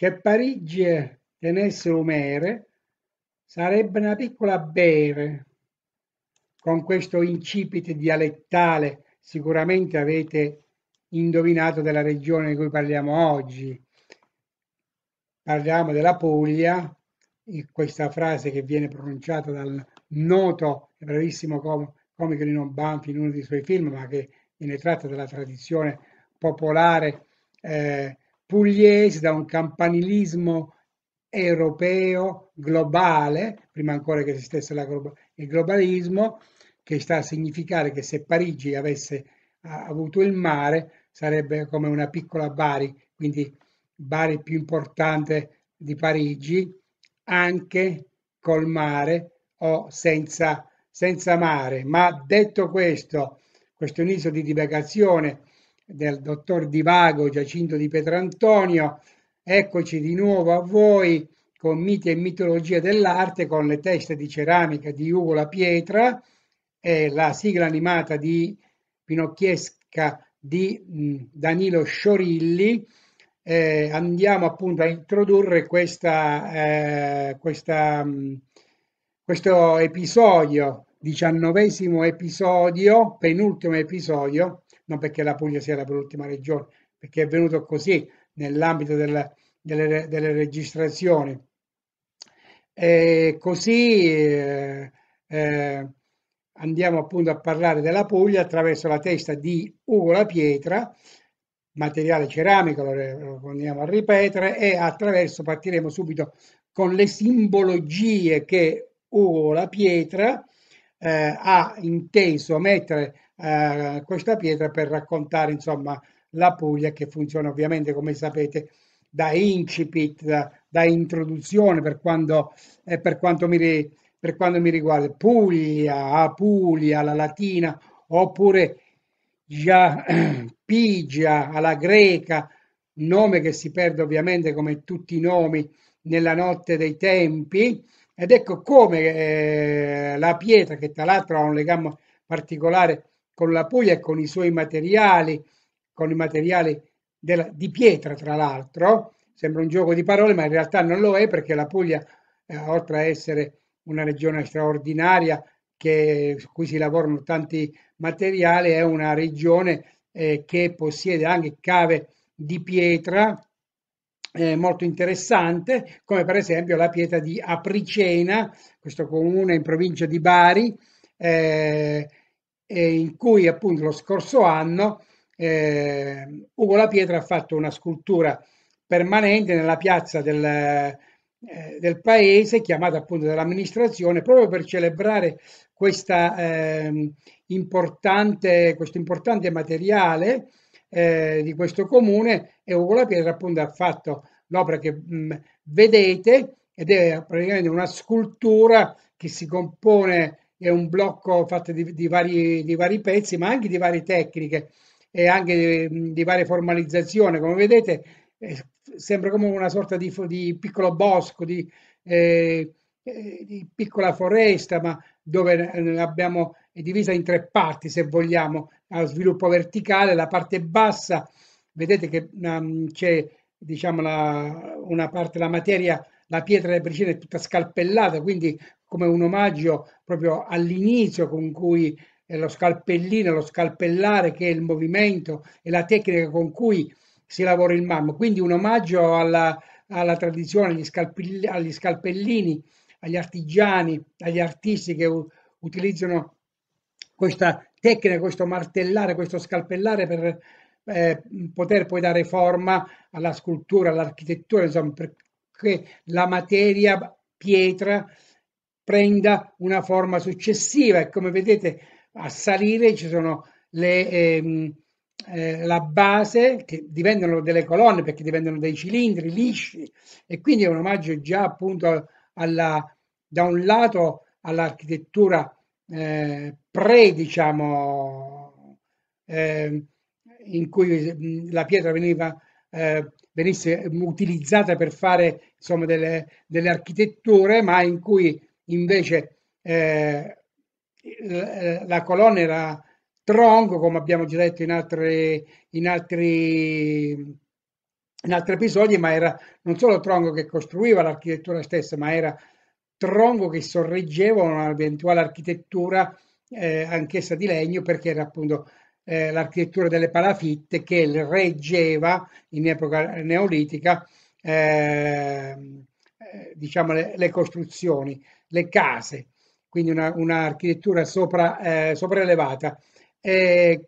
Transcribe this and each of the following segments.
Se Parigi tenesse Omere, sarebbe una piccola Bere. Con questo incipit dialettale sicuramente avete indovinato della regione di cui parliamo oggi. Parliamo della Puglia, questa frase che viene pronunciata dal noto e bravissimo com- comico Nino Banfi in uno dei suoi film, ma che viene tratta dalla tradizione popolare eh, pugliese, da un campanilismo europeo globale, prima ancora che esistesse glo il globalismo, che sta a significare che se Parigi avesse avuto il mare sarebbe come una piccola Bari, quindi Bari più importante di Parigi, anche col mare o senza, senza mare. Ma detto questo, questo inizio di divagazione del dottor Divago Giacinto di Pietrantonio. Eccoci di nuovo a voi con miti e mitologia dell'arte, con le teste di ceramica di Ugo La Pietra e la sigla animata di Pinocchiesca di mm, Danilo Sciorilli. Eh, andiamo appunto a introdurre questa, eh, questa, mm, questo episodio, diciannovesimo episodio, penultimo episodio non perché la Puglia sia la penultima regione, perché è venuto così nell'ambito della, delle, delle, registrazioni. E così eh, eh, andiamo appunto a parlare della Puglia attraverso la testa di Ugo La Pietra, materiale ceramico, lo, lo andiamo a ripetere, e attraverso partiremo subito con le simbologie che Ugo La Pietra eh, ha inteso mettere eh, questa pietra per raccontare insomma la Puglia che funziona ovviamente come sapete da incipit, da, da introduzione per, quando, eh, per, quanto mi, per quanto mi riguarda Puglia, Apulia, la Latina oppure già Pigia alla greca, nome che si perde ovviamente come tutti i nomi nella notte dei tempi ed ecco come eh, la pietra che tra l'altro ha un legame particolare con la Puglia e con i suoi materiali, con i materiali della, di pietra tra l'altro, sembra un gioco di parole ma in realtà non lo è perché la Puglia, eh, oltre a essere una regione straordinaria che, su cui si lavorano tanti materiali, è una regione eh, che possiede anche cave di pietra eh, molto interessante, come per esempio la pietra di Apricena, questo comune in provincia di Bari, eh, eh, in cui appunto lo scorso anno eh, Ugo La Pietra ha fatto una scultura permanente nella piazza del, eh, del paese, chiamata appunto dall'amministrazione, proprio per celebrare questa, eh, importante, questo importante materiale eh, di questo comune e Ugo La Pietra appunto ha fatto l'opera che mh, mm, vedete ed è praticamente una scultura che si compone è un blocco fatto di, di, vari, di vari pezzi, ma anche di varie tecniche e anche di, di varie formalizzazioni. Come vedete, eh, sembra come una sorta di, di piccolo bosco, di, eh, eh, di, piccola foresta, ma dove eh, abbiamo è divisa in tre parti, se vogliamo, allo sviluppo verticale, la parte bassa, vedete che um, c'è diciamo la, una parte, la materia, la pietra e le è tutta scalpellata, quindi come un omaggio proprio all'inizio con cui eh, lo scalpellino, lo scalpellare che è il movimento e la tecnica con cui si lavora il marmo. quindi un omaggio alla, alla tradizione, agli, scalpell- agli, scalpellini, agli artigiani, agli artisti che u- utilizzano questa tecnica, questo martellare, questo scalpellare per eh, poter poi dare forma alla scultura, all'architettura, insomma, perché la materia pietra prenda una forma successiva e come vedete a salire ci sono le, ehm, eh, la base che diventano delle colonne perché diventano dei cilindri lisci e quindi è un omaggio già appunto alla, da un lato all'architettura eh, pre diciamo eh, in cui la pietra veniva eh, venisse utilizzata per fare insomma delle, delle architetture ma in cui invece eh, eh, la colonna era tronco, come abbiamo già detto in, altre, in, altri, in altri episodi, ma era non solo tronco che costruiva l'architettura stessa, ma era tronco che sorreggeva un'eventuale architettura eh, anch'essa di legno, perché era appunto eh, l'architettura delle palafitte che reggeva in epoca neolitica ehm, eh, diciamo le, le costruzioni le case, quindi un'architettura sopra, eh, sopraelevata. Eh,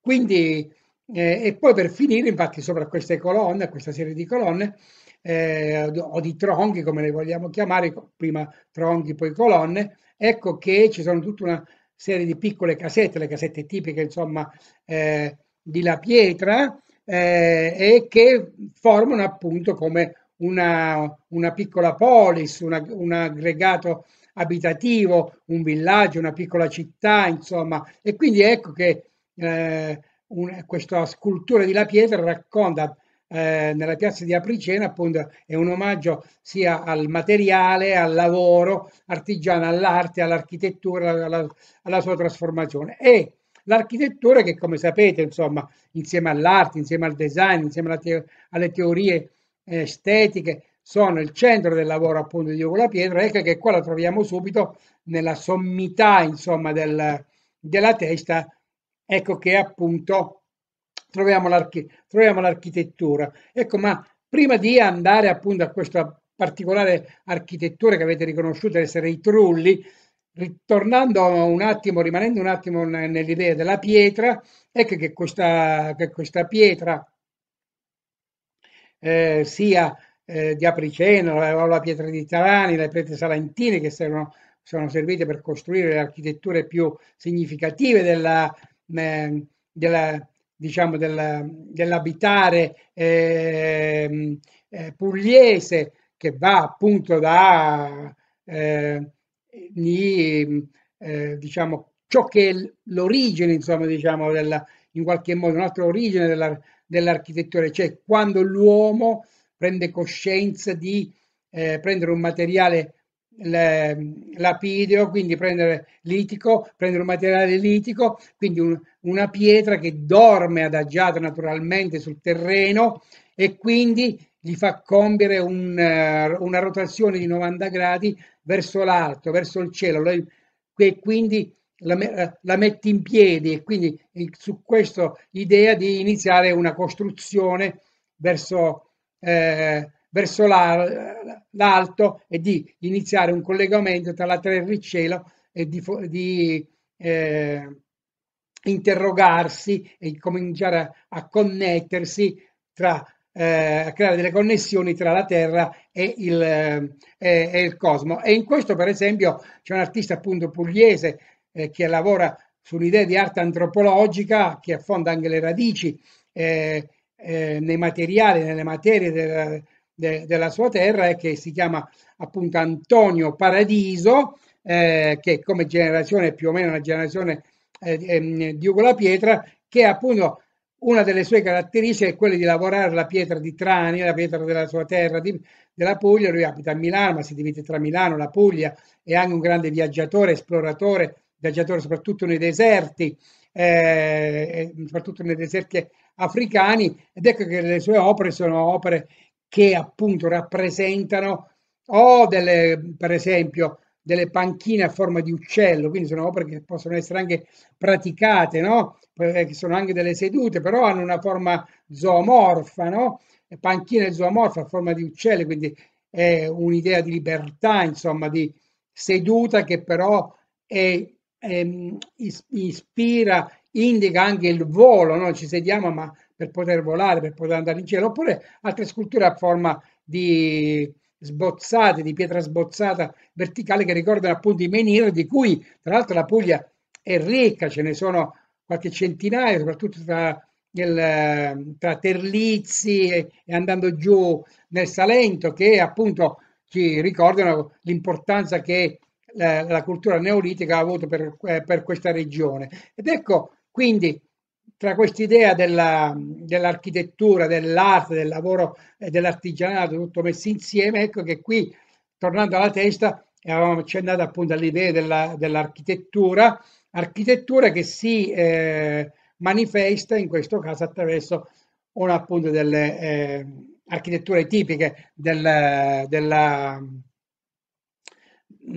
quindi, eh, e poi per finire, infatti, sopra queste colonne, questa serie di colonne, eh, o di tronchi, come le vogliamo chiamare, prima tronchi, poi colonne, ecco che ci sono tutta una serie di piccole casette, le casette tipiche, insomma, eh, di la pietra, eh, e che formano appunto come una, una piccola polis, una, un aggregato abitativo, un villaggio, una piccola città, insomma. E quindi ecco che eh, un, questa scultura di La Pietra racconta eh, nella piazza di Apricena, appunto, è un omaggio sia al materiale, al lavoro artigiano, all'arte, all'architettura, alla, alla sua trasformazione. E l'architettura che, come sapete, insomma, insieme all'arte, insieme al design, insieme te alle teorie estetiche sono il centro del lavoro appunto di Diogo La Pietra, ecco che qua la troviamo subito nella sommità insomma del, della testa, ecco che appunto troviamo, l'archi- troviamo l'architettura. Ecco, ma prima di andare appunto a questa particolare architettura che avete riconosciuto essere i trulli, ritornando un attimo, rimanendo un attimo nell'idea della pietra, ecco che questa, che questa pietra eh, sia eh, di Apriceno, la, la pietra di Tarani, le pietre salentine che servono, sono servite per costruire le architetture più significative della, eh, della, diciamo della, dell'abitare ehm, eh, pugliese che va appunto da gli, eh, eh, diciamo, ciò che è l'origine insomma, diciamo, della, in qualche modo un'altra origine della dell'architettura, cioè quando l'uomo prende coscienza di eh, prendere un materiale lapideo, quindi prendere litico, prendere un materiale litico, quindi un, una pietra che dorme adagiata naturalmente sul terreno e quindi gli fa compiere un, eh, una rotazione di 90 gradi verso l'alto, verso il cielo, e quindi la, eh, la metti in piedi e quindi eh, su questo idea di iniziare una costruzione verso, eh, verso la, l'alto e di iniziare un collegamento tra la terra e il cielo e di, di eh, interrogarsi e cominciare a, a connettersi tra eh, a creare delle connessioni tra la Terra e il, eh, e il, cosmo. E in questo, per esempio, c'è un artista appunto pugliese eh, che lavora sull'idea di arte antropologica che affonda anche le radici eh, eh, nei materiali, nelle materie della, de, della sua terra e che si chiama appunto Antonio Paradiso, eh, che come generazione più o meno una generazione eh, ehm, di Ugo La Pietra, che appunto una delle sue caratteristiche è quella di lavorare la pietra di Trani, la pietra della sua terra, di, della Puglia. Lui abita a Milano, ma si divide tra Milano e la Puglia. È anche un grande viaggiatore, esploratore viaggiatore soprattutto nei deserti, eh, soprattutto nei deserti africani, ed ecco che le sue opere sono opere che appunto rappresentano o delle, per esempio delle panchine a forma di uccello, quindi sono opere che possono essere anche praticate, no? Eh, che sono anche delle sedute, però hanno una forma zoomorfa, no? panchine zoomorfa a forma di uccello, quindi è un'idea di libertà, insomma, di seduta che però è ehm, ispira, indica anche il volo, no? ci sediamo ma per poter volare, per poter andare in cielo, oppure altre sculture a forma di sbozzate, di pietra sbozzata verticale che ricordano appunto i menhir di cui tra l'altro la Puglia è ricca, ce ne sono qualche centinaio, soprattutto tra, nel, tra Terlizzi e, e, andando giù nel Salento, che appunto ci ricordano l'importanza che la, la cultura neolitica ha avuto per, eh, per, questa regione. Ed ecco, quindi, tra quest'idea della, dell'architettura, dell'arte, del lavoro e dell'artigianato, tutto messo insieme, ecco che qui, tornando alla testa, avevamo accennato appunto all'idea della, dell'architettura, architettura che si eh, manifesta in questo caso attraverso una appunto delle eh, architetture tipiche del, della,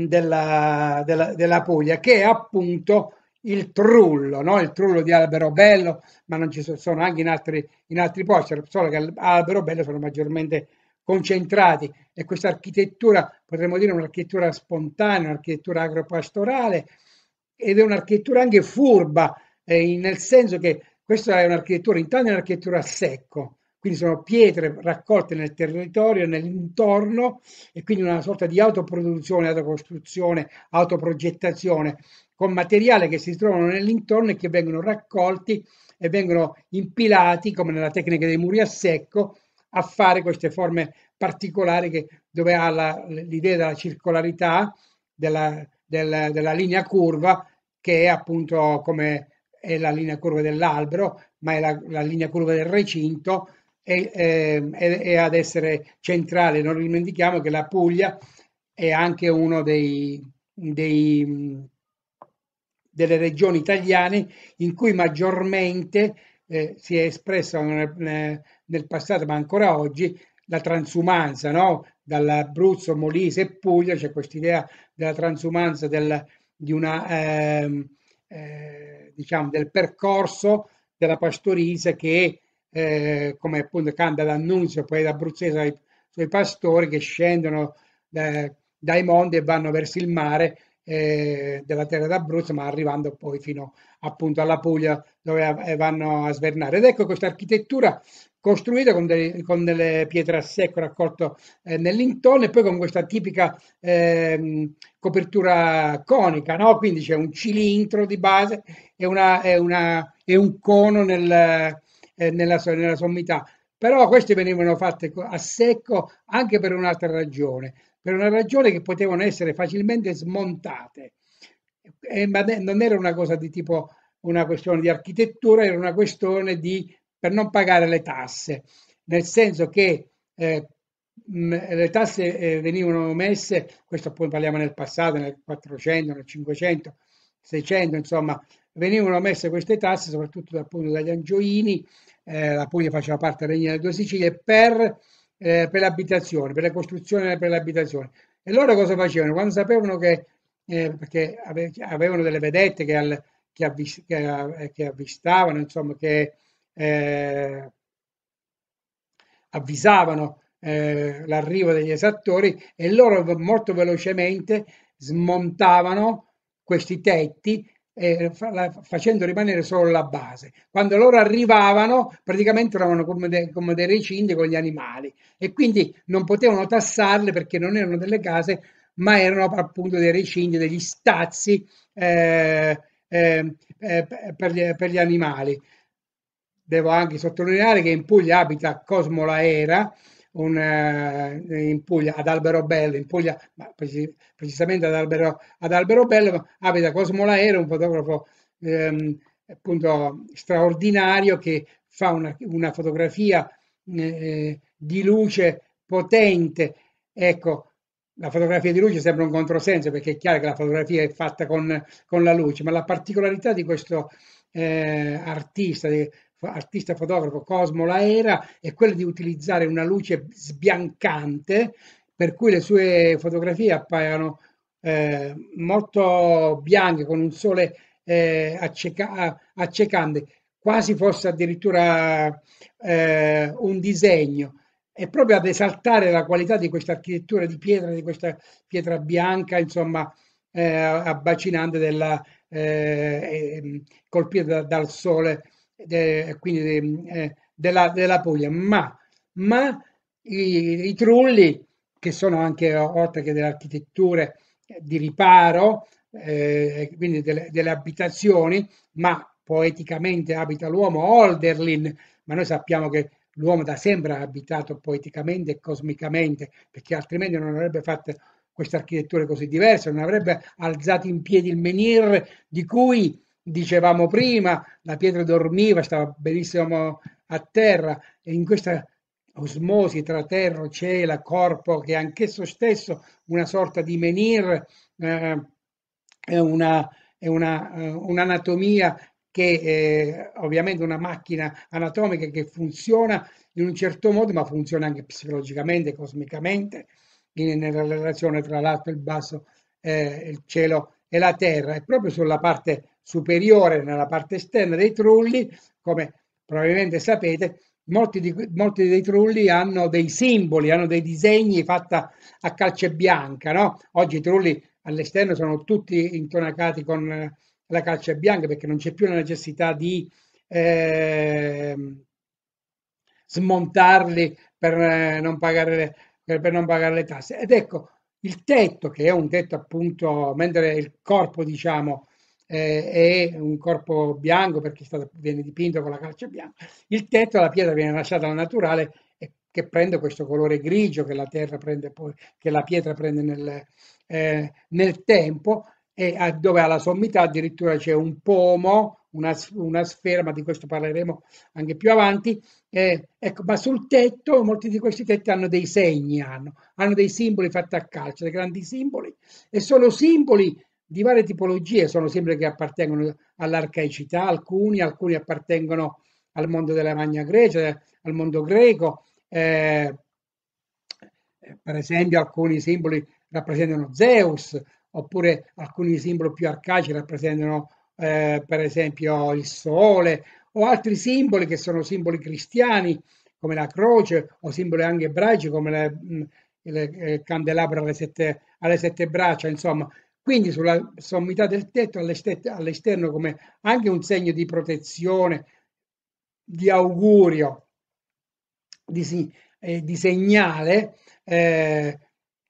della, della, della Puglia, che è appunto il trullo, no? il trullo di Albero Bello, ma non ci sono, anche in altri, in altri posti, solo che Albero Bello sono maggiormente concentrati e questa architettura, potremmo dire un'architettura spontanea, un'architettura agropastorale ed è un'architettura anche furba, eh, nel senso che questa è un'architettura, intanto è un'architettura a secco, quindi sono pietre raccolte nel territorio, nell'intorno e quindi una sorta di autoproduzione, autocostruzione, autoprogettazione con materiale che si trovano nell'intorno e che vengono raccolti e vengono impilati, come nella tecnica dei muri a secco, a fare queste forme particolari che, dove ha la, l'idea della circolarità, della, della, della linea curva, che è appunto come è la linea curva dell'albero, ma è la, la linea curva del recinto, è, è, è ad essere centrale. Non dimentichiamo che la Puglia è anche una delle regioni italiane in cui maggiormente eh, si è espressa nel, nel, passato, ma ancora oggi, la transumanza, no? dall'Abruzzo, Molise e Puglia, c'è questa idea della transumanza del, una, eh, eh, diciamo, del percorso della pastorizia che eh, come appunto cambia l'annuncio poi l'abruzzese ai, suoi pastori che scendono da, dai monti e vanno verso il mare eh, della terra d'Abruzzo, ma arrivando poi fino appunto alla Puglia dove vanno a svernare. Ed ecco questa architettura costruita con, dei, con, delle pietre a secco raccolto eh, nell'intorno e poi con questa tipica eh, copertura conica, no? quindi c'è un cilindro di base e, una, e, una, e un cono nel, eh, nella, nella sommità, però queste venivano fatte a secco anche per un'altra ragione, per una ragione che potevano essere facilmente smontate, eh, ma non era una cosa di tipo una questione di architettura, era una questione di per non pagare le tasse, nel senso che eh, le tasse eh, venivano messe, questo poi parliamo nel passato, nel 400, nel 500, 600, insomma, venivano messe queste tasse soprattutto appunto, dagli angioini, eh, la Puglia faceva parte del Regno delle Due Sicilie, per, eh, per l'abitazione, per la costruzione per l'abitazione. E loro cosa facevano? Quando sapevano che, eh, perché avevano delle vedette che, al, che, avvis, che, eh, che avvistavano, insomma, che eh, avvisavano eh, l'arrivo degli esattori e loro molto velocemente smontavano questi tetti eh, facendo rimanere solo la base. Quando loro arrivavano, praticamente erano come, de, come dei recindi con gli animali e quindi non potevano tassarle perché non erano delle case, ma erano appunto dei recindi, degli stazzi eh, eh, eh per, gli, per, gli, animali. Devo anche sottolineare che in Puglia abita Cosmo Laera, un, eh, in Puglia, ad Albero Bello, in Puglia, precis precisamente ad, Albero, ad Alberobello, abita Cosmo Laero, un fotografo ehm, appunto straordinario che fa una, una fotografia eh, eh, di luce potente. Ecco, la fotografia di luce sembra un controsenso perché è chiaro che la fotografia è fatta con, con la luce, ma la particolarità di questo eh, artista, di artista fotografo Cosmo Laera è quella di utilizzare una luce sbiancante per cui le sue fotografie appaiono eh, molto bianche con un sole eh, acceca- accecante quasi fosse addirittura eh, un disegno e proprio ad esaltare la qualità di questa architettura di pietra di questa pietra bianca insomma eh, abbacinante della, eh, colpita da, dal sole quindi de, eh, della, della, Puglia, ma, ma i, i, trulli, che sono anche oltre che delle architetture di riparo, eh, quindi delle, delle, abitazioni, ma poeticamente abita l'uomo Olderlin, ma noi sappiamo che l'uomo da sempre ha abitato poeticamente e cosmicamente, perché altrimenti non avrebbe fatto queste architetture così diverse, non avrebbe alzato in piedi il menhir di cui dicevamo prima, la pietra dormiva, stava benissimo a terra e in questa osmosi tra terra, cielo, corpo, che anch'esso stesso una sorta di menhir, eh, è, una, è una, eh, un'anatomia che è eh, ovviamente una macchina anatomica che funziona in un certo modo, ma funziona anche psicologicamente, cosmicamente, in, nella relazione tra l'alto e il basso, eh, il cielo e la terra. E proprio sulla parte superiore nella parte esterna dei trulli, come probabilmente sapete, molti, di, molti dei trulli hanno dei simboli, hanno dei disegni fatti a calce bianca. No? Oggi i trulli all'esterno sono tutti intonacati con eh, la calce bianca perché non c'è più la necessità di eh, smontarli per, eh, non pagare, per, per non pagare le tasse. Ed ecco, il tetto, che è un tetto appunto, mentre il corpo, diciamo, eh, è un corpo bianco perché stato, viene dipinto con la calce bianca. Il tetto, la pietra viene lasciata al naturale eh, che prende questo colore grigio che la, terra poi, che la pietra prende nel, eh, nel tempo e a, dove alla sommità addirittura c'è un pomo, una, una, sfera, ma di questo parleremo anche più avanti. Eh, ecco, ma sul tetto, molti di questi tetti hanno dei segni, hanno, hanno dei simboli fatti a calcio, dei grandi simboli, e sono simboli di varie tipologie, sono sempre che appartengono all'arcaicità, alcuni, alcuni appartengono al mondo della Magna Grecia, al mondo greco, eh, eh, per esempio alcuni simboli rappresentano Zeus, oppure alcuni simboli più arcaici rappresentano eh, per esempio il sole, o altri simboli che sono simboli cristiani come la croce, o simboli anche ebraici come le, mh, mm, le, le eh, candelabra alle sette, alle sette braccia, insomma quindi sulla sommità del tetto all'esterno come anche un segno di protezione, di augurio, di, eh, di segnale, eh,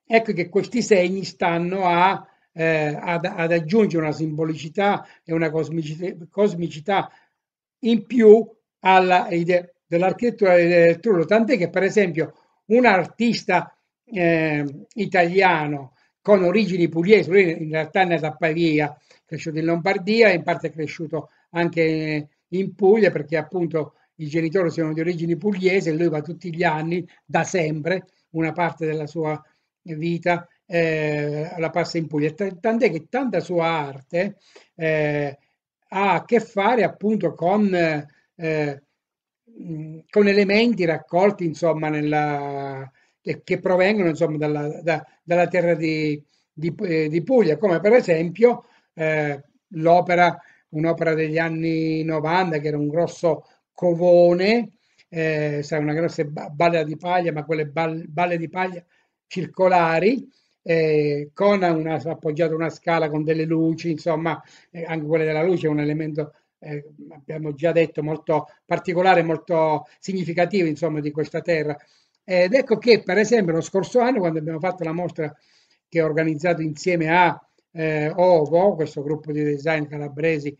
ecco che questi segni stanno a, eh, ad, ad, aggiungere una simbolicità e una cosmicità, cosmicità in più all'idea dell'architettura del Trullo, tant'è che per esempio un artista eh, italiano con origini pugliesi, lui in realtà è nato a Pavia, cresciuto in Lombardia e in parte è cresciuto anche in Puglia perché appunto i genitori sono di origini pugliesi e lui va tutti gli anni, da sempre, una parte della sua vita eh, la passa in Puglia. Tant'è che tanta sua arte eh, ha a che fare appunto con, eh, con elementi raccolti insomma nella, che, provengono insomma, dalla, da, dalla, terra di, di, eh, di, Puglia, come per esempio eh, l'opera, un'opera degli anni 90 che era un grosso covone, eh, una grossa balla di paglia, ma quelle balle di paglia circolari, eh, con una, appoggiata una scala con delle luci, insomma, eh, anche quella della luce è un elemento, eh, abbiamo già detto, molto particolare, molto significativo, insomma, di questa terra. Ed ecco che, per esempio, lo scorso anno, quando abbiamo fatto la mostra che ho organizzato insieme a eh, OVO, questo gruppo di design calabresi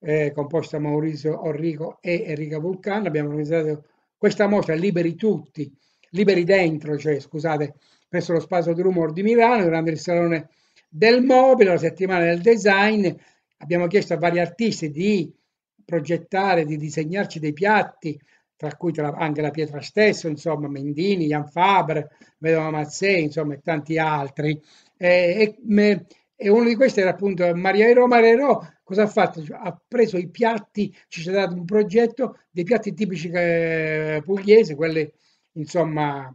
eh, composto da Maurizio Orrico e Enrica Vulcano, abbiamo organizzato questa mostra Liberi Tutti, Liberi Dentro, cioè, scusate, presso lo Spazio del Rumor di Milano, durante il Salone del Mobile, la settimana del design, abbiamo chiesto a vari artisti di progettare, di disegnarci dei piatti, tra cui tra anche la Pietra stessa, insomma, Mendini, Jan Fabre, Vedova Mazzei, insomma, e tanti altri. E, e, e, uno di questi era appunto Maria Mariero. Mariero cosa ha fatto? Ha preso i piatti, ci si è dato un progetto dei piatti tipici eh, pugliesi, quelli insomma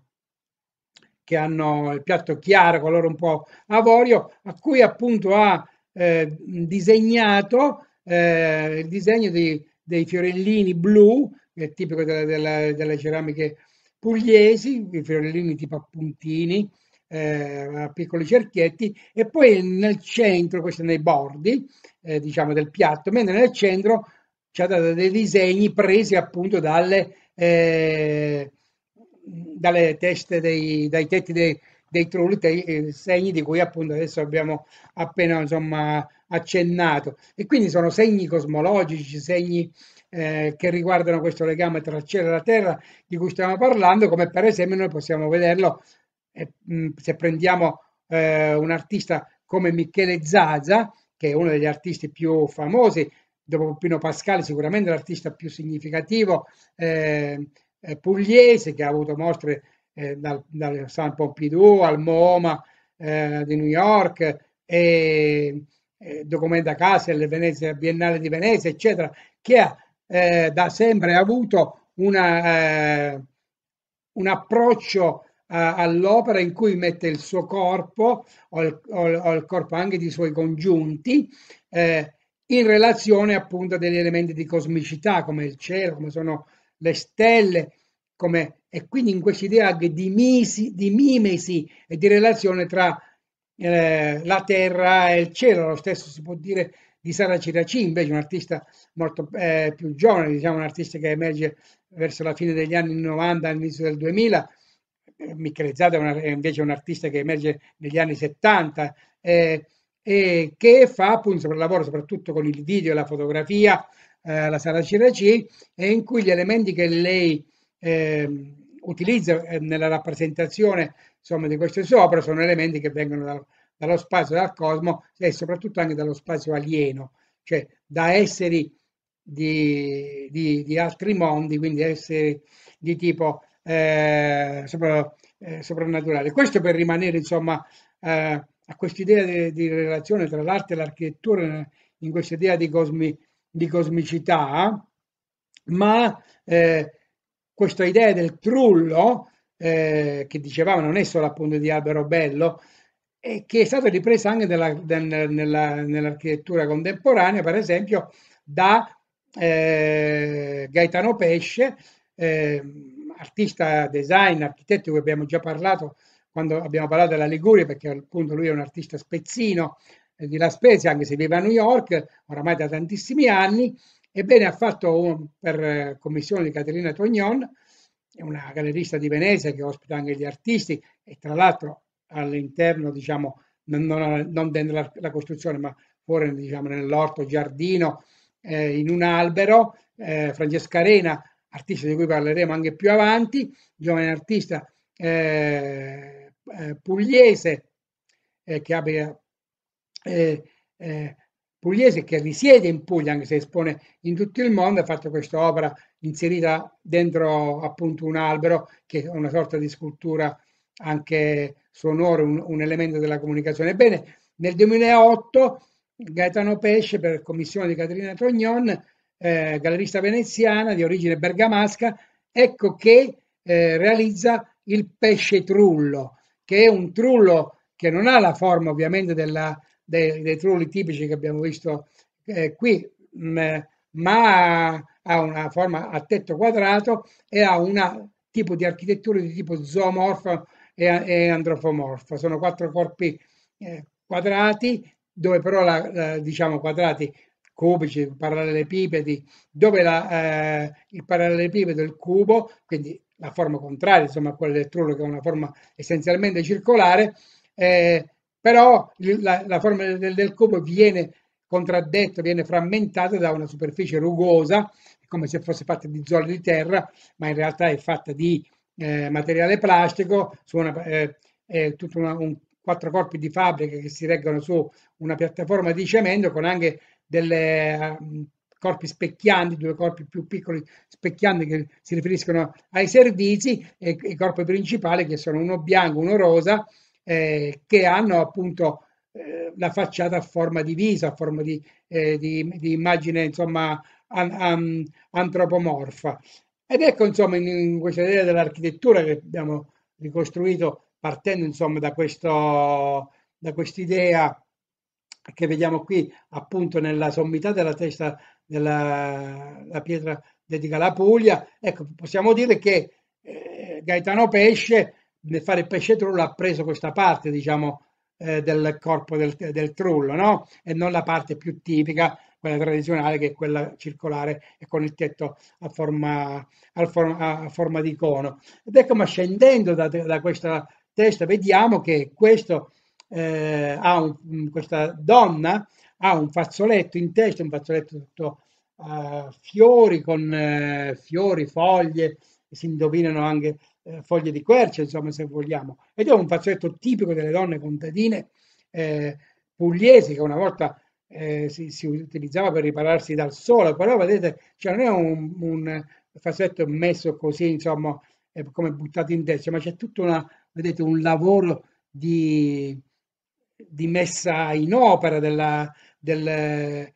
che hanno il piatto chiaro, colore un po' avorio, a cui appunto ha eh, disegnato eh, il disegno di, dei fiorellini blu è tipico della, della, delle ceramiche pugliesi, i fiorellini tipo appuntini, eh, a piccoli cerchietti, e poi nel centro, questo nei bordi, eh, diciamo, del piatto, mentre nel centro ci ha dato dei disegni presi appunto dalle, eh, dalle teste dei, dai tetti dei, dei trulli, eh, segni di cui appunto adesso abbiamo appena insomma accennato. E quindi sono segni cosmologici, segni eh, che riguardano questo legame tra il cielo e la terra di cui stiamo parlando, come per esempio noi possiamo vederlo eh, se prendiamo eh, un artista come Michele Zaza, che è uno degli artisti più famosi, dopo Pino Pascale sicuramente l'artista più significativo eh, eh, pugliese che ha avuto mostre eh, dal, dal, San Pompidou al MoMA di New York e, documenta Casel, Venezia, Biennale di Venezia, eccetera, che ha eh, da sempre avuto una, eh, un approccio a, eh, all'opera in cui mette il suo corpo o il, o il corpo anche di suoi congiunti eh, in relazione appunto a degli elementi di cosmicità come il cielo, come sono le stelle, come, e quindi in questa idea anche di, misi, di mimesi e di relazione tra eh, la terra e il cielo, lo stesso si può dire di Sara Ciraci, invece un artista molto eh, più giovane, diciamo un artista che emerge verso la fine degli anni 90, all'inizio del 2000, eh, Michele Zada è, una, è invece un artista che emerge negli anni 70 eh, e che fa appunto il lavoro soprattutto con il video e la fotografia, eh, la Sara Ciraci, e in cui gli elementi che lei ehm, utilizza eh, nella rappresentazione insomma, di queste sue opere sono elementi che vengono dal dallo spazio, dal cosmo e soprattutto anche dallo spazio alieno, cioè da esseri di, di, di altri mondi, quindi esseri di tipo eh, sopra, eh, soprannaturale. Questo per rimanere insomma eh, a quest'idea di, di, relazione tra l'arte e l'architettura, in questa idea di, cosmi, di cosmicità, ma eh, questa idea del trullo, eh, che dicevamo non è solo appunto di Albero Bello, eh, che è stata ripresa anche nella, nella, nell'architettura contemporanea, per esempio da eh, Gaetano Pesce, eh, artista design, architetto di cui abbiamo già parlato quando abbiamo parlato della Liguria, perché appunto lui è un artista spezzino eh, di La Spezia, anche se vive a New York oramai da tantissimi anni, ebbene ha fatto un, per eh, commissione di Caterina Tognon, una gallerista di Venezia che ospita anche gli artisti e tra l'altro all'interno, diciamo, non, non, dentro la, la, costruzione, ma fuori diciamo, nell'orto giardino, eh, in un albero. Eh, Francesca Rena, artista di cui parleremo anche più avanti, giovane artista eh, eh pugliese eh, che abita eh, pugliese che risiede in Puglia, anche se espone in tutto il mondo, ha fatto questa opera inserita dentro appunto un albero che è una sorta di scultura anche suonore un, un elemento della comunicazione. Ebbene, nel 2008 Gaetano Pesce, per commissione di Caterina Trognon, eh, gallerista veneziana di origine bergamasca, ecco che eh, realizza il pesce trullo, che è un trullo che non ha la forma ovviamente della, dei, dei, trulli tipici che abbiamo visto eh, qui, mh, mm, ma ha una forma a tetto quadrato e ha un tipo di architettura di tipo zoomorfa e, e androfomorfa. Sono quattro corpi eh, quadrati, dove però la, la, diciamo quadrati cubici, parallelepipedi, dove la, eh, il parallelepipedo è il cubo, quindi la forma contraria, insomma, a quella del trullo, che è una forma essenzialmente circolare, eh, però la, la forma del, del, cubo viene contraddetta, viene frammentata da una superficie rugosa, come se fosse fatta di zolle di terra, ma in realtà è fatta di eh, materiale plastico, su una, eh, eh, tutto una, un, quattro corpi di fabbrica che si reggono su una piattaforma di cemento con anche delle eh, corpi specchianti, due corpi più piccoli specchianti che si riferiscono ai servizi e i corpi principali che sono uno bianco, uno rosa, eh, che hanno appunto eh, la facciata a forma di viso, a forma di, eh, di, di immagine insomma an, an, antropomorfa. Ed ecco insomma in, in questa idea dell'architettura che abbiamo ricostruito partendo insomma da quest'idea che vediamo qui appunto nella sommità della testa della pietra dedica alla Puglia, ecco possiamo dire che eh, Gaetano Pesce nel fare il pesce trullo ha preso questa parte diciamo eh, del corpo del, del trullo no? e non la parte più tipica quella tradizionale che è quella circolare e con il tetto a forma, a forma, a forma di cono. Ed ecco, ma scendendo da, da questa testa vediamo che questo, eh, un, mm, questa donna ha un fazzoletto in testa, un fazzoletto tutto uh, fiori, con uh, fiori, foglie, si indovinano anche uh, foglie di quercia, insomma, se vogliamo. Ed è un fazzoletto tipico delle donne contadine eh, pugliesi che una volta eh, si, si, utilizzava per ripararsi dal sole, però vedete, cioè non è un, un fasetto messo così, insomma, eh, come buttato in testa, ma c'è tutto una, vedete, un lavoro di, di messa in opera della, del, eh,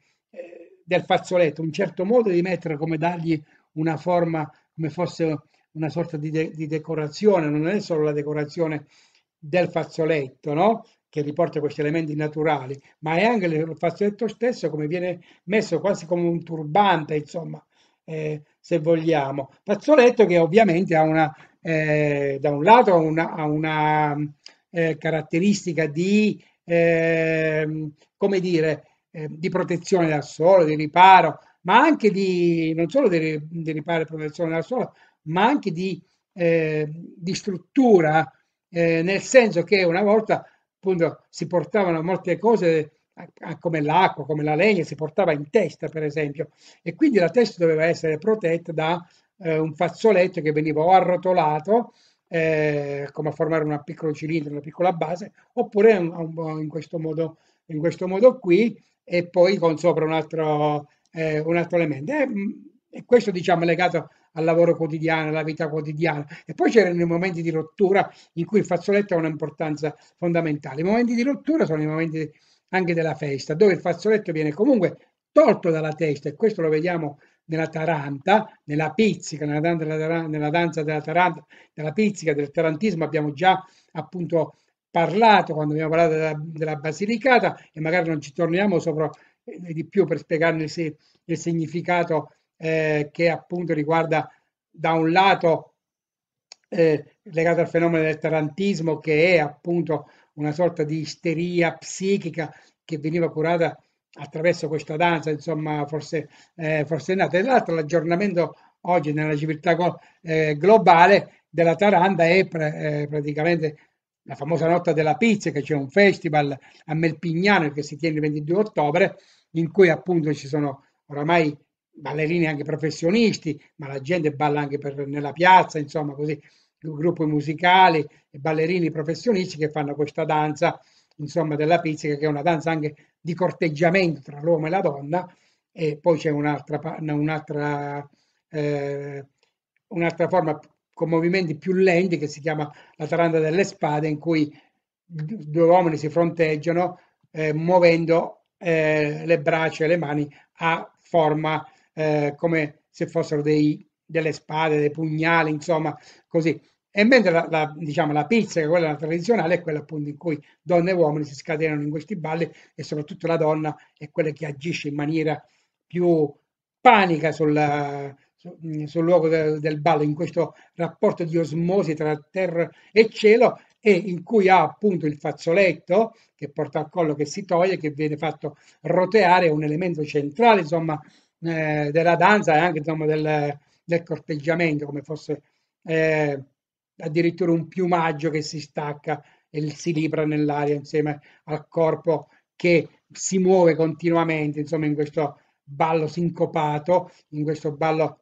del fazzoletto, un certo modo di mettere, come dargli una forma, come fosse una sorta di, de, di decorazione, non è solo la decorazione del fazzoletto, no? che riporta questi elementi naturali, ma è anche il fazzoletto stesso come viene messo quasi come un turbante, insomma, eh, se vogliamo. Fazzoletto che ovviamente ha una, eh, da un lato ha una, ha una eh, caratteristica di, ehm, come dire, eh, di protezione dal sole, di riparo, ma anche di, non solo di, di riparo e protezione dal sole, ma anche di, eh, di struttura, eh, nel senso che una volta appunto si portavano molte cose come l'acqua, come la legna, si portava in testa per esempio e quindi la testa doveva essere protetta da eh, un fazzoletto che veniva o arrotolato eh, come a formare un piccolo cilindro, una piccola base, oppure in questo modo, in questo modo qui e poi con sopra un altro, eh, un altro elemento. E, mm, e questo diciamo è legato al lavoro quotidiano, alla vita quotidiana. E poi c'erano i momenti di rottura in cui il fazzoletto ha un'importanza fondamentale. I momenti di rottura sono i momenti anche della festa, dove il fazzoletto viene comunque tolto dalla testa e questo lo vediamo nella Taranta, nella pizzica, nella, danza della, nella danza della Taranta, nella pizzica del tarantismo abbiamo già appunto parlato quando abbiamo parlato della, della Basilicata e magari non ci torniamo sopra eh, di più per spiegarne il, il significato eh, che appunto riguarda da un lato eh, legato al fenomeno del tarantismo che è appunto una sorta di isteria psichica che veniva curata attraverso questa danza, insomma, forse, eh, forse nata. E dall'altro l'aggiornamento oggi nella civiltà eh, globale della Taranda è pre, eh, praticamente la famosa notte della pizza, che c'è un festival a Melpignano che si tiene il 22 ottobre, in cui appunto ci sono oramai ballerini anche professionisti, ma la gente balla anche per, nella piazza, insomma così, gruppi musicali e ballerini professionisti che fanno questa danza, insomma, della pizzica, che è una danza anche di corteggiamento tra l'uomo e la donna, e poi c'è un'altra, un'altra, eh, un'altra forma con movimenti più lenti che si chiama la taranda delle spade, in cui due uomini si fronteggiano eh, muovendo eh, le braccia e le mani a forma eh, come se fossero dei, delle spade, dei pugnali, insomma, così. E mentre la, la, diciamo, la pizza, che è quella tradizionale, è quella appunto in cui donne e uomini si scatenano in questi balli e soprattutto la donna è quella che agisce in maniera più panica sulla, mm, sul luogo del, del ballo, in questo rapporto di osmosi tra terra e cielo e in cui ha appunto il fazzoletto che porta al collo che si toglie, che viene fatto roteare, è un elemento centrale insomma eh, della danza e anche insomma, del, del, corteggiamento, come fosse eh, addirittura un piumaggio che si stacca e si libra nell'aria insieme al corpo che si muove continuamente, insomma, in questo ballo sincopato, in questo ballo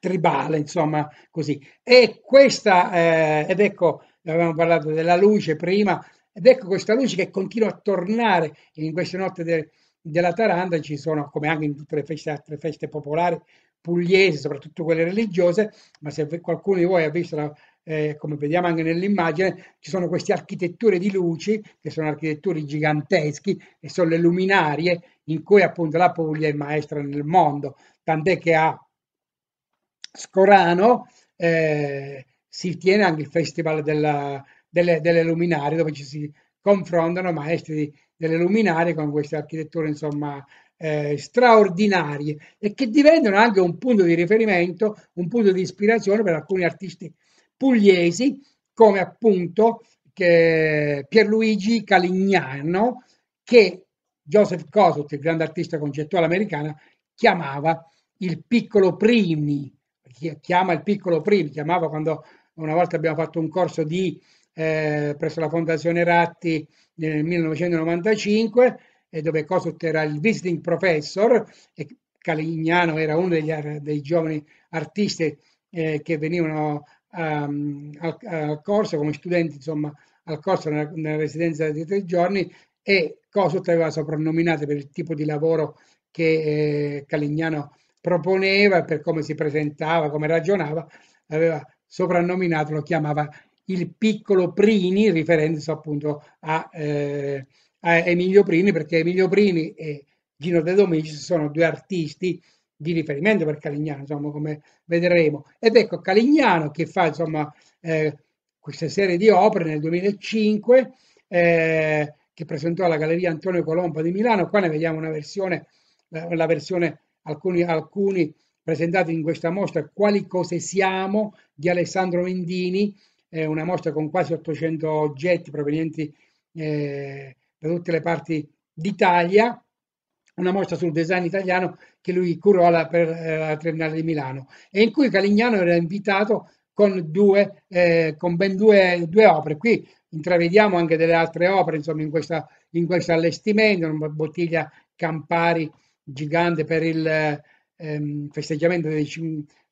tribale, insomma, così. E questa, eh, ed ecco, abbiamo parlato della luce prima, ed ecco questa luce che continua a tornare in queste notti de, della Taranda ci sono, come anche in tutte le feste, altre feste popolari pugliesi, soprattutto quelle religiose, ma se qualcuno di voi ha visto la, eh, come vediamo anche nell'immagine, ci sono queste architetture di luci, che sono architetture giganteschi e sono le luminarie in cui appunto la Puglia è maestra nel mondo, tant'è che a Scorano eh, si tiene anche il Festival della, delle, delle, Luminarie dove ci si confrontano maestri di delle luminarie con queste architetture insomma eh, straordinarie e che diventano anche un punto di riferimento, un punto di ispirazione per alcuni artisti pugliesi come appunto Pierluigi Calignano che Joseph Kosuth, il grande artista concettuale americano, chiamava il piccolo primi, chiama il piccolo primi, chiamava quando una volta abbiamo fatto un corso di eh, presso la Fondazione Ratti nel 1995 e eh, dove Cosa era il visiting professor e Calignano era uno degli, dei giovani artisti eh, che venivano um, al, al, corso come studenti insomma al corso nella, nella residenza di tre giorni e Cosut aveva soprannominato per il tipo di lavoro che eh, Calignano proponeva, per come si presentava, come ragionava, aveva soprannominato, lo chiamava il piccolo Prini, riferendosi appunto a, eh, a Emilio Prini, perché Emilio Prini e Gino De Domenici sono due artisti di riferimento per Calignano, insomma, come vedremo. Ed ecco Calignano che fa insomma, eh, questa serie di opere nel 2005, eh, che presentò alla Galleria Antonio Colombo di Milano. Qua ne vediamo una versione, la, la versione alcuni, alcuni presentati in questa mostra, Quali cose siamo, di Alessandro Mendini, eh, una mostra con quasi 800 oggetti provenienti eh, da tutte le parti d'Italia, una mostra sul design italiano che lui curò alla, per eh, la Triennale di Milano e in cui Calignano era invitato con, due, eh, con ben due, due opere. Qui intravediamo anche delle altre opere, insomma, in, questa, in questo allestimento, una bottiglia Campari gigante per il ehm, festeggiamento dei,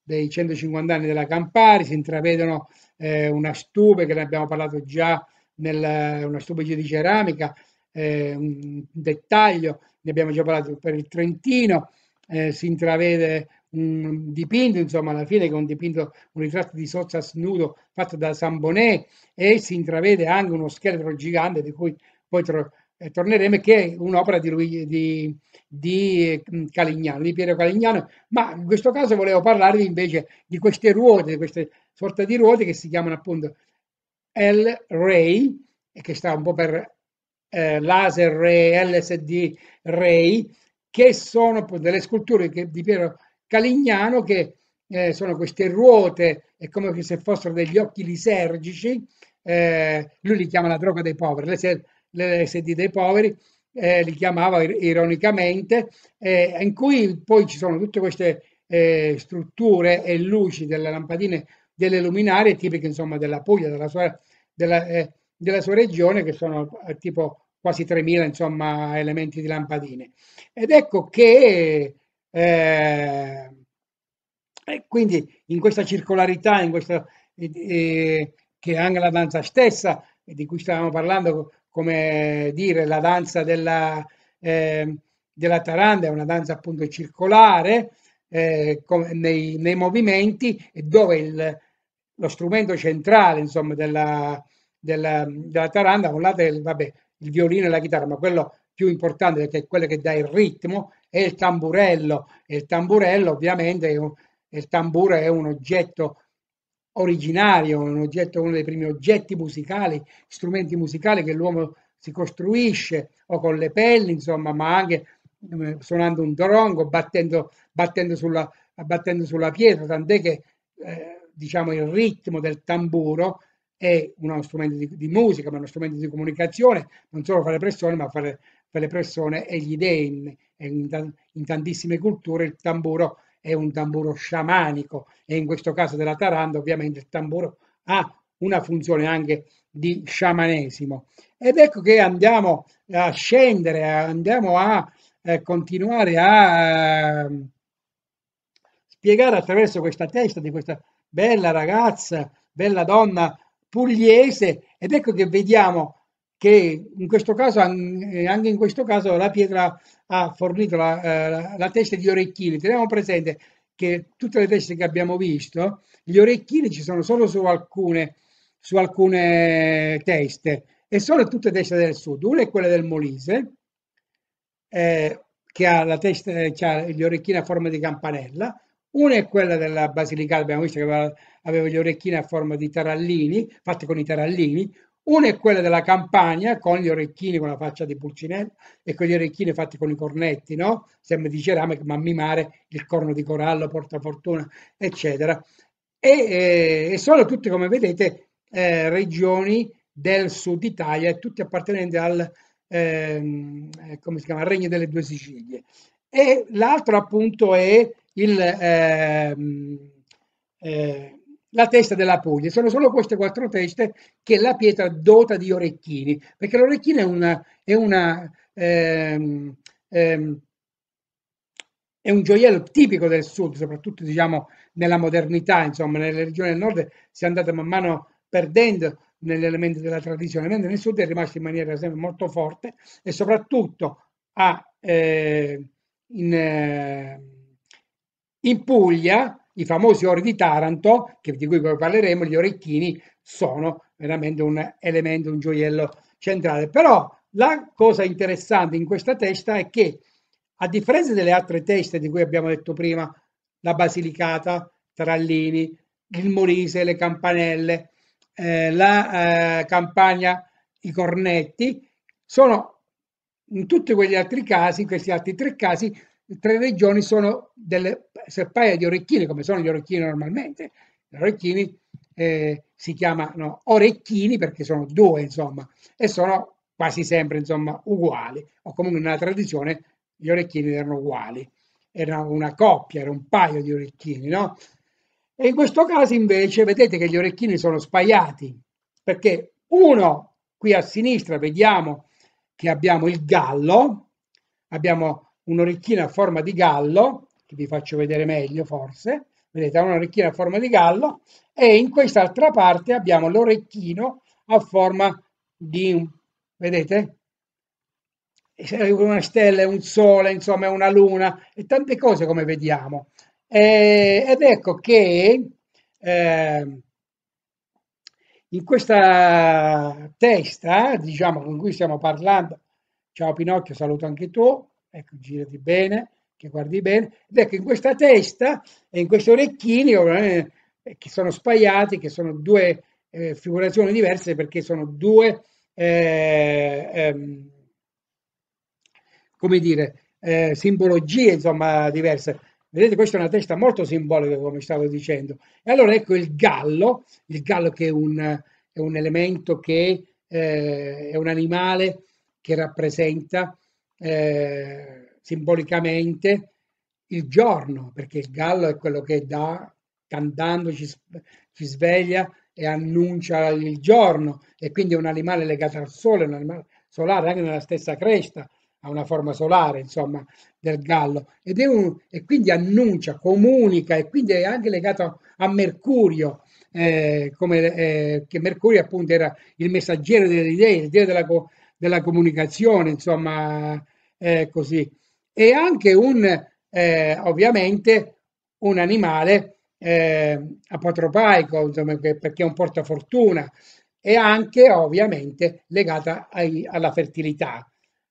dei, 150 anni della Campari, si intravedono eh, una stupe che ne abbiamo parlato già, nel, una stupe di ceramica, eh, un dettaglio, ne abbiamo già parlato per il Trentino, eh, si intravede un dipinto, insomma alla fine che è un dipinto, un ritratto di Sozza snudo fatto da Sambonet e si intravede anche uno scheletro gigante di cui poi tro- torneremo, che è un'opera di, Luigi, di, di mm, Calignano, di Piero Calignano, ma in questo caso volevo parlarvi invece di queste ruote, di queste sorte di ruote che si chiamano appunto El ray che sta un po' per eh, laser Ray, LSD Ray, che sono delle sculture che, di Piero Calignano che eh, sono queste ruote, è come se fossero degli occhi lisergici, eh, lui li chiama la droga dei poveri, LSD dei poveri, eh, li chiamava ironicamente, eh, in cui poi ci sono tutte queste eh, strutture e luci delle lampadine delle luminarie tipiche insomma della Puglia, della sua, della, eh, della sua regione, che sono eh, tipo quasi 3.000 insomma, elementi di lampadine. Ed ecco che eh, quindi in questa circolarità, in questa, che anche la danza stessa di cui stavamo parlando come dire, la danza della, eh, della taranda è una danza appunto circolare eh, nei, nei, movimenti dove il, lo strumento centrale insomma, della, della, della taranda, un lato è il, vabbè, il violino e la chitarra, ma quello più importante perché è quello che dà il ritmo, è il tamburello. E il tamburello ovviamente è un, il tamburo è un oggetto originario, un oggetto, uno dei primi oggetti musicali, strumenti musicali che l'uomo si costruisce o con le pelli, insomma, ma anche eh, suonando un dorongo, battendo, battendo, sulla, battendo sulla pietra, tant'è che eh, diciamo il ritmo del tamburo è uno strumento di, di musica, ma uno strumento di comunicazione, non solo fra le persone, ma fra le, per le persone e gli dei. in, in tantissime culture il tamburo è un tamburo sciamanico e in questo caso della Taranda ovviamente il tamburo ha una funzione anche di sciamanesimo. Ed ecco che andiamo a scendere, andiamo a eh, continuare a eh, spiegare attraverso questa testa di questa bella ragazza, bella donna pugliese ed ecco che vediamo che in questo caso, anche in questo caso, la pietra ha fornito la, eh, la, la testa di orecchini. Teniamo presente che tutte le teste che abbiamo visto, gli orecchini ci sono solo su alcune, su alcune teste e sono tutte teste del sud. Una è quella del Molise, eh, che ha la testa, eh, ha gli orecchini a forma di campanella, una è quella della Basilicata, abbiamo visto che aveva, aveva gli orecchini a forma di tarallini, fatti con i tarallini, una è quella della campagna con gli orecchini con la faccia di Pulcinella e con gli orecchini fatti con i cornetti, no? Sembra di cerame, ma mare il corno di corallo, porta fortuna, eccetera. E, eh, e sono tutte, come vedete, eh, regioni del sud Italia, tutte appartenenti al, ehm, eh, come si chiama, Regno delle Due Sicilie. E l'altro appunto è il... Ehm, eh, la testa della Puglia. Sono solo queste quattro teste che la pietra dota di orecchini, perché l'orecchino è una, è una ehm, ehm, è un gioiello tipico del sud, soprattutto diciamo nella modernità, insomma, nelle regioni del nord si è andata man mano perdendo nell'elemento della tradizione, mentre nel sud è rimasto in maniera sempre molto forte e soprattutto a, eh, in, eh, in Puglia i famosi ori di Taranto, che, di cui poi parleremo, gli orecchini, sono veramente un elemento, un gioiello centrale. Però la cosa interessante in questa testa è che, a differenza delle altre teste di cui abbiamo detto prima, la Basilicata, Trallini, il Molise, le campanelle, eh, la eh, Campania, i cornetti, sono in tutti quegli altri casi, in questi altri tre casi, tre regioni sono delle paia di orecchini, come sono gli orecchini normalmente. Gli orecchini eh, si chiamano orecchini perché sono due, insomma, e sono quasi sempre, insomma, uguali, o comunque nella tradizione gli orecchini erano uguali, era una coppia, era un paio di orecchini, no? E in questo caso invece vedete che gli orecchini sono spaiati, perché uno qui a sinistra vediamo che abbiamo il gallo, abbiamo un'orecchina a forma di gallo, che vi faccio vedere meglio forse, vedete ha un'orecchina a forma di gallo e in quest'altra parte abbiamo l'orecchino a forma di, vedete, una stella, un sole, insomma una luna e tante cose come vediamo. E, eh, ed ecco che eh, in questa testa, diciamo, con cui stiamo parlando, ciao Pinocchio, saluto anche tu, ecco, girati bene, che guardi bene, ed ecco in questa testa e in questi orecchini eh, che sono spaiati, che sono due eh, figurazioni diverse perché sono due, eh, ehm, come dire, eh, simbologie insomma diverse. Vedete, questa è una testa molto simbolica, come stavo dicendo. E allora ecco il gallo, il gallo che è un, è un elemento che eh, è un animale che rappresenta eh, simbolicamente il giorno, perché il gallo è quello che dà, cantando ci, ci sveglia e annuncia il giorno e quindi è un animale legato al sole, un animale solare anche nella stessa cresta, ha una forma solare, insomma, del gallo ed è un, e quindi annuncia, comunica e quindi è anche legato a Mercurio, eh, come, eh, che Mercurio appunto era il messaggero delle idee, il della, della comunicazione, insomma, eh, così. E anche un, eh, ovviamente, un animale eh, apotropaico, insomma, perché è un portafortuna, e anche ovviamente legata ai, alla fertilità.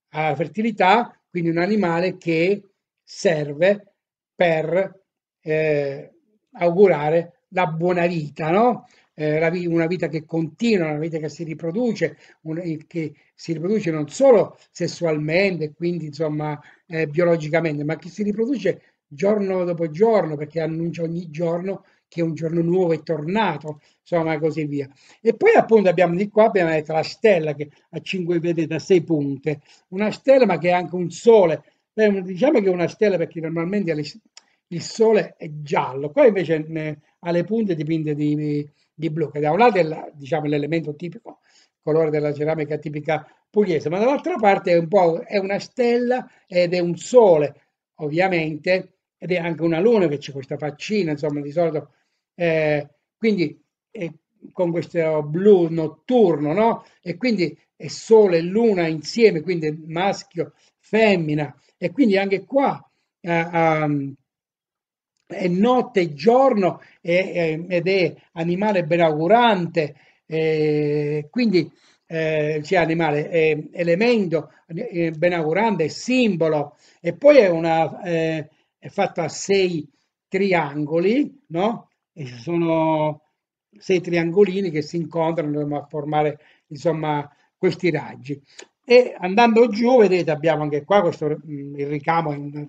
Alla fertilità, quindi un animale che serve per eh, augurare la buona vita, no? eh, una vita che continua, una vita che si riproduce, una, eh, che si riproduce non solo sessualmente, quindi insomma eh, biologicamente, ma che si riproduce giorno dopo giorno, perché annuncia ogni giorno che un giorno nuovo è tornato, insomma così via. E poi appunto abbiamo di qua, abbiamo detto la stella che ha 5 vedete, da 6 punte, una stella ma che è anche un sole, Beh, diciamo che è una stella perché normalmente il sole è giallo, qua invece ha le punte dipinte di, di blu, che da un lato è la, diciamo, l'elemento tipico, il colore della ceramica tipica pugliese, ma dall'altra parte è, un po', è una stella ed è un sole, ovviamente, ed è anche una luna che c'è questa faccina, insomma, di solito. Eh, quindi eh, con questo blu notturno, no? E quindi è sole e luna insieme, quindi maschio, femmina. E quindi anche qua eh, um, è notte e giorno e, ed è animale benaugurante, eh, quindi eh, cioè animale, è elemento è eh, benaugurante, è simbolo, e poi è, una, eh, è fatta a sei triangoli, no? E ci sono sei triangolini che si incontrano a formare insomma questi raggi. E andando giù, vedete, abbiamo anche qua questo mm, il ricamo, è una,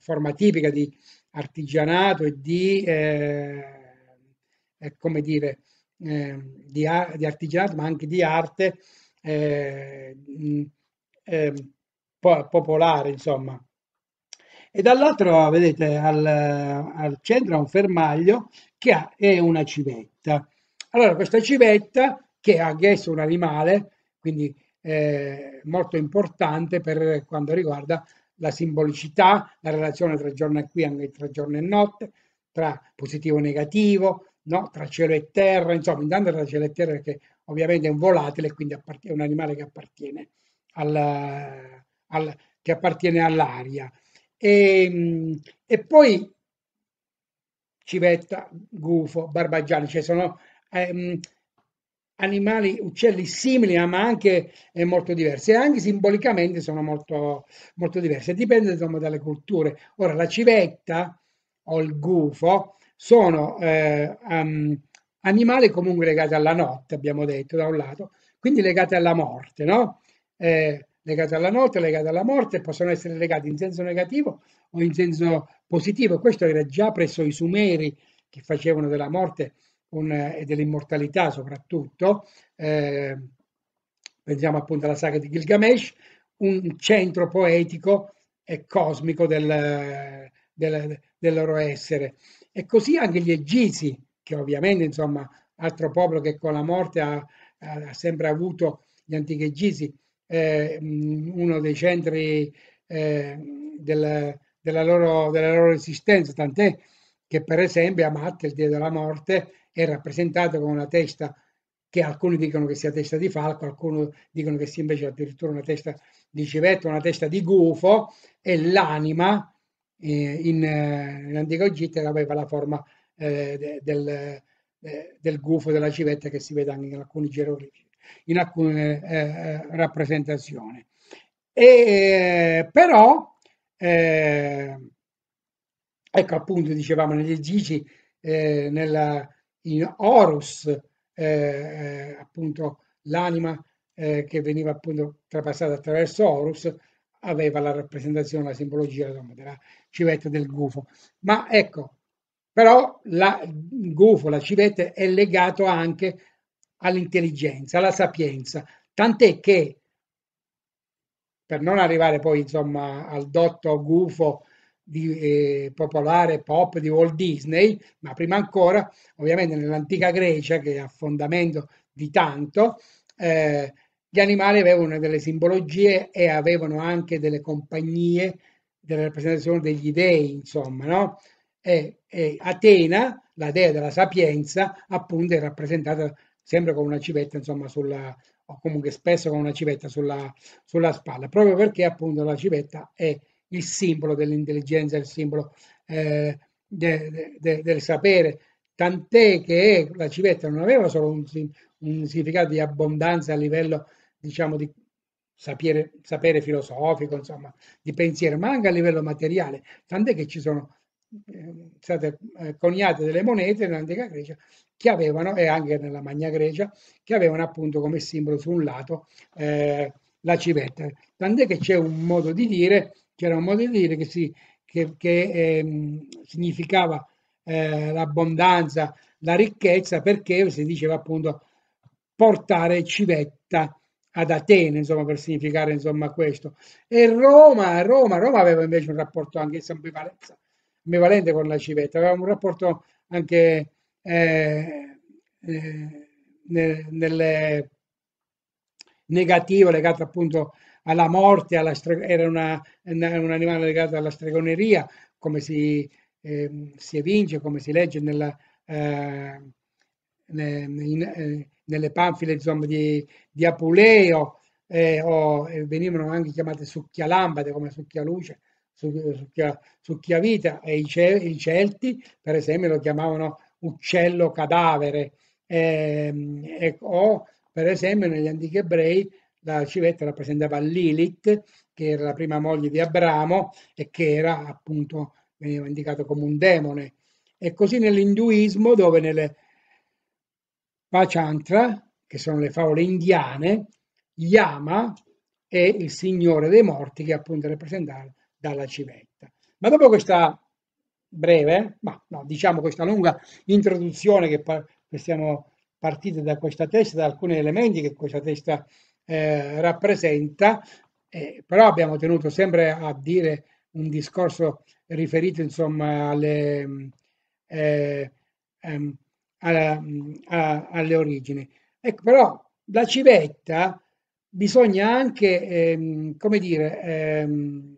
forma tipica di artigianato e di, eh, eh come dire, eh, di, di, artigianato ma anche di arte eh, ehm, po popolare, insomma. E dall'altro, vedete, al, al centro ha un fermaglio che ha, è una civetta. Allora, questa civetta, che è anch'essa un animale, quindi eh, molto importante per quanto riguarda la simbolicità, la relazione tra giorno e qui e tra giorno e notte, tra positivo e negativo, no? tra cielo e terra, insomma, intanto tra cielo e terra perché ovviamente è un volatile e quindi è un animale che appartiene, al, al, che appartiene all'aria. E, ehm, e, poi Civetta, Gufo, Barbagiani, cioè sono, ehm, animali, uccelli simili ma anche eh, molto diversi e anche simbolicamente sono molto, molto diversi, dipende insomma dalle culture. Ora la civetta o il gufo sono eh, um, animali comunque legati alla notte, abbiamo detto da un lato, quindi legati alla morte, no? Eh, legati alla notte, legati alla morte, possono essere legati in senso negativo o in senso positivo. Questo era già presso i Sumeri che facevano della morte un, eh, e dell'immortalità soprattutto, eh, pensiamo appunto alla saga di Gilgamesh, un centro poetico e cosmico del, del, del loro essere. E così anche gli Egizi, che ovviamente insomma altro popolo che con la morte ha, ha sempre avuto gli antichi Egizi, eh, uno dei centri eh, del, della, loro, della, loro, esistenza, tant'è che per esempio Amat, il dio della morte, è rappresentata con una testa che alcuni dicono che sia testa di falco, alcuni dicono che sia invece addirittura una testa di civetto, una testa di gufo e l'anima eh, in, eh, in antica Egitto aveva la forma eh, del, eh, del, gufo della civetta che si vede anche in alcuni geroglifici, in alcune eh, rappresentazioni. E, però, ecco appunto, dicevamo negli egizi, nella in Horus, eh, eh, appunto l'anima eh, che veniva appunto trapassata attraverso Horus, aveva la rappresentazione, la simbologia insomma, della civetta del gufo. Ma ecco, però la, il gufo, la civetta è legato anche all'intelligenza, alla sapienza, tant'è che per non arrivare poi insomma al dotto gufo di, eh, popolare pop di Walt Disney, ma prima ancora, ovviamente nell'antica Grecia, che è a fondamento di tanto, eh, gli animali avevano delle simbologie e avevano anche delle compagnie delle rappresentazioni degli dei, insomma, no? E, e Atena, la dea della sapienza, appunto è rappresentata sempre con una civetta, insomma, sulla, o comunque spesso con una civetta sulla, sulla spalla, proprio perché appunto la civetta è il simbolo dell'intelligenza, il simbolo eh, de, de, de, del sapere, tant'è che la civetta non aveva solo un, un significato di abbondanza a livello, diciamo, di sapere, sapere, filosofico, insomma, di pensiero, ma anche a livello materiale, tant'è che ci sono eh, state eh, coniate delle monete nell'antica Grecia che avevano, e anche nella Magna Grecia, che avevano appunto come simbolo su un lato eh, la civetta. Tant'è che c'è un modo di dire che era un modo di dire che, si, che, che eh, significava eh, l'abbondanza, la ricchezza, perché si diceva appunto portare civetta ad Atene, insomma, per significare insomma questo. E Roma, Roma, Roma aveva invece un rapporto anche ambivalenza, ambivalente con la civetta, aveva un rapporto anche eh, eh, nelle, negativo legato appunto a alla morte, alla era una, un animale legato alla stregoneria, come si, eh, si evince, come si legge nella, eh, in, eh, nelle panfile insomma, di, di, Apuleo, eh, o, venivano anche chiamate succhialambade come succhialuce, succhia, succhiavita, e i, i, Celti, per esempio, lo chiamavano uccello cadavere, ehm, o per esempio negli antichi ebrei la civetta rappresentava Lilith, che era la prima moglie di Abramo e che era appunto veniva indicato come un demone. E così nell'induismo, dove nelle Pachantra, che sono le favole indiane, Yama è il signore dei morti, che è appunto rappresentato dalla civetta. Ma dopo questa breve, ma no, diciamo questa lunga introduzione che, par- che siamo partiti da questa testa, da alcuni elementi che questa testa eh, rappresenta, eh, però abbiamo tenuto sempre a dire un discorso riferito insomma alle, mm, eh, ehm, alla, mm, a, alle origini. Ecco, però la civetta bisogna anche, ehm, come dire, ehm,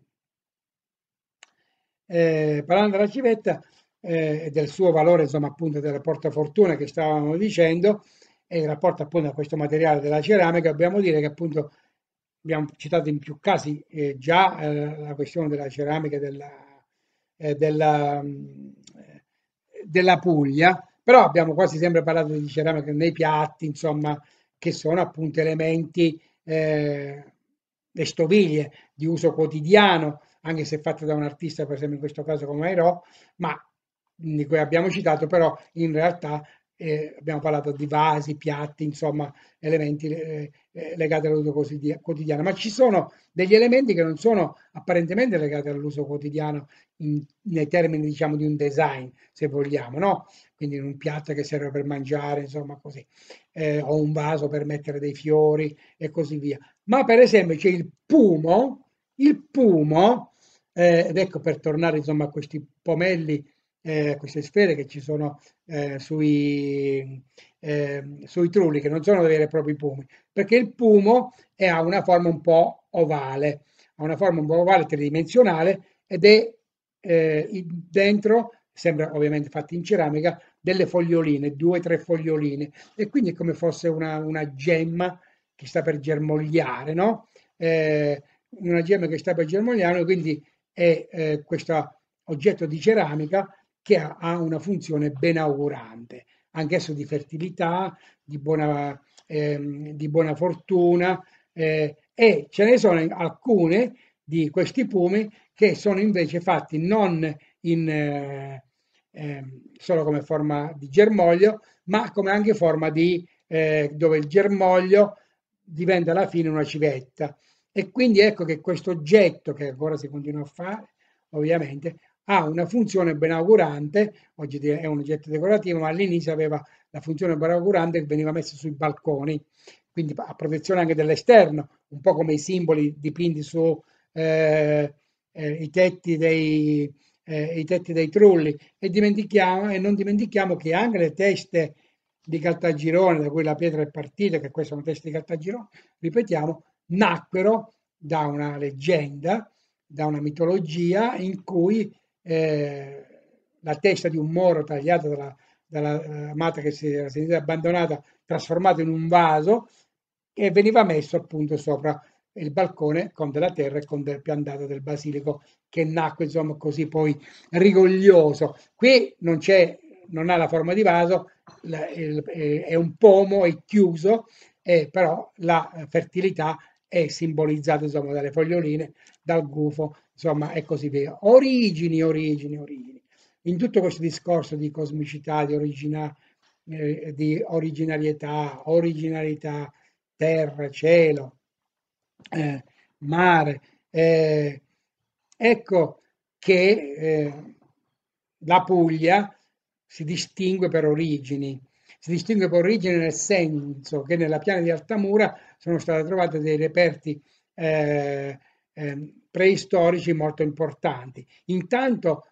eh, parlando della civetta eh, e eh, del suo valore, insomma, appunto della portafortuna che stavamo dicendo, e in rapporto appunto a questo materiale della ceramica dobbiamo dire che appunto abbiamo citato in più casi eh, già eh, la questione della ceramica della, eh, della, mm, della, Puglia, però abbiamo quasi sempre parlato di ceramica nei piatti, insomma, che sono appunto elementi, eh, le stoviglie di uso quotidiano, anche se fatte da un artista, per esempio in questo caso come Aero, ma di cui abbiamo citato, però in realtà eh, abbiamo parlato di vasi, piatti, insomma, elementi eh, eh legati all'uso quotidiano, ma ci sono degli elementi che non sono apparentemente legati all'uso quotidiano in, nei termini, diciamo, di un design, se vogliamo, no? Quindi un piatto che serve per mangiare, insomma, così, eh, o un vaso per mettere dei fiori e così via. Ma per esempio c'è il pumo, il pumo, eh, ed ecco per tornare insomma a questi pomelli eh, queste sfere che ci sono eh, sui, ehm, sui trulli, che non sono dei veri e propri pumi, perché il pumo è, ha una forma un po' ovale, ha una forma un po' ovale tridimensionale ed è eh, dentro, sembra ovviamente fatto in ceramica, delle foglioline, due o tre foglioline, e quindi è come fosse una, una gemma che sta per germogliare, no? Eh, una gemma che sta per germogliare, quindi è eh, questo oggetto di ceramica che ha, ha una funzione benaugurante, anch'esso di fertilità, di buona, ehm, di buona fortuna eh, e ce ne sono alcune di questi pumi che sono invece fatti non in, eh, ehm, solo come forma di germoglio, ma come anche forma di eh, dove il germoglio diventa alla fine una civetta. E quindi ecco che questo oggetto, che ancora si continua a fare, ovviamente, ha una funzione benaugurante, oggi è un oggetto decorativo, ma all'inizio aveva la funzione benaugurante che veniva messa sui balconi, quindi a protezione anche dell'esterno, un po' come i simboli dipinti su eh, eh, i, tetti dei, eh, i tetti dei trulli. E, dimentichiamo, e non dimentichiamo che anche le teste di Caltagirone, da cui la pietra è partita, che queste sono teste di Caltagirone, ripetiamo, nacquero da una leggenda, da una mitologia in cui eh, la testa di un moro tagliata dalla, dalla eh, mata che si era sentita abbandonata, trasformata in un vaso e veniva messo appunto sopra il balcone con della terra e con del piantato del basilico che nacque insomma così poi rigoglioso. Qui non c'è, non ha la forma di vaso, eh, è un pomo, è chiuso, eh, però la fertilità è simbolizzata insomma dalle foglioline, dal gufo, insomma, è così vero. Origini, origini, origini. In tutto questo discorso di cosmicità, di, origina, eh, di originarietà, originalità, terra, cielo, eh, mare, eh, ecco che eh, la Puglia si distingue per origini. Si distingue per origine nel senso che nella piana di Altamura sono state trovate dei reperti eh, Ehm, preistorici molto importanti. Intanto,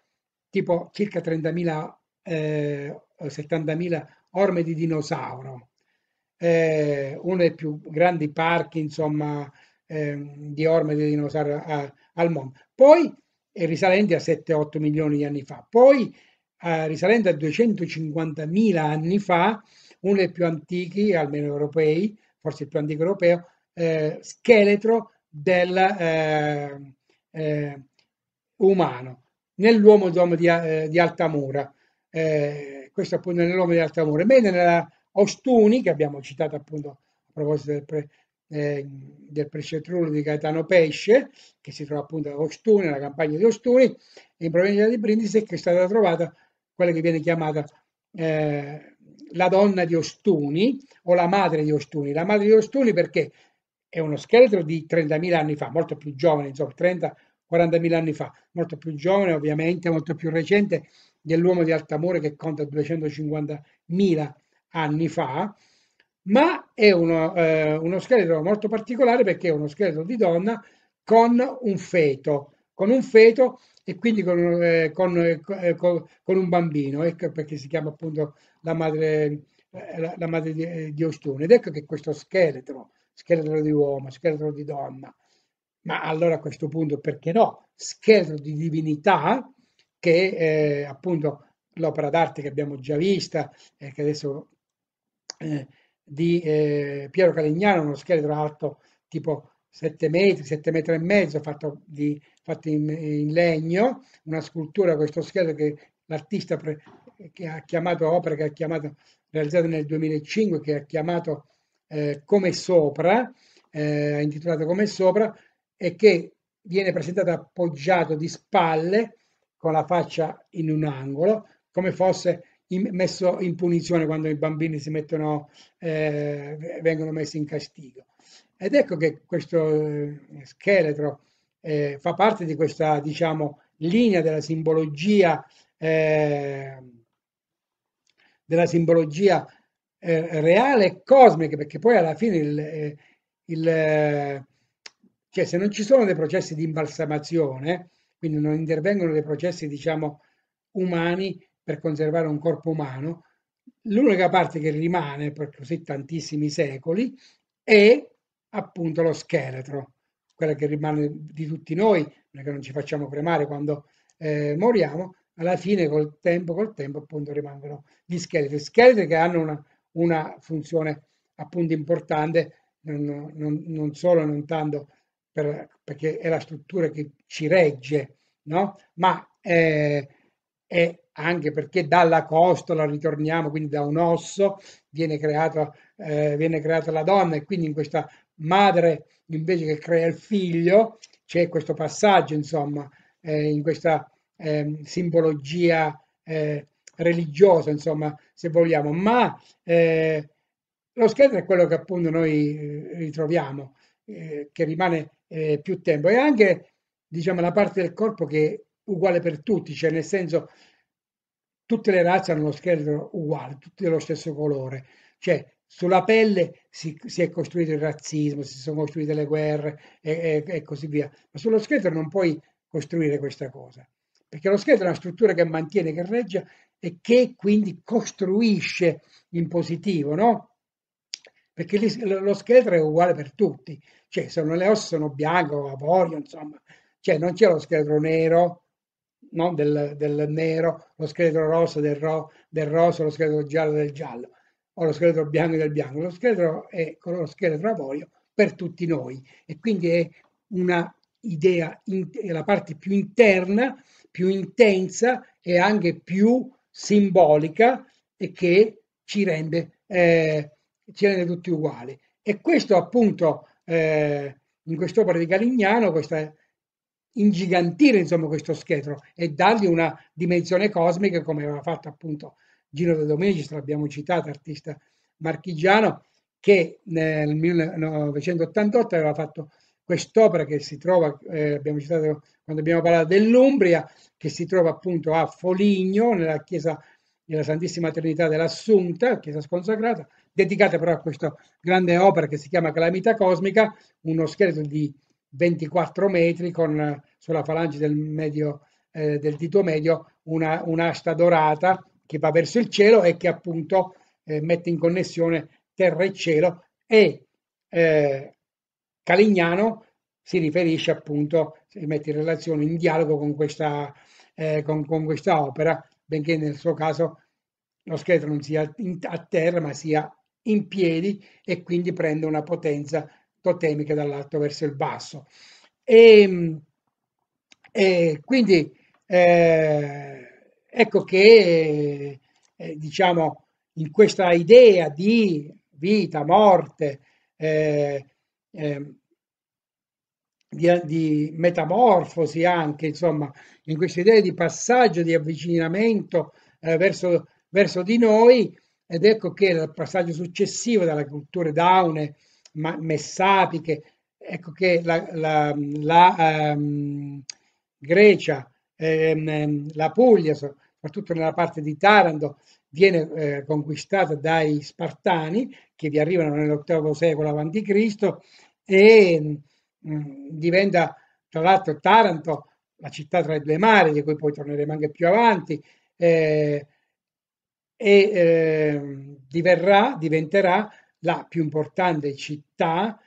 tipo circa 30.000, eh, 70.000 orme di dinosauro, eh, uno dei più grandi parchi, insomma, ehm, di orme di dinosauro a, al mondo. Poi, risalenti a 7-8 milioni di anni fa. Poi, eh, risalenti a 250.000 anni fa, uno dei più antichi, almeno europei, forse il più antico europeo, eh, scheletro del eh, eh, umano. Nell'uomo di, eh, di Altamura, eh, questo appunto nell'uomo di Altamura, bene nella Ostuni, che abbiamo citato appunto a proposito del, pre, eh, del precetrulo di Gaetano Pesce, che si trova appunto a Ostuni, nella campagna di Ostuni, in provincia di Brindisi, che è stata trovata quella che viene chiamata eh, la donna di Ostuni o la madre di Ostuni. La madre di Ostuni perché? è uno scheletro di 30.000 anni fa, molto più giovane, insomma, 30-40.000 anni fa, molto più giovane ovviamente, molto più recente dell'uomo di Altamore che conta 250.000 anni fa, ma è uno, eh, uno scheletro molto particolare perché è uno scheletro di donna con un feto, con un feto e quindi con, eh, con, eh, con, eh, con, un bambino, ecco perché si chiama appunto la madre, eh, la, la madre di, eh, di Ostone. Ed ecco che questo scheletro scheletro di uomo, scheletro di donna. Ma allora a questo punto perché no? Scheletro di divinità che è eh, appunto l'opera d'arte che abbiamo già vista, eh, che adesso eh, di eh, Piero Calignano, uno scheletro alto tipo 7 metri, 7 metri e mezzo, fatto, di, fatto in, in, legno, una scultura, questo scheletro che l'artista che ha chiamato opera, che ha chiamato, realizzata nel 2005, che ha chiamato eh, come sopra, eh, intitolato come sopra, e che viene presentato appoggiato di spalle con la faccia in un angolo, come fosse in, messo in punizione quando i bambini si mettono, eh, vengono messi in castigo. Ed ecco che questo eh, scheletro eh, fa parte di questa, diciamo, linea della simbologia, eh, della simbologia eh, reale e cosmica, perché poi alla fine il, eh, il, eh, cioè se non ci sono dei processi di imbalsamazione, quindi non intervengono dei processi diciamo umani per conservare un corpo umano, l'unica parte che rimane per così tantissimi secoli è appunto lo scheletro, quella che rimane di tutti noi, perché non ci facciamo cremare quando eh, moriamo, alla fine col tempo, col tempo appunto rimangono gli scheletri, scheletri che hanno una una funzione appunto importante non, non, non solo non tanto per, perché è la struttura che ci regge, no? ma eh, è anche perché dalla costola ritorniamo, quindi da un osso viene, creato, eh, viene creata la donna e quindi in questa madre invece che crea il figlio c'è questo passaggio, insomma, eh, in questa ehm, simbologia eh, religioso, insomma, se vogliamo, ma eh, lo scheletro è quello che appunto noi eh, ritroviamo, eh, che rimane eh, più tempo e anche, diciamo, la parte del corpo che è uguale per tutti, cioè nel senso tutte le razze hanno lo scheletro uguale, tutti dello stesso colore, cioè sulla pelle si, si, è costruito il razzismo, si sono costruite le guerre e, e, e, così via, ma sullo scheletro non puoi costruire questa cosa, perché lo scheletro è una struttura che mantiene, che regge e che quindi costruisce in positivo, no? Perché lo scheletro è uguale per tutti, cioè sono le ossa sono bianco, avorio, insomma, cioè non c'è lo scheletro nero, no? del, del nero, lo scheletro rosso del, ro, del rosso, lo scheletro giallo del giallo, o lo scheletro bianco del bianco, lo scheletro è con lo scheletro avorio per tutti noi e quindi è una idea, è la parte più interna, più intensa e anche più simbolica e che ci rende, eh, ci rende tutti uguali. E questo appunto eh, in quest'opera di Galignano, questa, ingigantire insomma questo scheletro e dargli una dimensione cosmica come aveva fatto appunto Gino De Domenici, l'abbiamo citato, artista marchigiano, che nel 1988 aveva fatto quest'opera che si trova, eh, abbiamo citato quando abbiamo parlato dell'Umbria, che si trova appunto a Foligno, nella chiesa della Santissima Trinità dell'Assunta, chiesa sconsacrata, dedicata però a questa grande opera che si chiama Calamita Cosmica, uno scheletro di 24 metri con eh, sulla falange del, medio, eh, del dito medio una, un'asta dorata che va verso il cielo e che appunto eh, mette in connessione terra e cielo e eh, Calignano si riferisce appunto, si mette in relazione, in dialogo con questa, eh, con, con questa opera, benché nel suo caso lo scheletro non sia in, a terra ma sia in piedi e quindi prende una potenza totemica dall'alto verso il basso. E, ehm, e quindi eh, ecco che eh, diciamo in questa idea di vita, morte, eh, eh, di, di, metamorfosi anche, insomma, in questa idea di passaggio, di avvicinamento eh, verso, verso, di noi ed ecco che il passaggio successivo dalle culture daune, ma, messapiche, ecco che la, la, la um, Grecia, ehm, la Puglia, soprattutto nella parte di Taranto, viene eh, conquistata dai Spartani che vi arrivano nell'VIII secolo a.C. e mh, mm, mm, diventa tra l'altro Taranto la città tra i due mari, di cui poi torneremo anche più avanti, eh, e eh, diverrà, diventerà la più importante città,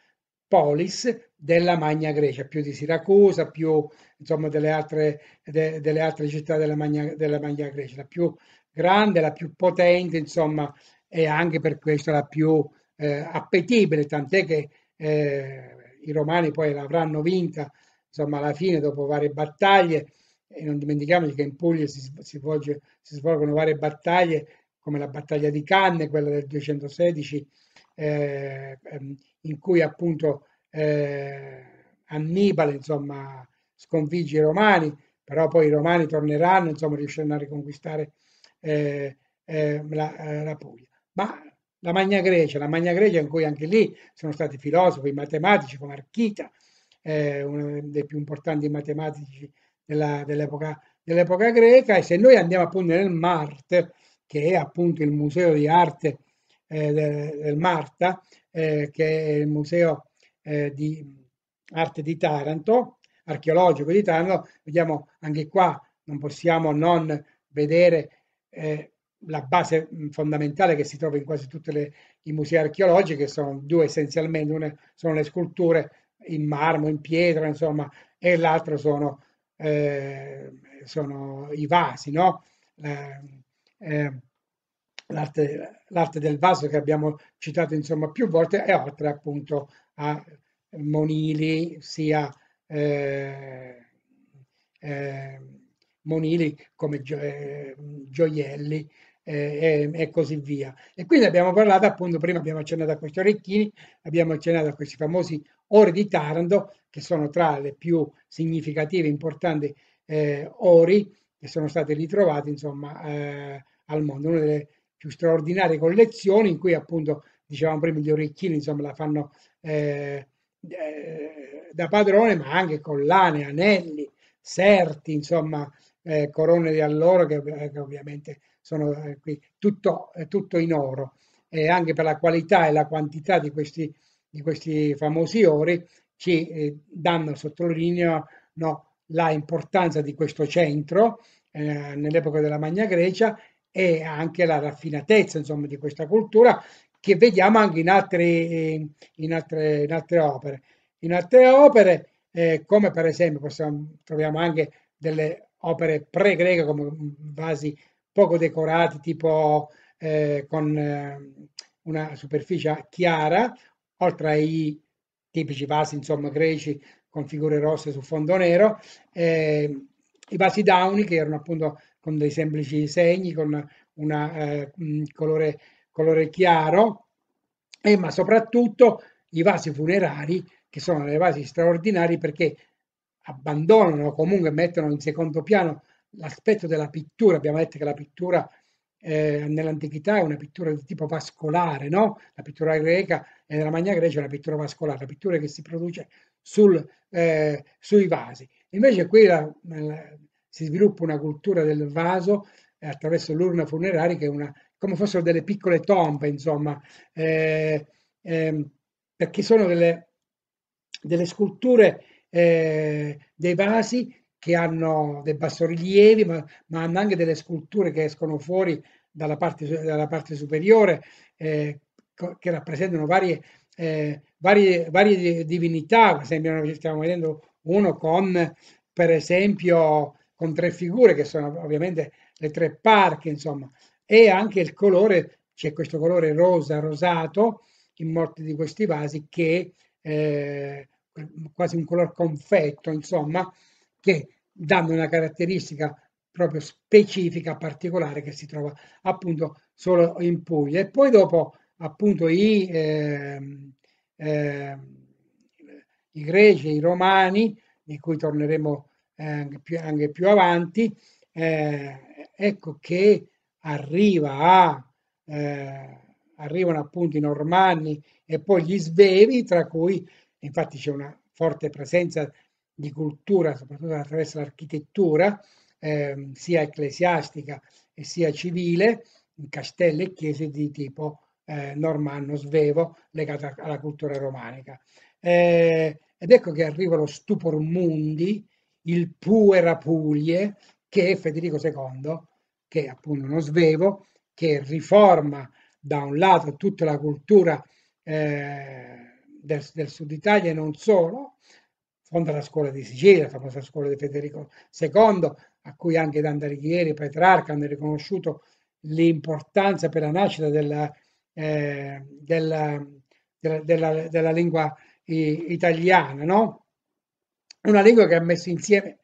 polis, della Magna Grecia, più di Siracusa, più insomma, delle, altre, de, delle altre città della Magna, della Magna Grecia, la più grande, la più potente, insomma, e anche per questo la più eh, appetibile, tant'è che eh, i romani poi l'avranno vinta, insomma, alla fine dopo varie battaglie, e non dimentichiamoci che in Puglia si, si, svolge, si svolgono varie battaglie, come la battaglia di Canne, quella del 216, eh, ehm, in cui appunto eh, Annibale, insomma, sconfigge i romani, però poi i romani torneranno, insomma, riusciranno a riconquistare eh, eh, la, eh, la, Puglia. Ma la Magna Grecia, la Magna Grecia in cui anche lì sono stati filosofi, matematici come Archita, eh, uno dei più importanti matematici della, dell'epoca, dell'epoca, greca, e se noi andiamo appunto nel Marte, che è appunto il museo di arte eh, del, del, Marta, che è il museo di arte di Taranto, archeologico di Taranto, vediamo anche qua non possiamo non vedere eh, la base mm, fondamentale che si trova in quasi tutti i musei archeologici, sono due essenzialmente, una sono le sculture in marmo, in pietra, insomma, e l'altra sono, eh, sono, i vasi, no? eh, l'arte, l'arte, del vaso che abbiamo citato insomma più volte e oltre appunto a Monili sia eh, eh monili come gio- ehm, gioielli eh, e, e, così via. E quindi abbiamo parlato appunto, prima abbiamo accennato a questi orecchini, abbiamo accennato a questi famosi ori di Taranto, che sono tra le più significative e importanti eh, ori che sono state ritrovate insomma eh, al mondo, una delle più straordinarie collezioni in cui appunto dicevamo prima gli orecchini insomma la fanno eh, eh, da padrone ma anche collane, anelli, serti insomma eh, corone di alloro che, eh, che ovviamente sono eh, qui tutto, eh, tutto, in oro e anche per la qualità e la quantità di questi, di questi famosi ori ci eh, danno, sottolineano no, la importanza di questo centro eh, nell'epoca della Magna Grecia e anche la raffinatezza insomma, di questa cultura che vediamo anche in, altri, in, altre, in altre, opere. In altre opere, eh, come per esempio possiamo, troviamo anche delle opere pre-greche come mm, vasi poco decorati, tipo eh, con eh, una superficie chiara, oltre ai tipici vasi insomma, greci con figure rosse su fondo nero, eh, i vasi dauni che erano appunto con dei semplici segni, con un eh, mm, colore, colore chiaro, e, ma soprattutto i vasi funerari che sono dei vasi straordinari perché abbandonano o comunque mettono in secondo piano l'aspetto della pittura. Abbiamo detto che la pittura eh, nell'antichità è una pittura di tipo vascolare, no? la pittura greca e nella Magna Grecia è una pittura vascolare, la pittura che si produce sul, eh, sui vasi. Invece qui la, la, si sviluppa una cultura del vaso eh, attraverso l'urna funeraria che è una, come fossero delle piccole tombe, insomma, eh, ehm, perché sono delle, delle sculture eh, dei vasi che hanno dei bassorilievi, ma, ma, hanno anche delle sculture che escono fuori dalla parte, dalla parte superiore, eh, che rappresentano varie, eh, varie, varie divinità. Per esempio, stiamo vedendo uno con, per esempio, con tre figure che sono ovviamente le tre parche, insomma, e anche il colore, c'è questo colore rosa rosato in molti di questi vasi che eh, quasi un color confetto, insomma, che danno una caratteristica proprio specifica, particolare, che si trova appunto solo in Puglia. E poi dopo appunto i, eh, eh, i greci, i romani, di cui torneremo anche, eh, più, anche, più, avanti, eh, ecco che arriva a, eh, arrivano appunto i normanni e poi gli svevi, tra cui infatti c'è una forte presenza di cultura, soprattutto attraverso l'architettura, eh, sia ecclesiastica e sia civile, in castelli e chiese di tipo eh, normanno-svevo legata alla cultura romanica. Eh, ed ecco che arriva lo stupor mundi, il puera pulie, che è Federico II, che è appunto uno svevo, che riforma da un lato tutta la cultura eh, del, del sud Italia e non solo, fonda la scuola di Sicilia, la famosa scuola di Federico II, a cui anche Dante Alighieri, e Petrarca hanno riconosciuto l'importanza per la nascita della, eh, della, della, della, della, lingua i, italiana, no? Una lingua che ha messo insieme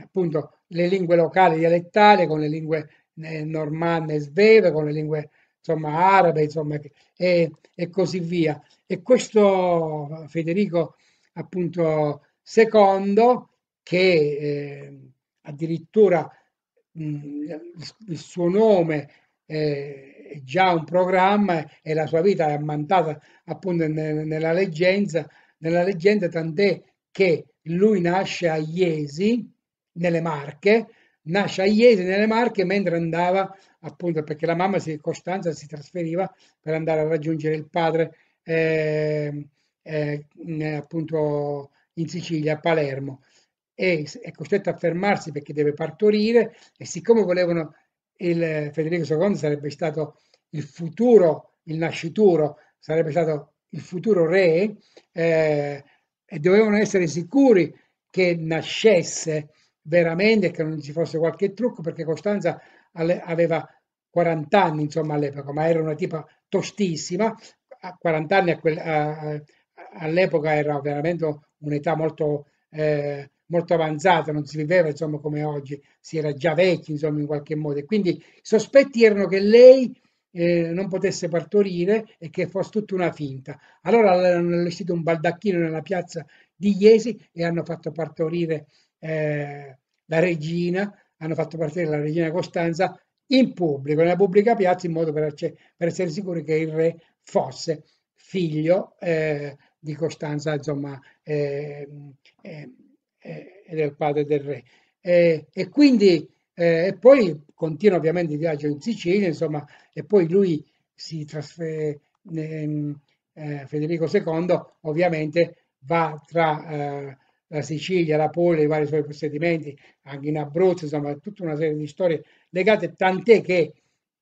appunto le lingue locali dialettali con le lingue eh, normanne e sveve, con le lingue insomma, arabe insomma, e, e, così via. E questo Federico appunto secondo, che eh, addirittura mh, il suo nome eh, è già un programma e la sua vita è ammantata appunto nella, leggenda, nella leggenda, tant'è che lui nasce a Iesi, nelle Marche, nasce a Iesi nelle Marche mentre andava appunto perché la mamma si, Costanza si trasferiva per andare a raggiungere il padre ehm, eh, eh, appunto in Sicilia, a Palermo. E è costretta a fermarsi perché deve partorire e siccome volevano il Federico II sarebbe stato il futuro, il nascituro, sarebbe stato il futuro re eh, e dovevano essere sicuri che nascesse veramente che non ci fosse qualche trucco perché Costanza aveva 40 anni insomma all'epoca, ma era una tipa tostissima, a 40 anni a quel, a, all'epoca era veramente un'età molto, eh, molto avanzata, non si viveva insomma come oggi, si era già vecchi insomma in qualche modo quindi i sospetti erano che lei eh, non potesse partorire e che fosse tutta una finta. Allora hanno allestito un baldacchino nella piazza di Iesi e hanno fatto partorire eh, la regina hanno fatto partire la regina Costanza in pubblico, nella pubblica piazza, in modo per, per essere sicuri che il re fosse figlio eh, di Costanza, insomma, eh, eh, eh del padre del re. Eh, e quindi, eh, e poi continua ovviamente il viaggio in Sicilia, insomma, e poi lui si trasferisce, Federico II ovviamente va tra la Sicilia, la Pole, i vari suoi possedimenti, anche in Abruzzo, insomma, tutta una serie di storie legate, tant'è che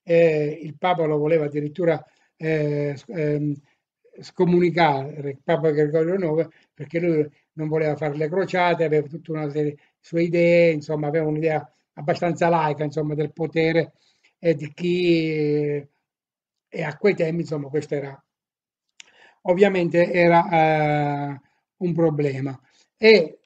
eh, il Papa lo voleva addirittura eh, ehm, scomunicare, il Papa Gregorio IX, perché lui non voleva fare le crociate, aveva tutta una serie di sue idee, insomma, aveva un'idea abbastanza laica, insomma, del potere e di chi... E a quei temi, insomma, questo era... Ovviamente era eh, un problema e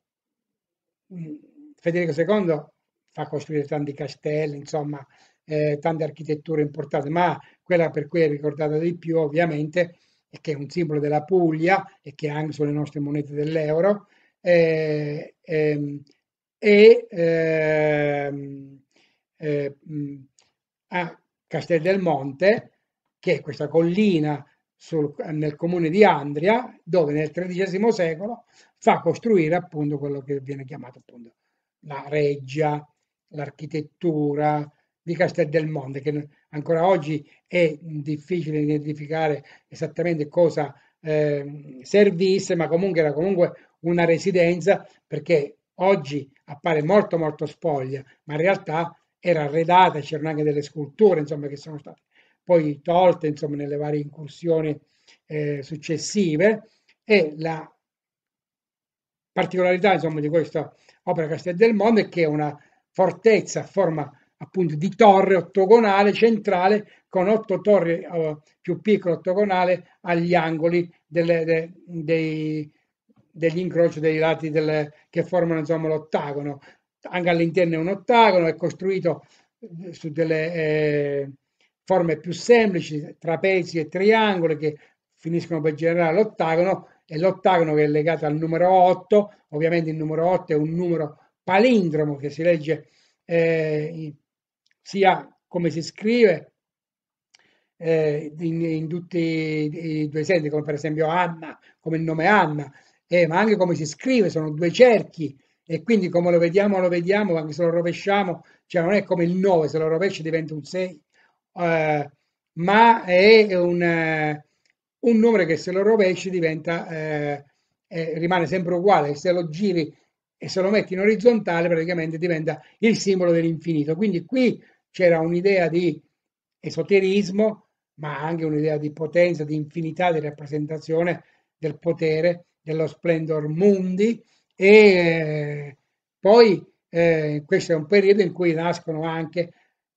mm, Federico II fa costruire tanti castelli, insomma, eh, tante architetture importanti, ma quella per cui è ricordata di più ovviamente è che è un simbolo della Puglia e che ha anche sulle nostre monete dell'euro, eh, ehm, e ehm, eh, eh, a Castel del Monte, che è questa collina sul, nel comune di Andria, dove nel XIII secolo fa costruire appunto quello che viene chiamato appunto la reggia, l'architettura di Castel del Monte, che ancora oggi è difficile identificare esattamente cosa eh, servisse, ma comunque era comunque una residenza perché oggi appare molto molto spoglia, ma in realtà era arredata, c'erano anche delle sculture insomma, che sono state poi tolte insomma, nelle varie incursioni eh, successive e la particolarità insomma, di questa opera Castel del Mondo è che è una fortezza a forma appunto di torre ottagonale centrale con otto torri eh, più piccole ottagonale agli angoli delle, de, dei, degli incroci dei lati delle, che formano insomma, l'ottagono. Anche all'interno è un ottagono, è costruito eh, su delle eh, forme più semplici, trapezi e triangoli che finiscono per generare l'ottagono è l'ottagono che è legato al numero 8, ovviamente il numero 8 è un numero palindromo che si legge eh, sia come si scrive eh, in, in, tutti i, i due sensi, come per esempio Anna, come il nome Anna, eh, ma anche come si scrive, sono due cerchi e quindi come lo vediamo lo vediamo, anche se lo rovesciamo, cioè non è come il 9, se lo rovesci diventa un 6, eh, ma è un eh, un numero che se lo rovesci diventa, eh, eh, rimane sempre uguale, se lo giri e se lo metti in orizzontale praticamente diventa il simbolo dell'infinito. Quindi qui c'era un'idea di esoterismo, ma anche un'idea di potenza, di infinità, di rappresentazione del potere, dello splendor mundi e eh, poi eh, questo è un periodo in cui nascono anche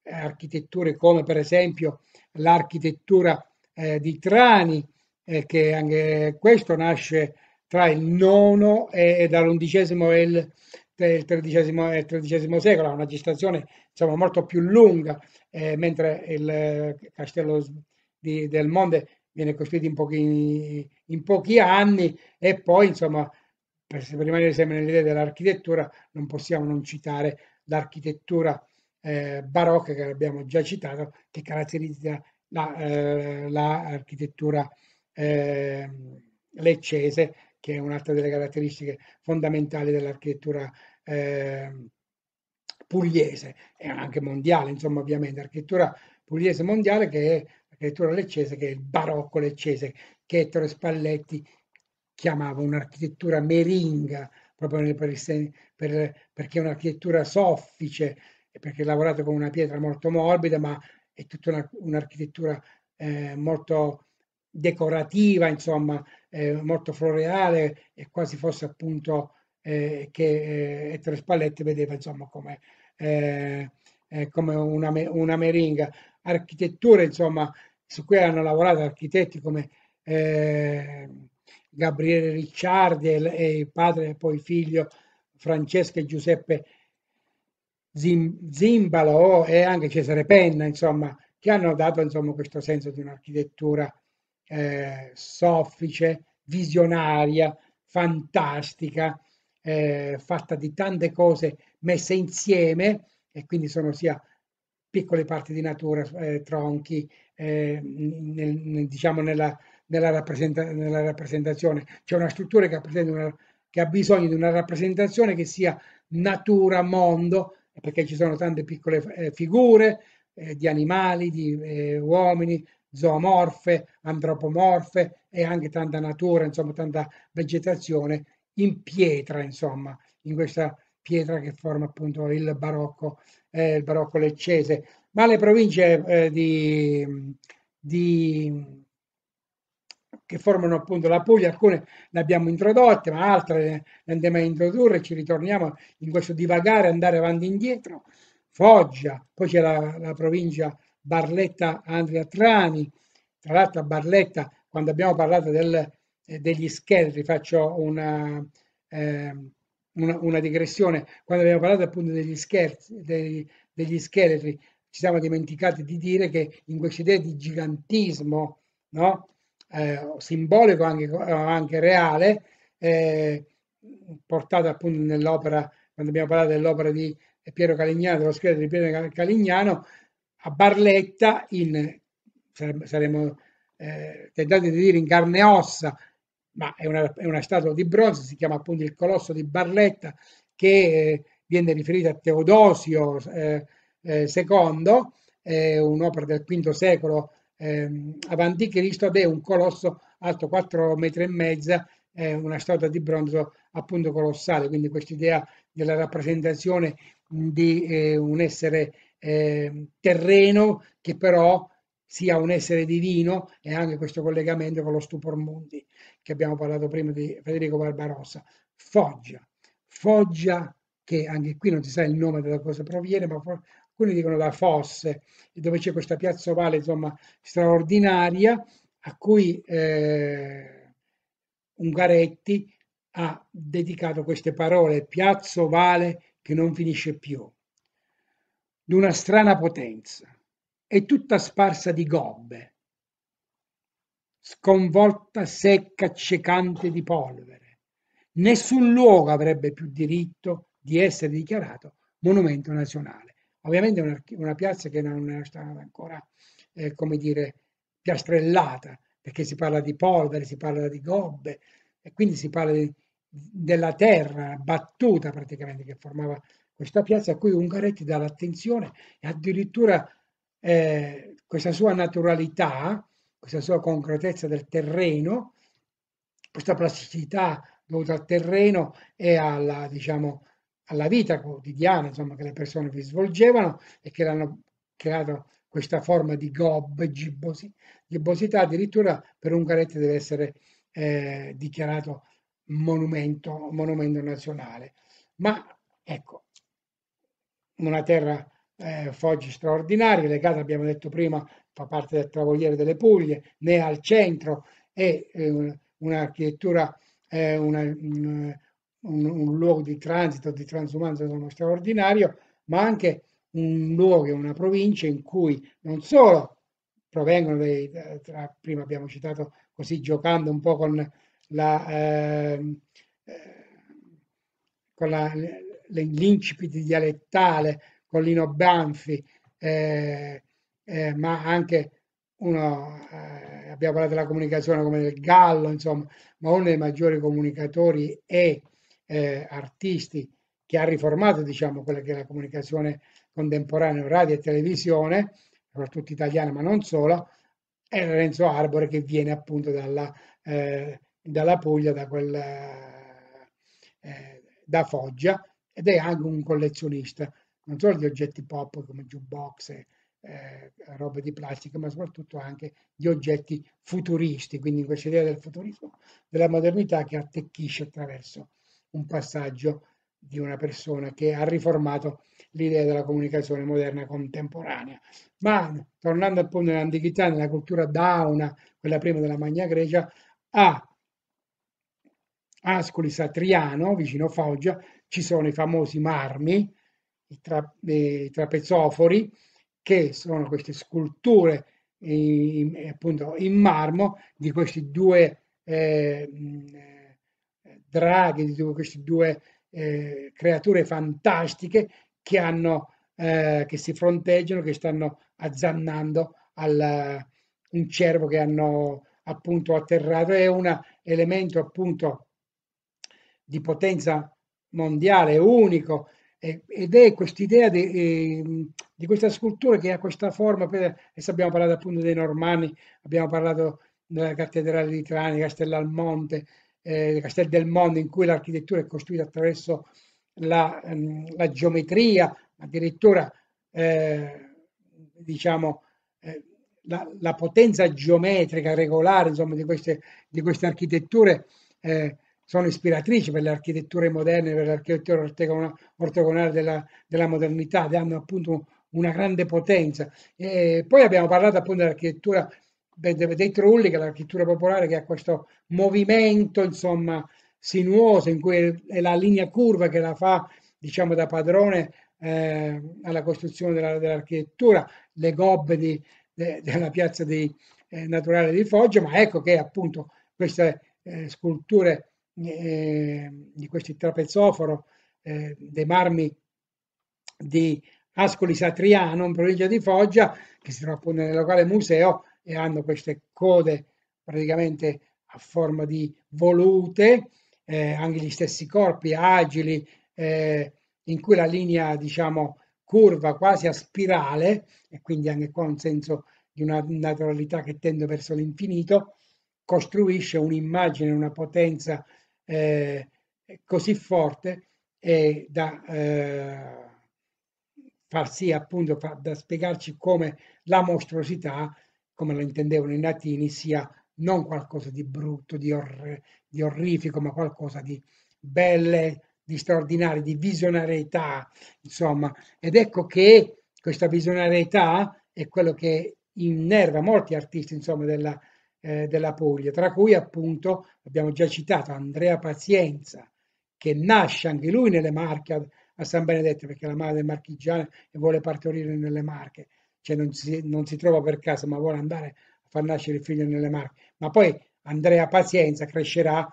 architetture come per esempio l'architettura eh, di Trani eh, che anche questo nasce tra il IX e, e dall'undicesimo e il, il XIII secolo, ha una gestazione diciamo, molto più lunga, eh, mentre il eh, castello di, del Monte viene costruito in pochi, in pochi, anni e poi, insomma, per, per rimanere sempre nell'idea dell'architettura, non possiamo non citare l'architettura eh, barocca che abbiamo già citato, che caratterizza l'architettura la, eh, la eh, leccese, che è un'altra delle caratteristiche fondamentali dell'architettura eh, pugliese e anche mondiale, insomma ovviamente, architettura pugliese mondiale che è l'architettura leccese, che è il barocco leccese, che Ettore Spalletti chiamava un'architettura meringa, proprio per il, per, perché è un'architettura soffice, perché è lavorato con una pietra molto morbida, ma è tutta una, un'architettura eh, molto decorativa, insomma, eh, molto floreale e quasi fosse appunto eh, che eh, Tres Paletti vedeva insomma come, eh, eh come una, una, meringa. Architetture, insomma, su cui hanno lavorato architetti come eh, Gabriele Ricciardi e, e il padre e poi figlio Francesco e Giuseppe Zim, Zimbalo e anche Cesare Penna, insomma, che hanno dato insomma, questo senso di un'architettura eh, soffice, visionaria, fantastica, eh, fatta di tante cose messe insieme e quindi sono sia piccole parti di natura, eh, tronchi, eh, nel, diciamo nella, nella, rappresenta- nella rappresentazione. C'è una struttura che, una, che ha bisogno di una rappresentazione che sia natura, mondo, perché ci sono tante piccole eh, figure eh, di animali, di eh, uomini, zoomorfe, antropomorfe e anche tanta natura, insomma tanta vegetazione in pietra, insomma, in questa pietra che forma appunto il barocco, eh, il barocco leccese. Ma le province eh, di, di, che formano appunto la Puglia, alcune le abbiamo introdotte, ma altre le andiamo a introdurre, ci ritorniamo in questo divagare, andare avanti e indietro. Foggia, poi c'è la, la provincia Barletta Andrea Trani. Tra l'altro a Barletta, quando abbiamo parlato del, eh, degli scheletri, faccio una, eh, una, una, digressione, quando abbiamo parlato appunto degli, scherzi, degli, degli scheletri, ci siamo dimenticati di dire che in questa idea di gigantismo, no? eh, simbolico anche, anche reale, eh, portato appunto nell'opera, quando abbiamo parlato dell'opera di Piero Calignano, dello scheletro di Piero Calignano, a Barletta, in, saremmo eh, tentati di dire in carne e ossa, ma è una, è una, statua di bronzo, si chiama appunto il Colosso di Barletta, che eh, viene riferita a Teodosio eh, II, eh, un'opera del V secolo ehm, avanti Cristo, ed è un colosso alto 4 metri e mezza, una statua di bronzo appunto colossale, quindi questa idea della rappresentazione di eh, un essere eh, terreno che però sia un essere divino e anche questo collegamento con lo stupor mondi che abbiamo parlato prima di Federico Barbarossa. Foggia, Foggia che anche qui non si sa il nome da cosa proviene, ma alcuni dicono da Fosse, dove c'è questa piazza ovale insomma straordinaria a cui eh, Ungaretti ha dedicato queste parole, piazza ovale che non finisce più d'una strana potenza e tutta sparsa di gobbe, sconvolta, secca, accecante di polvere. Nessun luogo avrebbe più diritto di essere dichiarato monumento nazionale. Ovviamente una, una, piazza che non era stata ancora, eh, come dire, piastrellata, perché si parla di polvere, si parla di gobbe, e quindi si parla di, della terra battuta praticamente che formava questa piazza a cui Ungaretti dà l'attenzione e addirittura eh, questa sua naturalità, questa sua concretezza del terreno, questa plasticità dovuta al terreno e alla, diciamo, alla vita quotidiana insomma, che le persone vi svolgevano e che l'hanno creato questa forma di gob, gibbosi, gibbosità, addirittura per Ungaretti deve essere eh, dichiarato monumento, monumento nazionale. Ma ecco, una terra eh, foggi straordinaria, legata, abbiamo detto prima, fa parte del Travogliere delle Puglie, ne al centro è eh, un'architettura, eh, una, mm, un, un, luogo di transito, di transumanza straordinario, ma anche un luogo, una provincia in cui non solo provengono dei, tra, prima abbiamo citato così giocando un po' con la, ehm, eh, con la l'incipit dialettale con Lino Banfi, eh, eh, ma anche uno, eh, abbiamo parlato della comunicazione come del Gallo, insomma, ma uno dei maggiori comunicatori e eh, artisti che ha riformato diciamo, quella che è la comunicazione contemporanea, radio e televisione, soprattutto italiana ma non solo, è Lorenzo Arbore che viene appunto dalla, eh, dalla Puglia, da quella eh, da Foggia ed è anche un collezionista, non solo di oggetti pop come jukebox e eh, robe di plastica, ma soprattutto anche di oggetti futuristi, quindi in questa idea del futurismo, della modernità che attecchisce attraverso un passaggio di una persona che ha riformato l'idea della comunicazione moderna contemporanea. Ma tornando appunto nell'antichità, nella cultura dauna, quella prima della Magna Grecia, a Ascoli Satriano, vicino Foggia, ci sono i famosi marmi, i, tra, eh, i trapezzofori, che sono queste sculture in, eh, appunto in marmo di questi due eh, eh draghi, di queste due eh, creature fantastiche che, hanno, eh, che si fronteggiano, che stanno azzannando al, un cervo che hanno appunto atterrato. È un elemento appunto di potenza mondiale unico ed è quest'idea di, eh, di, questa scultura che ha questa forma, adesso abbiamo parlato appunto dei Normanni, abbiamo parlato della cattedrale di Trani, Castellalmonte, eh, Castel del Mondo, eh, in cui l'architettura è costruita attraverso la, ehm, la geometria, addirittura eh, diciamo eh, la, la, potenza geometrica regolare insomma, di, queste, di queste architetture eh, sono ispiratrici per le architetture moderne, per l'architettura ortogonale della, della modernità, hanno appunto una grande potenza. E poi abbiamo parlato appunto dell'architettura dei trulli, che è l'architettura popolare che ha questo movimento, insomma, sinuoso, in cui è la linea curva che la fa, diciamo, da padrone eh, alla costruzione della, dell'architettura, le gobbe di, de, della piazza di, eh, naturale di Foggia, ma ecco che appunto queste eh, sculture Ehm, di questi trapezzoforo eh, dei marmi di Ascoli Satriano in provincia di Foggia che si trova appunto nel locale museo e hanno queste code praticamente a forma di volute eh, anche gli stessi corpi agili eh, in cui la linea diciamo curva quasi a spirale e quindi anche qua un senso di una naturalità che tende verso l'infinito costruisce un'immagine, una potenza eh, così forte e da eh, far sì appunto fa, da spiegarci come la mostruosità, come la intendevano i latini, sia non qualcosa di brutto, di, or, di orrifico, ma qualcosa di belle, di straordinario, di visionarietà, insomma. Ed ecco che questa visionarietà è quello che innerva molti artisti, insomma, della, eh, della Puglia, tra cui appunto abbiamo già citato Andrea Pazienza, che nasce anche lui nelle Marche a, a San Benedetto, perché la madre è marchigiana e vuole partorire nelle Marche, cioè non si, non si trova per caso, ma vuole andare a far nascere il figlio nelle Marche. Ma poi Andrea Pazienza crescerà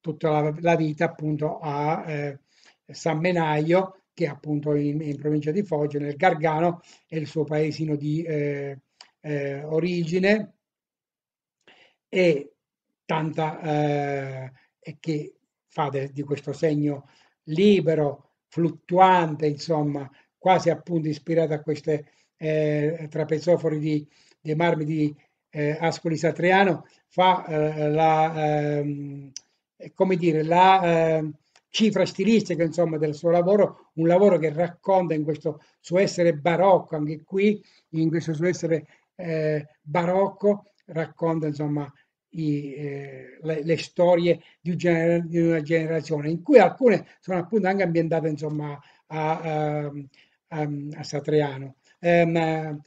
tutta la, la vita appunto a eh, San Menaio, che è appunto in, in, provincia di Foggia, nel Gargano, è il suo paesino di eh, eh, origine, e, tanta, eh, che fa de, di questo segno libero, fluttuante, insomma, quasi appunto ispirato a queste eh, trapezofori di, dei marmi di eh, Ascoli Satriano, fa eh, la, ehm, eh, come dire, la ehm, cifra stilistica insomma, del suo lavoro, un lavoro che racconta in questo suo essere barocco, anche qui, in questo suo essere eh, barocco, racconta insomma i, eh, le, le, storie di, un genera- di, una generazione, in cui alcune sono appunto anche ambientate insomma a, ehm, ehm, a, ehm, a, a Satriano, ehm,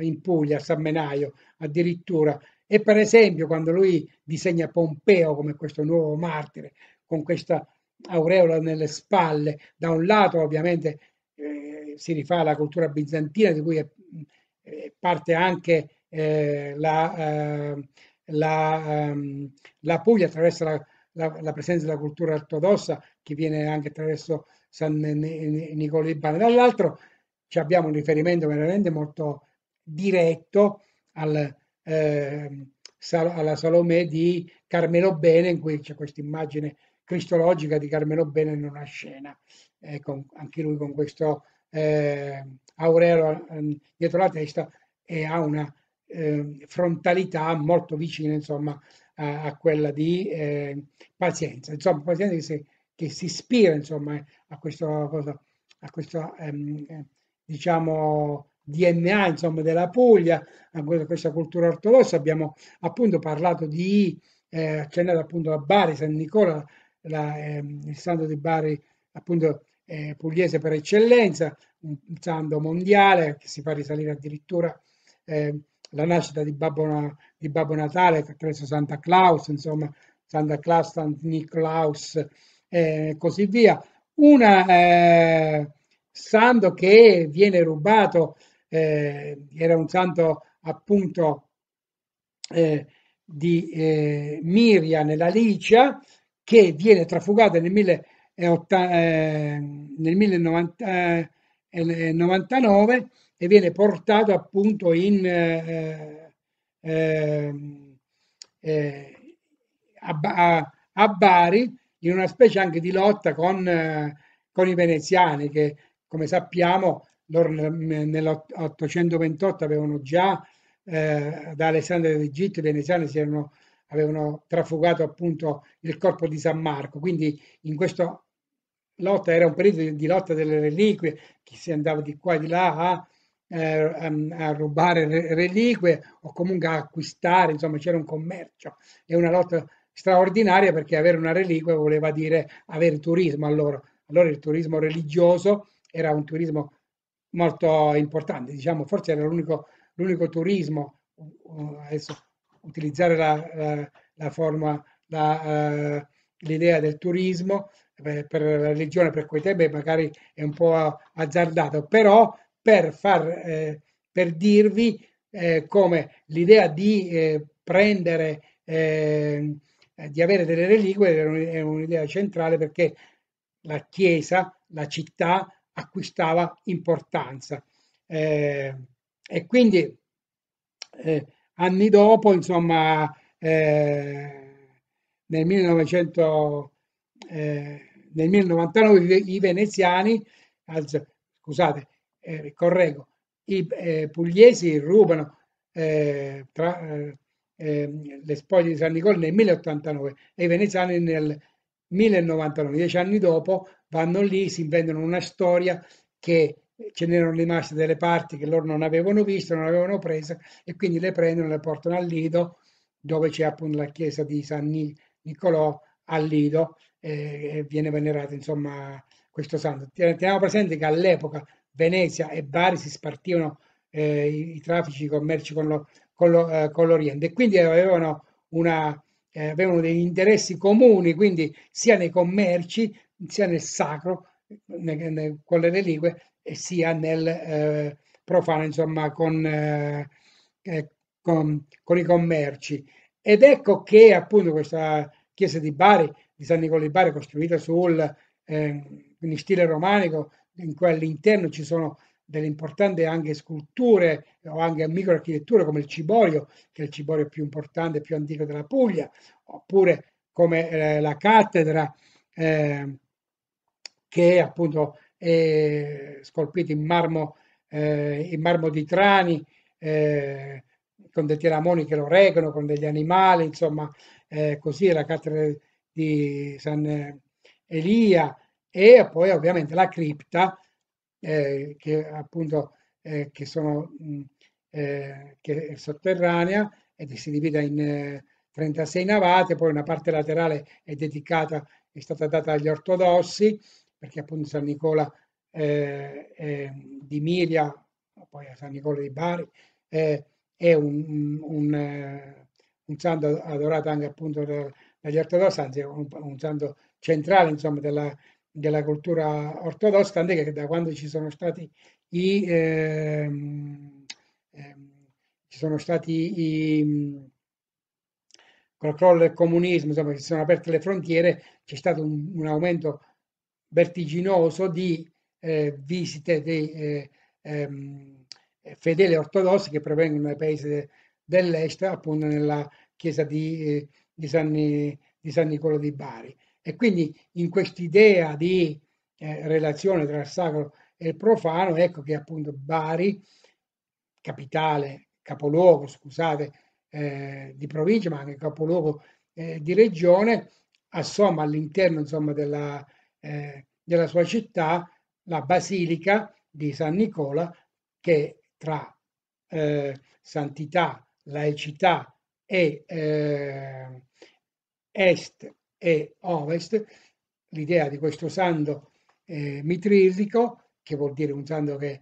in Puglia, a San Menaio addirittura. E per esempio quando lui disegna Pompeo come questo nuovo martire, con questa aureola nelle spalle, da un lato ovviamente eh, si rifà alla cultura bizantina di cui è, è parte anche eh, la la, um, la Puglia attraverso la, la, la, presenza della cultura ortodossa che viene anche attraverso San Nicola di Bari. Dall'altro abbiamo un riferimento veramente molto diretto al, eh, sal, alla Salome di Carmelo Bene, in cui c'è questa immagine cristologica di Carmelo Bene in una scena, eh, con, anche lui con questo eh, aureolo eh, dietro la testa e ha una eh, frontalità molto vicina insomma, a, a quella di eh, pazienza. Insomma, pazienza che si, che si ispira insomma, eh, a questo, cosa, a questo ehm, eh, diciamo, DNA insomma, della Puglia, a questa cultura ortodossa. Abbiamo appunto parlato di, eh, accennato appunto a Bari, San Nicola, la, ehm, il santo di Bari appunto eh, pugliese per eccellenza, un santo mondiale che si fa risalire addirittura eh, la nascita di Babbo, di Babbo Natale attraverso Santa Claus, insomma Santa Claus, San Nicolaus e eh, così via. Un eh, santo che viene rubato, eh, era un santo appunto eh, di eh, Miria nella Licia, che viene trafugato nel, 1080, eh, nel 1099 e viene portato appunto in, eh, eh, ehm, eh a, a, a, Bari in una specie anche di lotta con, eh, con i veneziani che come sappiamo loro nell'828 avevano già eh, da Alessandria d'Egitto i veneziani si erano avevano trafugato appunto il corpo di San Marco. Quindi in questa lotta era un periodo di, di lotta delle reliquie, che si andava di qua e di là a eh, a rubare reliquie o comunque a acquistare, insomma c'era un commercio e una lotta straordinaria perché avere una reliquia voleva dire avere turismo allora. Allora il turismo religioso era un turismo molto importante, diciamo forse era l'unico, l'unico turismo, uh, uh, adesso utilizzare la, la, la forma, la, uh, l'idea del turismo eh, per, per la religione per quei tempi magari è un po' azzardato, però per, far, eh, per dirvi eh, come l'idea di eh, prendere, eh, di avere delle reliquie era un'idea centrale perché la chiesa, la città acquistava importanza. Eh, e quindi eh, anni dopo, insomma, nel 1900 nel 1999 i veneziani, scusate, eh, correggo, i eh, pugliesi rubano eh, tra, eh, ehm, le spoglie di San Nicolò nel 1089 e i veneziani nel 1099. Dieci anni dopo vanno lì, si inventano una storia che ce n'erano rimaste delle parti che loro non avevano visto, non avevano presa e quindi le prendono e le portano al Lido dove c'è appunto la chiesa di San Nicolò al Lido eh, e viene venerato insomma questo santo. Teniamo presente che all'epoca Venezia e Bari si spartivano eh, i, i, traffici, i commerci con, lo, con, lo, eh, l'Oriente e quindi avevano, una, eh, avevano degli interessi comuni, quindi sia nei commerci, sia nel sacro, ne, ne, con le reliquie, e sia nel eh, profano, insomma, con, eh, eh, con, con i commerci. Ed ecco che appunto questa chiesa di Bari, di San Nicola di Bari, costruita sul eh, in stile romanico, in cui all'interno ci sono delle importanti anche sculture eh, o anche microarchitetture come il ciborio, che è il ciborio più importante e più antico della Puglia, oppure come eh, la cattedra eh, che è appunto è scolpita in marmo, eh, in marmo di trani, eh, con dei tiramoni che lo reggono, con degli animali, insomma, eh, così è la cattedra di San Elia, e poi ovviamente la cripta eh, che appunto eh, che sono mm, eh, che è sotterranea ed si divide in 36 eh, navate, poi una parte laterale è dedicata, è stata data agli ortodossi, perché appunto San Nicola eh, di Miria, poi a San Nicola di Bari, eh, è un, un, un, santo adorato anche appunto dagli ortodossi, anzi è un, un santo centrale insomma della, della cultura ortodossa, tant'è che da quando ci sono stati i, ehm, ehm, ci sono stati i, mm, col crollo del comunismo, insomma, si sono aperte le frontiere, c'è stato un, un aumento vertiginoso di eh, visite dei eh, ehm, fedeli ortodossi che provengono dai paesi dell'est, appunto nella chiesa di, eh, di, San, di San Nicolo di Bari. E quindi in quest'idea di eh, relazione tra il sacro e il profano, ecco che appunto Bari, capitale, capoluogo, scusate, eh, di provincia, ma anche capoluogo eh, di regione, assomma all'interno insomma, della, eh, della sua città la basilica di San Nicola che tra eh, santità, laicità e eh, est e ovest, l'idea di questo santo eh, mitrillico, che vuol dire un santo che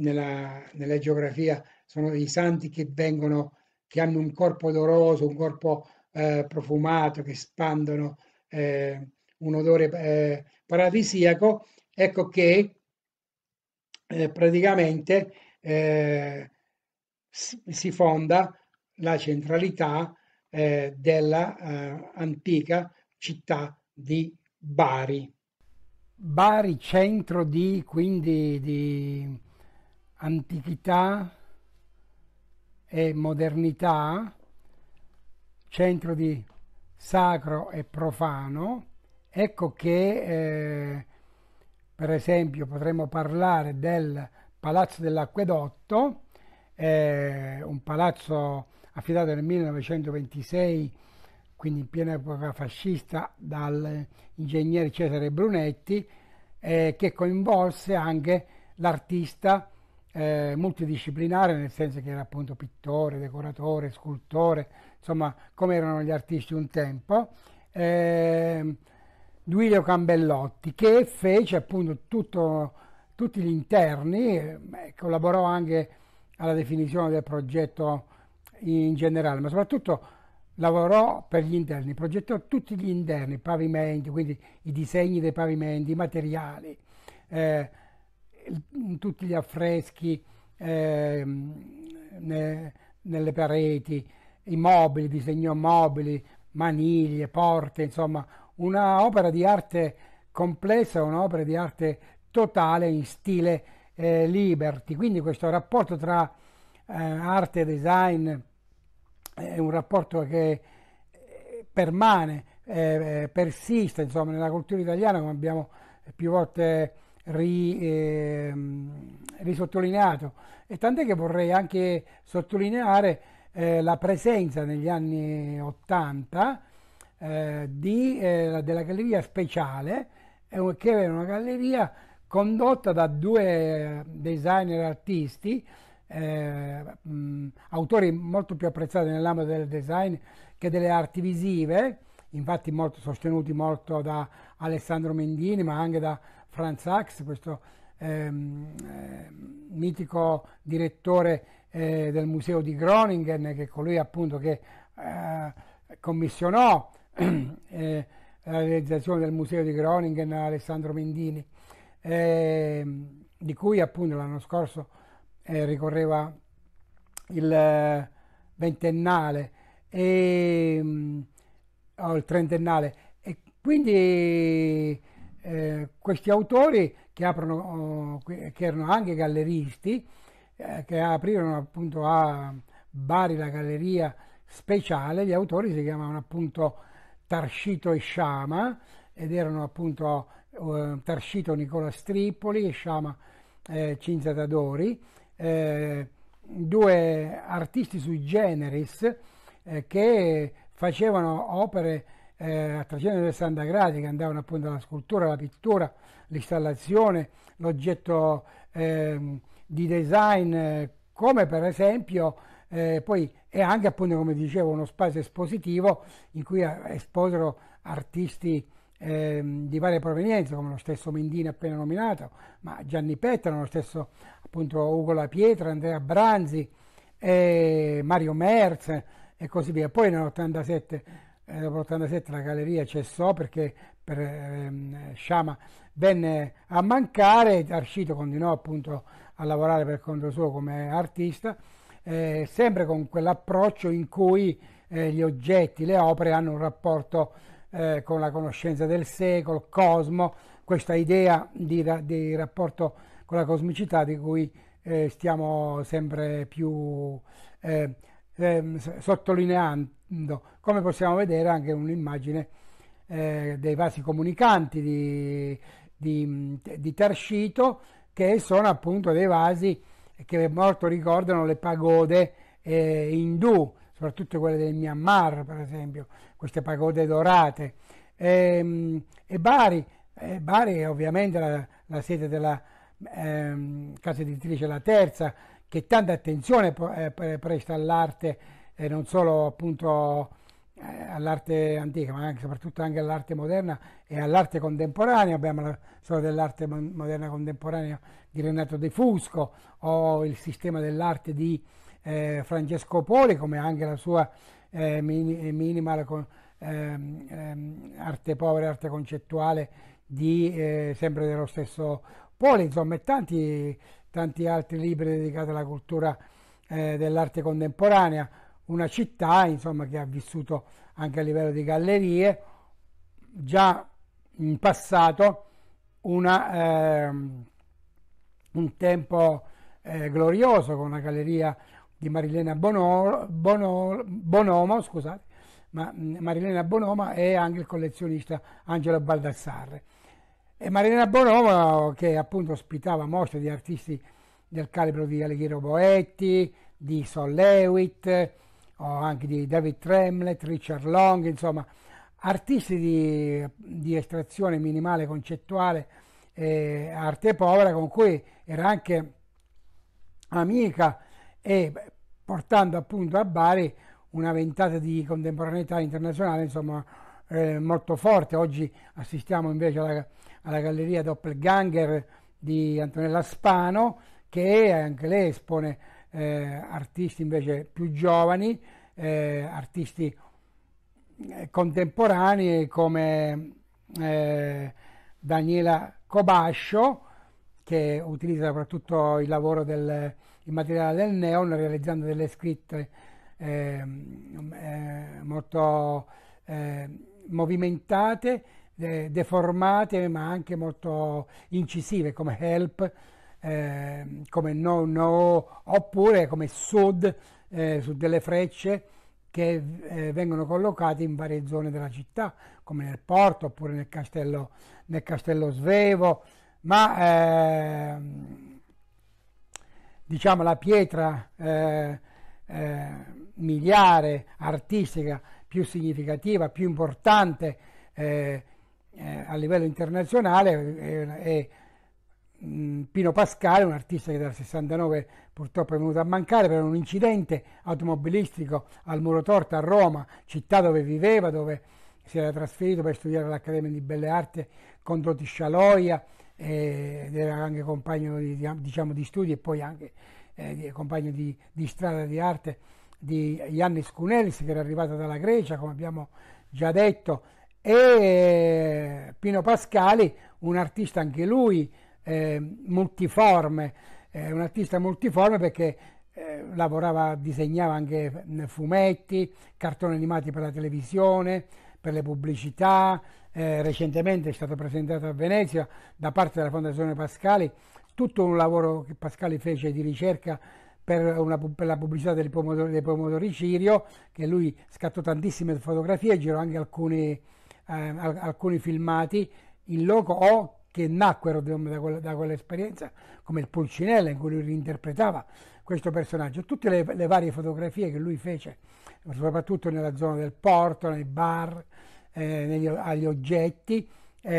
nella, nella, geografia sono i santi che vengono, che hanno un corpo odoroso, un corpo eh, profumato, che espandono eh, un odore eh, paradisiaco, ecco che eh, praticamente eh, si fonda la centralità eh, dell'antica eh, città di Bari. Bari, centro di, quindi di antichità e modernità, centro di sacro e profano, ecco che eh, per esempio potremmo parlare del Palazzo dell'Acquedotto, eh, un palazzo affidata nel 1926, quindi in piena epoca fascista, dall'ingegnere Cesare Brunetti, eh, che coinvolse anche l'artista eh, multidisciplinare, nel senso che era appunto pittore, decoratore, scultore, insomma come erano gli artisti un tempo, eh, Duilio Cambellotti, che fece appunto tutto, tutti gli interni, eh, collaborò anche alla definizione del progetto in generale, ma soprattutto lavorò per gli interni, progettò tutti gli interni, i pavimenti, quindi i disegni dei pavimenti, i materiali, eh, tutti gli affreschi eh, ne, nelle pareti, i mobili, disegnò mobili, maniglie, porte, insomma una opera di arte complessa, un'opera di arte totale in stile eh, liberty, quindi questo rapporto tra eh, arte e design è un rapporto che eh, permane, eh, eh, persiste insomma, nella cultura italiana, come abbiamo più volte ri, eh, risottolineato. E tant'è che vorrei anche sottolineare eh, la presenza negli anni 80 eh, di, della Galleria Speciale, che era una galleria condotta da due designer artisti, eh, mm, autori molto più apprezzati nell'ambito del design che delle arti visive, infatti molto, sostenuti molto da Alessandro Mendini, ma anche da Franz Sachs, questo ehm, eh, mitico direttore eh, del museo di Groningen, che è colui appunto che eh, commissionò eh, la realizzazione del museo di Groningen Alessandro Mendini, ehm, di cui appunto l'anno scorso eh, ricorreva il eh, ventennale e, mm, o oh, il trentennale e quindi eh, questi autori che, aprono, oh, che, erano anche galleristi eh, che aprirono appunto a Bari la galleria speciale gli autori si chiamavano appunto Tarscito e Sciama ed erano appunto eh, Tarscito Nicola Strippoli e Sciama eh, Cinzia Tadori eh, due artisti sui generis eh, che facevano opere eh, a 360 gradi che andavano appunto dalla scultura alla pittura, l'installazione, l'oggetto ehm, di design come per esempio eh, poi è anche appunto come dicevo uno spazio espositivo in cui esposero artisti ehm, di varie provenienze, come lo stesso Mendini appena nominato, ma Gianni Pettano, lo stesso appunto Ugo La Pietra, Andrea Branzi, eh, Mario Merz e così via. Poi nell'87 eh, dopo l'87 la galleria cessò perché per, ehm, Sciama venne a mancare, Arcito continuò appunto a lavorare per conto suo come artista, eh, sempre con quell'approccio in cui eh, gli oggetti, le opere hanno un rapporto eh, con la conoscenza del sé, col cosmo, questa idea di, di rapporto con la cosmicità di cui eh, stiamo sempre più eh, ehm, sottolineando, come possiamo vedere anche un'immagine eh, dei vasi comunicanti di, di, di Tarsito, che sono appunto dei vasi che molto ricordano le pagode eh, indù, soprattutto quelle del Myanmar, per esempio, queste pagode dorate. E, ehm, e Bari, eh, Bari è ovviamente la, la sede della ehm, casa editrice La Terza, che tanta attenzione eh, pre- presta all'arte, eh, non solo appunto eh, all'arte antica, ma anche, soprattutto anche all'arte moderna e all'arte contemporanea. Abbiamo la storia dell'arte moderna contemporanea di Renato De Fusco o il sistema dell'arte di eh, Francesco Poli, come anche la sua eh, mini, eh, minimal con, ehm, ehm, arte povera, arte concettuale, di, eh, sempre dello stesso Poli, insomma, e tanti, tanti altri libri dedicati alla cultura eh, dell'arte contemporanea, una città insomma, che ha vissuto anche a livello di gallerie già in passato una, eh, un tempo eh, glorioso con una galleria di Marilena Bonomo, scusate, ma mm, Marilena Bonoma e anche il collezionista Angelo Baldassarre. E Marilena Bonomo, che appunto ospitava mostre di artisti del calibro di Alighiero Boetti, di Sol Lewitt, o anche di David Tremlett, Richard Long, insomma, artisti di, di estrazione minimale concettuale e arte povera con cui era anche amica e portando appunto a Bari una ventata di contemporaneità internazionale insomma eh, molto forte. Oggi assistiamo invece alla, alla galleria Doppelganger di Antonella Spano che anche lei espone eh, artisti invece più giovani, eh, artisti eh, contemporanei come eh, Daniela Cobascio che utilizza soprattutto il lavoro del il materiale del neon realizzando delle scritte eh, eh, molto ehm, movimentate, deformate ma anche molto incisive come help, ehm, come no no oppure come sud eh, su delle frecce che eh, vengono collocate in varie zone della città, come nel porto oppure nel castello, nel castello Svevo, ma eh, diciamo, la pietra eh, eh, miliare artistica più significativa, più importante eh, eh a livello internazionale è, mm, Pino Pascale, un artista che dal 69 purtroppo è venuto a mancare per un incidente automobilistico al Muro Torta a Roma, città dove viveva, dove si era trasferito per studiare all'Accademia di Belle Arti con Doti Scialoia, ed era anche compagno di, diciamo, di studi e poi anche eh, compagno di, di, strada di arte di Iannis Kunelis che era arrivato dalla Grecia come abbiamo già detto e Pino Pascali un artista anche lui eh, multiforme eh, un artista multiforme perché eh, lavorava, disegnava anche fumetti, cartoni animati per la televisione, per le pubblicità, eh, recentemente è stato presentato a Venezia da parte della Fondazione Pascali tutto un lavoro che Pascali fece di ricerca per, una, per la pubblicità del, pomodor, del pomodoricirio, che lui scattò tantissime fotografie, girò anche alcuni, eh, alcuni filmati in loco o che nacquero da, quella, da quell'esperienza, come il Pulcinella in cui lui reinterpretava questo personaggio. Tutte le, le varie fotografie che lui fece soprattutto nella zona del porto, nei bar, eh, negli, agli oggetti eh,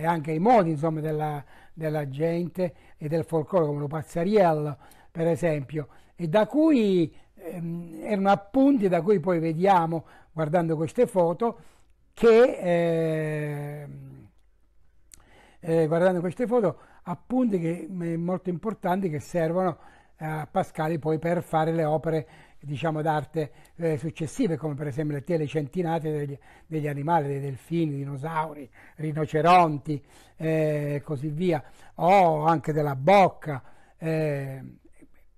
e eh, anche ai modi insomma, della, della, gente e del folklore come lo pazzariello per esempio e da cui ehm, erano appunti da cui poi vediamo guardando queste foto che eh, eh, guardando queste foto appunti che, eh, molto importanti che servono a Pascali poi per fare le opere diciamo, d'arte eh, successive, come per esempio le tele centinate degli, degli animali, dei delfini, dinosauri, rinoceronti eh, e eh, così via, o anche della bocca. Eh,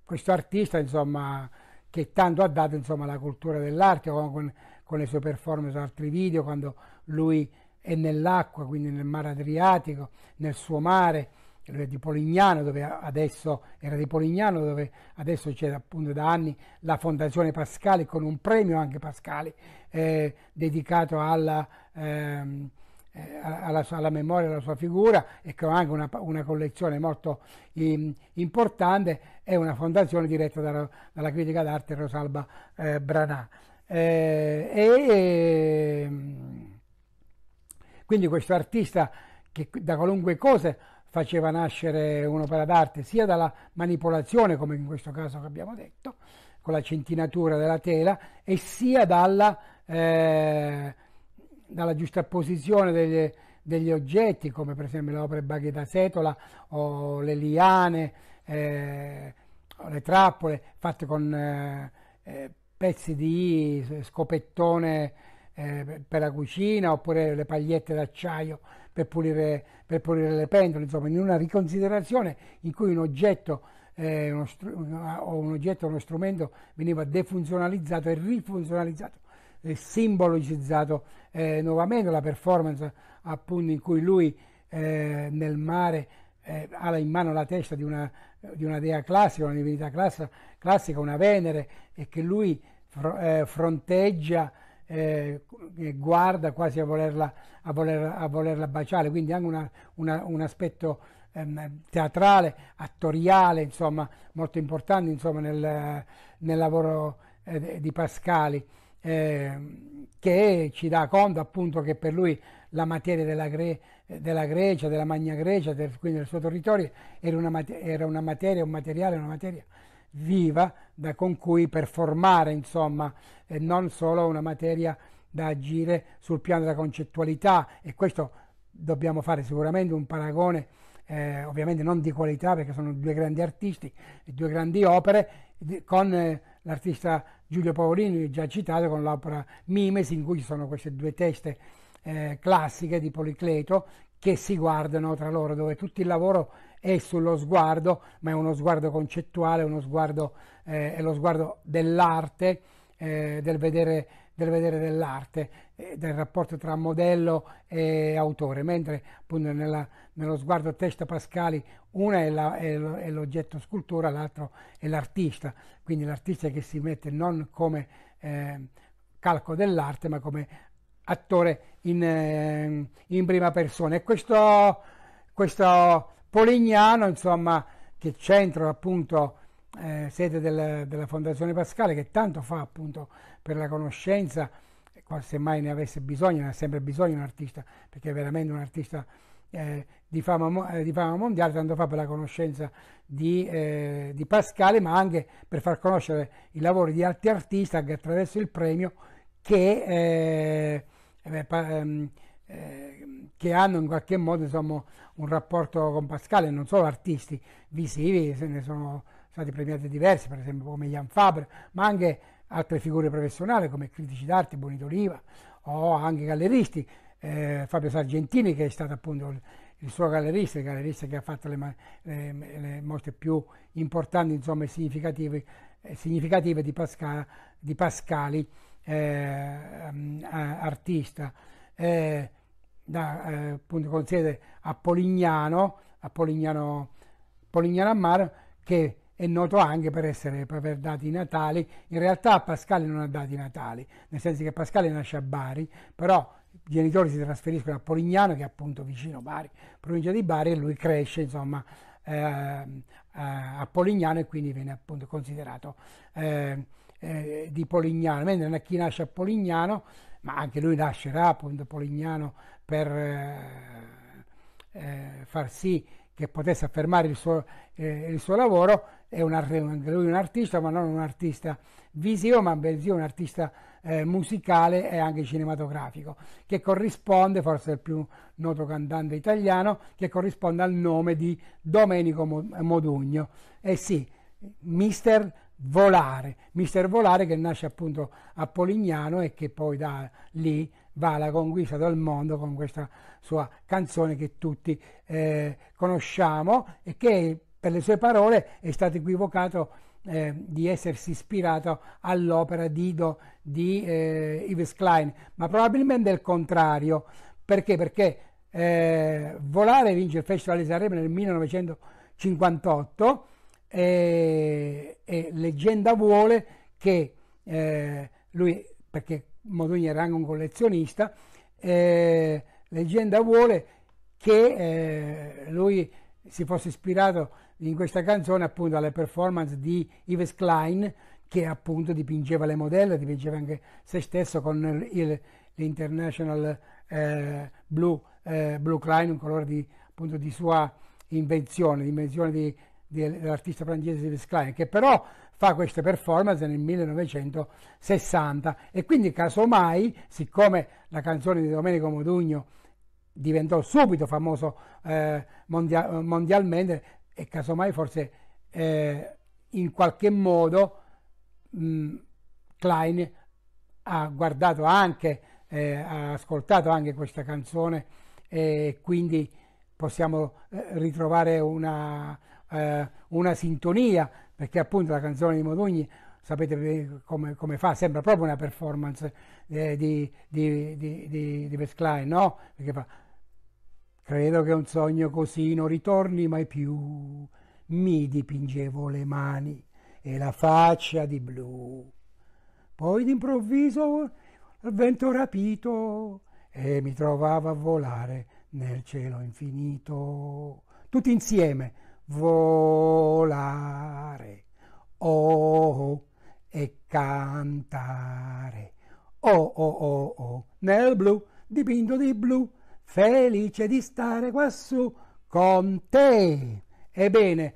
questo artista, insomma, che tanto ha dato insomma, alla cultura dell'arte, con, con le sue performance altri video, quando lui è nell'acqua, quindi nel mare Adriatico, nel suo mare lui è di Polignano dove adesso era di Polignano dove adesso c'è appunto da anni la Fondazione Pascali con un premio anche Pascali eh, dedicato alla, ehm, eh, alla, alla, memoria della sua figura e che ha anche una, una collezione molto in, importante è una fondazione diretta da, dalla critica d'arte Rosalba eh, Branà eh, e, ehm, quindi questo artista che da qualunque cosa faceva nascere un'opera d'arte sia dalla manipolazione, come in questo caso che abbiamo detto, con la centinatura della tela, e sia dalla, eh, dalla giustapposizione degli, degli, oggetti, come per esempio le opere Baghe da Setola o le liane, eh, o le trappole, fatte con eh, eh pezzi di scopettone eh, per la cucina oppure le pagliette d'acciaio per pulire, per pulire le pentole, insomma, in una riconsiderazione in cui un oggetto eh, o un oggetto, uno strumento veniva defunzionalizzato e rifunzionalizzato, eh, simbolicizzato eh, nuovamente la performance appunto in cui lui eh, nel mare eh, ha in mano la testa di una, di una dea classica, una divinità classica, classica, una Venere, e che lui fr- eh, fronteggia eh, guarda quasi a volerla, a voler, a volerla baciare, quindi anche una, una, un aspetto ehm, teatrale, attoriale, insomma, molto importante insomma, nel, nel lavoro eh, di Pascali, eh, che ci dà conto appunto che per lui la materia della, Gre della Grecia, della Magna Grecia, del, quindi del suo territorio, era una, era una materia, un materiale, una materia viva da, con cui performare, insomma, e non solo una materia da agire sul piano della concettualità e questo dobbiamo fare sicuramente un paragone eh, ovviamente non di qualità perché sono due grandi artisti due grandi opere con eh, l'artista Giulio Paolini già citato con l'opera Mimesi, in cui ci sono queste due teste eh, classiche di Policleto che si guardano tra loro dove tutto il lavoro è sullo sguardo, ma è uno sguardo concettuale, uno sguardo, eh, è lo sguardo dell'arte, eh, del, vedere, del, vedere, dell'arte, eh, del rapporto tra modello e autore, mentre appunto nella, nello sguardo testa Pascali una è, la, è, è l'oggetto scultura, l'altro è l'artista, quindi l'artista che si mette non come ehm, calco dell'arte, ma come attore in, ehm, in prima persona. E questo, questo Polignano, insomma, che centro appunto eh, sede del, della Fondazione Pascale, che tanto fa appunto per la conoscenza, se mai ne avesse bisogno, ne ha sempre bisogno un artista, perché è veramente un artista eh, di, fama, eh, di, fama, mondiale, tanto fa per la conoscenza di, eh, di, Pascale, ma anche per far conoscere i lavori di altri artisti attraverso il premio che eh, eh, pa, ehm, Ehm, che hanno in qualche modo insomma, un rapporto con Pascal non solo artisti visivi, se ne sono stati premiati diversi, per esempio come Jan Faber, ma anche altre figure professionali come critici d'arte, Bonito Oliva o anche galleristi, eh, Fabio Sargentini che è stato appunto il suo gallerista, il gallerista che ha fatto le, le, le mostre più importanti e significative, eh, significative di, Pascal, di Pascali, eh, mm, artista. Eh, da eh, appunto, con sede a Polignano, a Polignano, Polignano a Mar, che è noto anche per, essere, per aver dato i natali. In realtà Pascale non ha dato i natali, nel senso che Pascale nasce a Bari, però i genitori si trasferiscono a Polignano, che è appunto vicino a Bari, provincia di Bari, e lui cresce insomma eh, a Polignano e quindi viene appunto considerato eh, eh, di Polignano, mentre chi nasce a Polignano, ma anche lui nascerà appunto a Polignano per eh, eh, far sì che potesse affermare il suo, eh, il suo lavoro, è un, lui è un artista, ma non un artista visivo, ma bensì un artista eh, musicale e anche cinematografico, che corrisponde, forse è il più noto cantante italiano, che corrisponde al nome di Domenico Modugno. Eh sì, Mister Volare, Mister Volare che nasce appunto a Polignano e che poi da lì va alla conquista del mondo con questa sua canzone che tutti eh, conosciamo e che per le sue parole è stato equivocato eh, di essersi ispirato all'opera Dido di eh, Yves Klein, ma probabilmente è il contrario. Perché? Perché eh, Volare vince il Festival di Sanremo nel 1958 e leggenda vuole che eh, lui, perché Modugno era anche un collezionista, eh, leggenda vuole che eh, lui si fosse ispirato in questa canzone appunto alle performance di Yves Klein che appunto dipingeva le modelle, dipingeva anche se stesso con l'International eh, Blue, eh, Blue Klein, un colore di, appunto di sua invenzione, invenzione di, di, dell'artista francese Yves Klein, che però fa queste performance nel 1960 e quindi casomai, siccome la canzone di Domenico Modugno diventò subito famoso eh, mondia- mondialmente e casomai forse eh, in qualche modo mh, mm, Klein ha guardato anche, eh, ha ascoltato anche questa canzone e quindi possiamo eh, ritrovare una, eh, una sintonia perché appunto la canzone di Modugni sapete come, come, fa, sembra proprio una performance eh, di, di, di, di Klein, no? Perché fa, credo che un sogno così non ritorni mai più, mi dipingevo le mani e la faccia di blu, poi d'improvviso il vento rapito e mi trovavo a volare nel cielo infinito, tutti insieme, volare, oh, e cantare, oh, oh, oh, oh, nel blu, dipinto di blu, felice di stare quassù con te. Ebbene,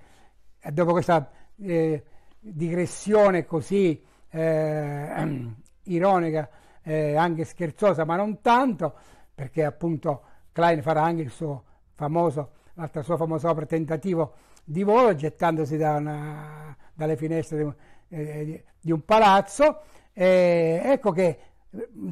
eh, dopo questa eh, digressione così eh, ironica, eh, anche scherzosa, ma non tanto, perché appunto Klein farà anche il suo famoso l'altra sua famosa opera Tentativo di volo, gettandosi da una, dalle finestre di un, eh, di un palazzo. E ecco che,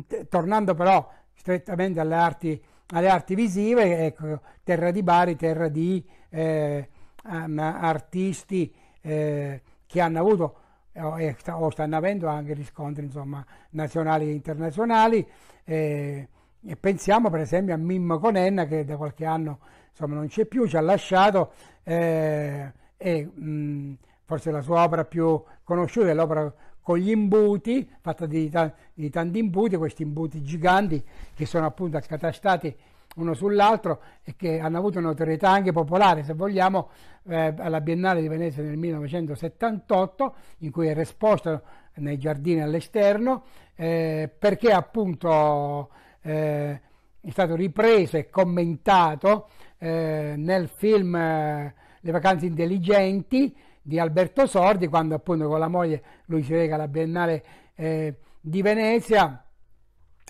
eh, tornando però strettamente alle arti, alle arti visive, ecco, terra di Bari, terra di eh, artisti eh, che hanno avuto o stanno avendo anche riscontri insomma, nazionali e internazionali. Eh, e pensiamo per esempio a Mimmo Conenna che da qualche anno insomma, non c'è più, ci ha lasciato eh, e mh, mm, forse la sua opera più conosciuta è l'opera con gli imbuti, fatta di, di tanti imbuti, questi imbuti giganti che sono appunto accatastati uno sull'altro e che hanno avuto notorietà anche popolare, se vogliamo, eh, alla Biennale di Venezia nel 1978, in cui era esposto nei giardini all'esterno, eh, perché appunto eh, è stato ripreso e commentato eh, nel film eh, Le vacanze intelligenti di Alberto Sordi, quando appunto con la moglie lui si reca alla Biennale eh, di Venezia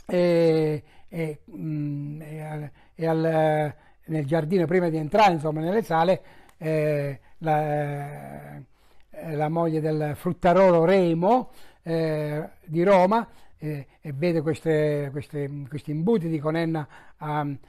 e, e, mh, mm, e, al, e al, eh, nel giardino, prima di entrare insomma, nelle sale, la, la, moglie del fruttarolo Remo di Roma e, e vede queste, queste, questi imbuti di conenna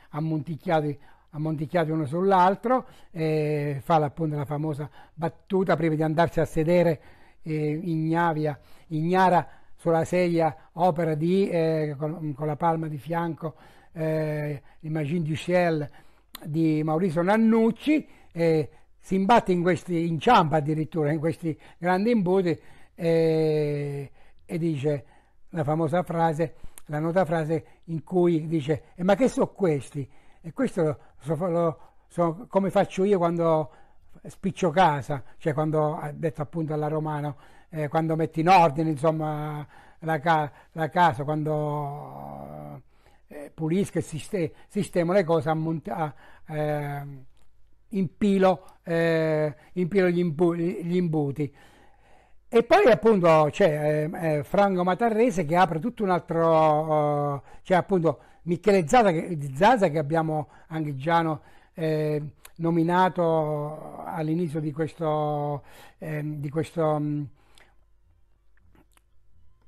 ammonticchiati, ammonticchiati uno sull'altro, e fa appunto la famosa battuta prima di andarsi a sedere eh, ignavia, ignara sulla sedia opera di, eh, con, con, la palma di fianco, eh, Imagine du Ciel di Maurizio Nannucci, eh, si imbatte in questi, inciampa addirittura in questi grandi imbuti e dice la famosa frase, la nota frase in cui dice eh, ma che sono questi? E questo lo, lo, so, come faccio io quando spiccio casa, cioè quando ha detto appunto alla Romano, eh, quando metti in ordine insomma la, ca- la casa, quando eh, pulisco e sistem- sistemo le cose a, mont- a ehm, eh, impilo, impilo gli, imbu- gli imbuti. E poi appunto c'è ehm, eh, Franco Matarrese che apre tutto un altro, eh, cioè appunto Michele Zaza che, Zaza che abbiamo anche già eh, nominato all'inizio di questo, ehm, di questo mm,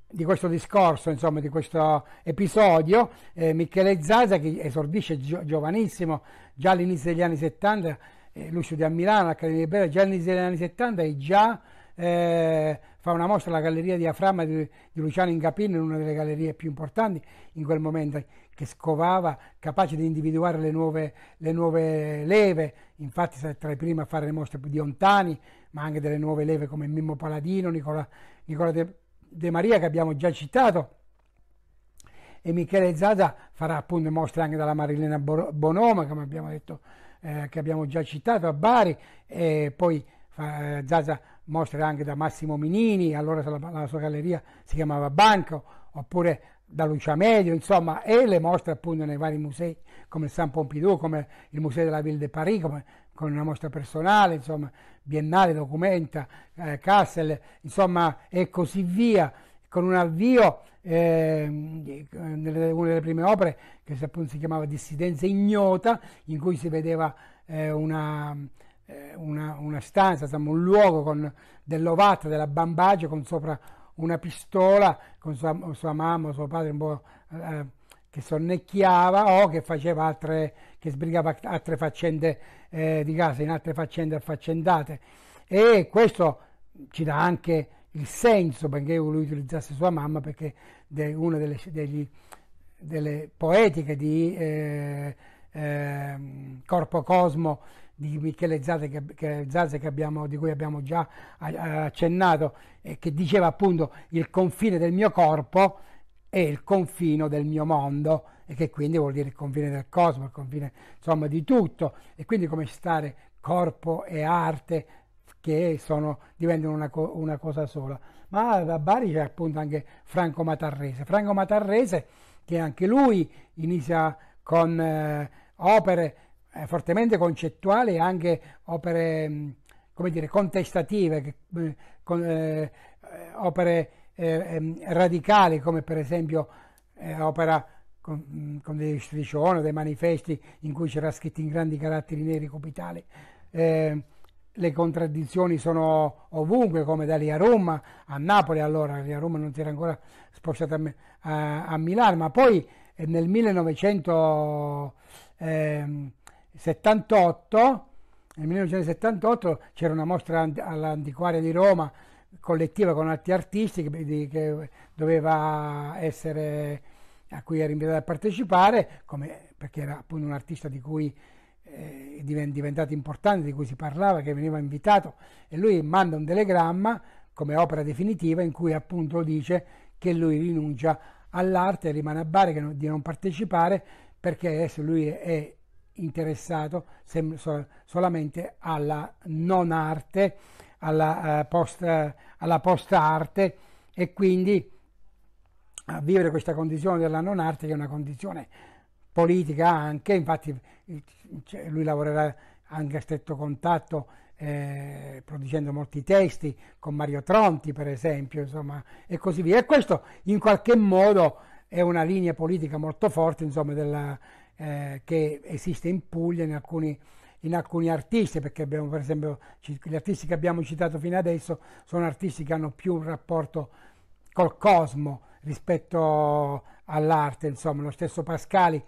di questo discorso, insomma, di questo episodio, eh, Michele Zaza che esordisce gio- giovanissimo, già all'inizio degli anni 70, eh, lui studia Milano, all'Accademia di Bella, già all'inizio degli anni 70 è già eh, fa una mostra alla Galleria Diaframma di, di Luciano Ingapino, una delle gallerie più importanti in quel momento, che scovava, capace di individuare le nuove, le nuove leve, infatti sarà tra i primi a fare le mostre di Ontani, ma anche delle nuove leve come Mimmo Paladino, Nicola, Nicola De, De Maria che abbiamo già citato, e Michele Zaza farà appunto mostre anche dalla Marilena Bonoma, come abbiamo detto, eh, che abbiamo già citato a Bari, e poi eh, Zaza mostre anche da Massimo Minini, allora la, la sua galleria si chiamava Banco, oppure da Lucia Medio, insomma, e le mostre appunto nei vari musei, come il San Pompidou, come il Museo della Ville de Paris, come, con una mostra personale, insomma, biennale, documenta, eh, Kassel, insomma, e così via, con un avvio, eh, nelle, una delle prime opere, che appunto si chiamava Dissidenza Ignota, in cui si vedeva eh, una eh, una, una, stanza, insomma, un luogo con dell'ovata, della bambagia, con sopra una pistola, con sua, sua mamma, suo padre un po' eh, che sonnecchiava o che faceva altre, che sbrigava altre faccende eh, di casa, in altre faccende affaccendate. E questo ci dà anche il senso perché lui utilizzasse sua mamma perché de, una delle, degli, delle poetiche di eh, eh, Corpo Cosmo di Michele Zazze che, che, Zazze che abbiamo, di cui abbiamo già eh, accennato, eh, che diceva appunto il confine del mio corpo è il confine del mio mondo e che quindi vuol dire il confine del cosmo, il confine insomma di tutto e quindi come stare corpo e arte che sono, diventano una, co una cosa sola. Ma da Bari c'è appunto anche Franco Matarrese. Franco Matarrese che anche lui inizia con eh, opere eh, fortemente concettuali e anche opere, come dire, contestative, che, con, eh, opere eh, ehm, radicali come per esempio eh, opera con, con dei striscioni, dei manifesti in cui c'era scritto in grandi caratteri neri capitali. Eh, le contraddizioni sono ovunque, come da lì a Roma, a Napoli allora, lì a Roma non si era ancora spostata a, a, Milano, ma poi eh, nel 1900, eh, 78, nel 1978 c'era una mostra all'antiquaria di Roma collettiva con altri artisti che, che doveva essere a cui era invitato a partecipare, come, perché era appunto un artista di cui è eh, diventato importante, di cui si parlava, che veniva invitato, e lui manda un telegramma come opera definitiva in cui appunto dice che lui rinuncia all'arte, e rimane a Bari non, di non partecipare perché adesso lui è interessato solamente alla non arte, alla, eh, post, eh, alla post-arte e quindi a vivere questa condizione della non arte che è una condizione politica anche, infatti cioè, lui lavorerà anche a stretto contatto eh, producendo molti testi con Mario Tronti per esempio insomma e così via e questo in qualche modo è una linea politica molto forte insomma della, eh, che esiste in Puglia in alcuni, in alcuni artisti, perché abbiamo, per esempio gli artisti che abbiamo citato fino adesso sono artisti che hanno più un rapporto col cosmo rispetto all'arte, insomma lo stesso Pascali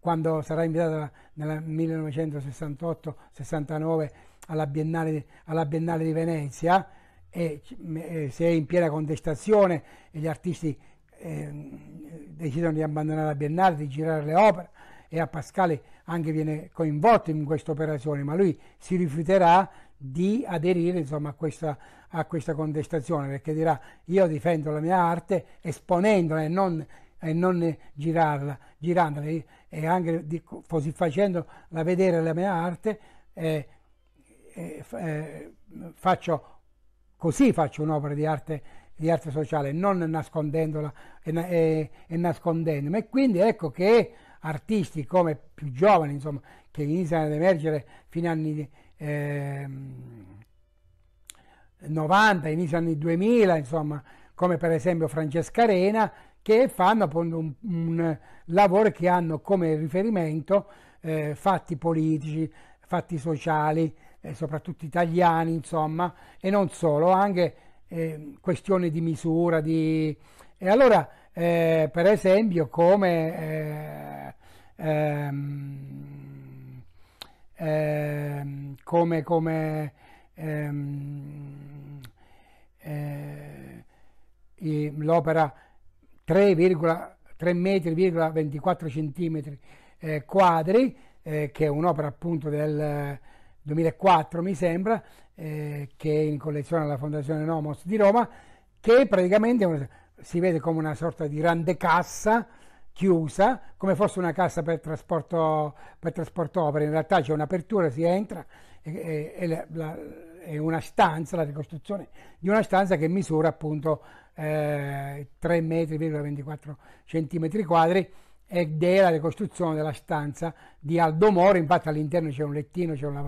quando sarà invitato nel 1968-69 alla Biennale, alla Biennale di Venezia e, e eh, si è in piena contestazione e gli artisti eh, decidono di abbandonare la Biennale, di girare le opere e a Pascale anche viene coinvolto in questa operazione, ma lui si rifiuterà di aderire insomma, a, questa, a, questa, contestazione perché dirà io difendo la mia arte esponendola e non, e non girarla, girandola e anche di, così facendo la vedere la mia arte eh, eh, eh, faccio così faccio un'opera di arte, di arte sociale non nascondendola e, e, e nascondendomi e quindi ecco che artisti come più giovani, insomma, che iniziano ad emergere fino agli anni eh, 90, inizio anni 2000, insomma, come per esempio Francesca Arena, che fanno appunto un, un lavoro che hanno come riferimento eh, fatti politici, fatti sociali, eh, soprattutto italiani, insomma, e non solo, anche eh, questioni di misura, di... E allora eh, per esempio come, eh, ehm, ehm come, come ehm, eh, l'opera 3,3 metri,24 centimetri eh, quadri, eh, che è un'opera appunto del 2004 mi sembra, eh, che è in collezione alla Fondazione Nomos di Roma, che praticamente è una, si vede come una sorta di grande cassa chiusa, come fosse una cassa per trasporto, per trasporto opere. In realtà c'è un'apertura, si entra e, e la, la, è una stanza, la ricostruzione di una stanza che misura appunto eh, 3 metri,24 centimetri quadri ed è la ricostruzione della stanza di Aldo Moro, infatti all'interno c'è un lettino, c'è una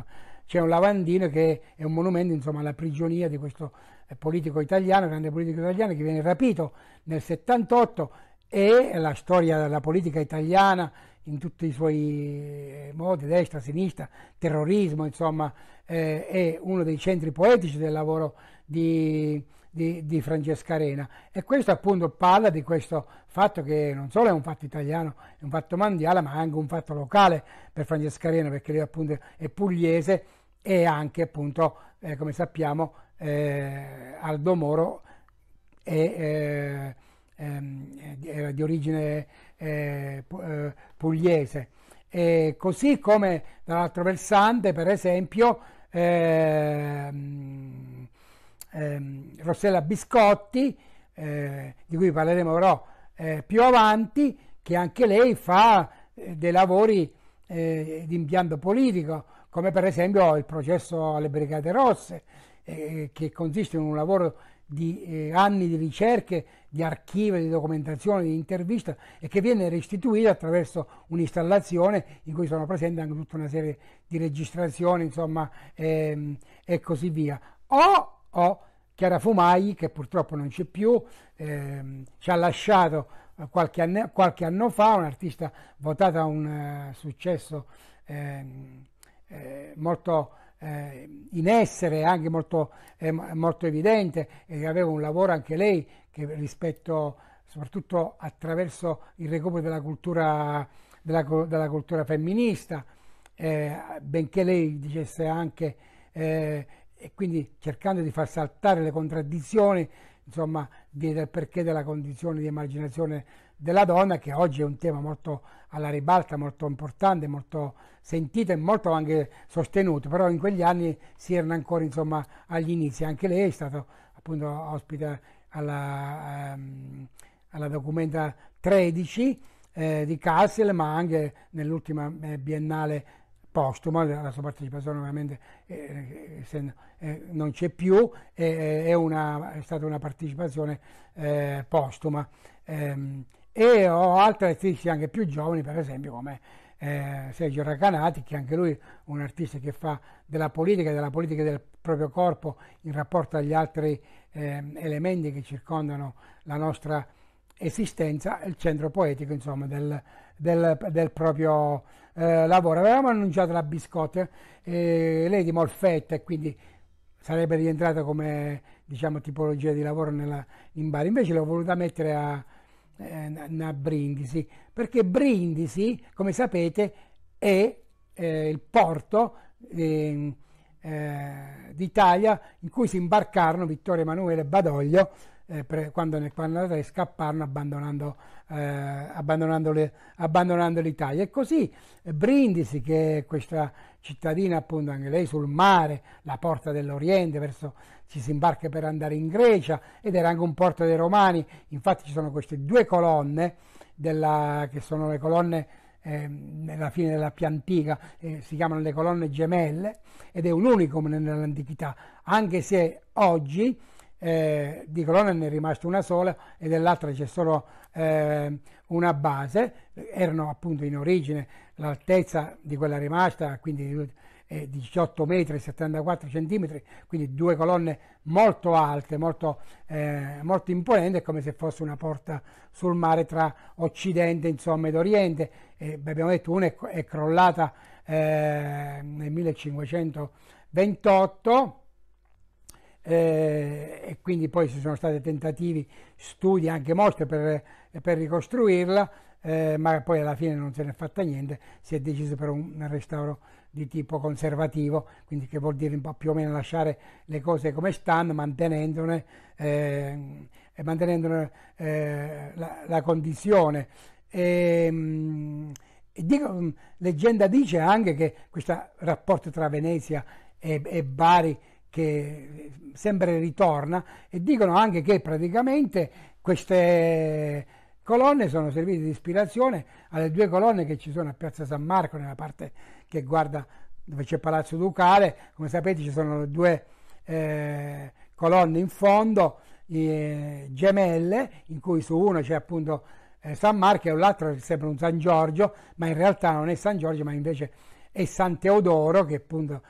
c'è un lavandino che è un monumento insomma, alla prigionia di questo eh, politico italiano, grande politico italiano che viene rapito nel 78 e la storia della politica italiana in tutti i suoi eh, modi, destra, sinistra, terrorismo, insomma, eh, è uno dei centri poetici del lavoro di di, di, Francesca Arena e questo appunto parla di questo fatto che non solo è un fatto italiano, è un fatto mondiale, ma anche un fatto locale per Francesca Arena perché lui appunto è pugliese e anche appunto, eh, come sappiamo, eh, Aldo Moro è, eh, è ehm, di origine eh, eh, pugliese. E così come dall'altro versante, per esempio, ehm, ehm, Rossella Biscotti, eh, di cui parleremo però eh, più avanti, che anche lei fa eh, dei lavori eh, di impianto politico, come per esempio il processo alle Brigate Rosse, eh, che consiste in un lavoro di anni di ricerche, di archivi, di documentazione, di intervista e che viene restituito attraverso un'installazione in cui sono presenti anche tutta una serie di registrazioni, insomma, ehm, e così via. O o Chiara Fumai, che purtroppo non c'è più, ehm, ci ha lasciato eh, qualche anno, qualche anno fa, un'artista votata un uh, successo ehm, eh, molto eh, in essere, anche molto, eh, molto evidente, e aveva un lavoro anche lei che rispetto soprattutto attraverso il recupero della cultura, della, della cultura femminista, eh, benché lei dicesse anche eh, e quindi cercando di far saltare le contraddizioni, insomma, viene perché della condizione di emarginazione della donna, che oggi è un tema molto alla ribalta, molto importante, molto sentito e molto anche sostenuto, però in quegli anni si erano ancora insomma, agli inizi, anche lei è stata appunto ospite alla, ehm, alla documenta 13 eh, di Kassel, ma anche nell'ultima eh, biennale postuma, la sua partecipazione ovviamente eh, eh, eh non c'è più, eh, è, una, è, stata una partecipazione eh, postuma. Ehm, e ho altre artisti anche più giovani, per esempio come eh, Sergio Racanati, che anche lui è un artista che fa della politica, e della politica del proprio corpo in rapporto agli altri ehm, elementi che circondano la nostra esistenza, il centro poetico insomma, del, del, del proprio eh, lavoro. Avevamo annunciato la biscotte, eh, lei di Molfetta, e quindi sarebbe rientrata come diciamo, tipologia di lavoro nella, in bar. Invece l'ho voluta mettere a, eh, a Brindisi, perché Brindisi, come sapete, è eh, il porto eh, eh, d'Italia in cui si imbarcarono Vittorio Emanuele e Badoglio eh, per, quando nel 1943 scapparono abbandonando eh, abbandonando, l'Italia. E così eh, Brindisi, che è questa cittadina appunto anche lei sul mare, la porta dell'Oriente, verso, ci si imbarca per andare in Grecia ed era anche un porto dei Romani, infatti ci sono queste due colonne della, che sono le colonne ehm, nella fine della più antica, eh, si chiamano le colonne gemelle ed è un unicum nell'antichità, anche se oggi eh, di colonna ne è rimasta una sola e dell'altra c'è solo eh, una base, erano appunto in origine l'altezza di quella rimasta, quindi eh, 18 metri e 74 centimetri, quindi due colonne molto alte, molto, eh, molto imponenti, come se fosse una porta sul mare tra Occidente insomma, ed Oriente, abbiamo detto una è, è crollata eh, nel 1528, eh, e quindi poi ci sono stati tentativi, studi, anche mostre per, per ricostruirla, eh, ma poi alla fine non se ne è fatta niente, si è deciso per un restauro di tipo conservativo, quindi che vuol dire più o meno lasciare le cose come stanno, mantenendone, eh, mantenendone eh, la, la, condizione. Ehm, e, mh, dico, mm, leggenda dice anche che questo rapporto tra Venezia e, e Bari che eh, sempre ritorna e dicono anche che praticamente queste colonne sono servite di ispirazione alle due colonne che ci sono a Piazza San Marco nella parte che guarda dove c'è Palazzo Ducale, come sapete ci sono due eh, colonne in fondo eh, gemelle in cui su uno c'è appunto eh, San Marco e l'altro sembra un San Giorgio, ma in realtà non è San Giorgio, ma invece è San Teodoro che appunto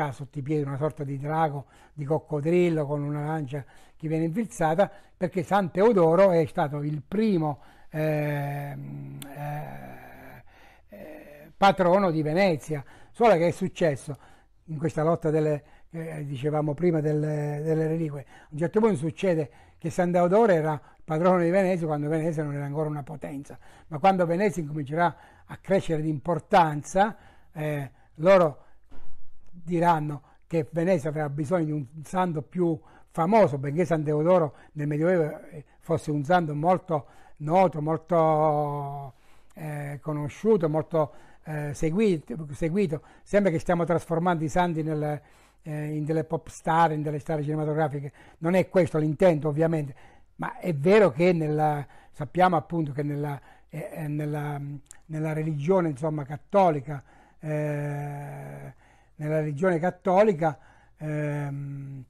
ha sotto i piedi una sorta di drago, di coccodrillo con un'arancia che viene infilzata, perché San Teodoro è stato il primo ehm, eh, eh, patrono di Venezia. Solo che è successo in questa lotta delle, eh, dicevamo prima, delle, delle, reliquie. A un certo punto succede che San Teodoro era patrono di Venezia quando Venezia non era ancora una potenza, ma quando Venezia incomincerà a crescere di importanza, eh, loro diranno che Venezia avrà bisogno di un santo più famoso, benché San Deodoro nel Medioevo eh, fosse un santo molto noto, molto eh, conosciuto, molto eh, seguito, seguito, Sembra che stiamo trasformando i santi nel, eh, in delle pop star, in delle star cinematografiche. Non è questo l'intento, ovviamente, ma è vero che nella, sappiamo appunto che nella, eh, eh, nella, nella religione insomma, cattolica nella religione cattolica ehm,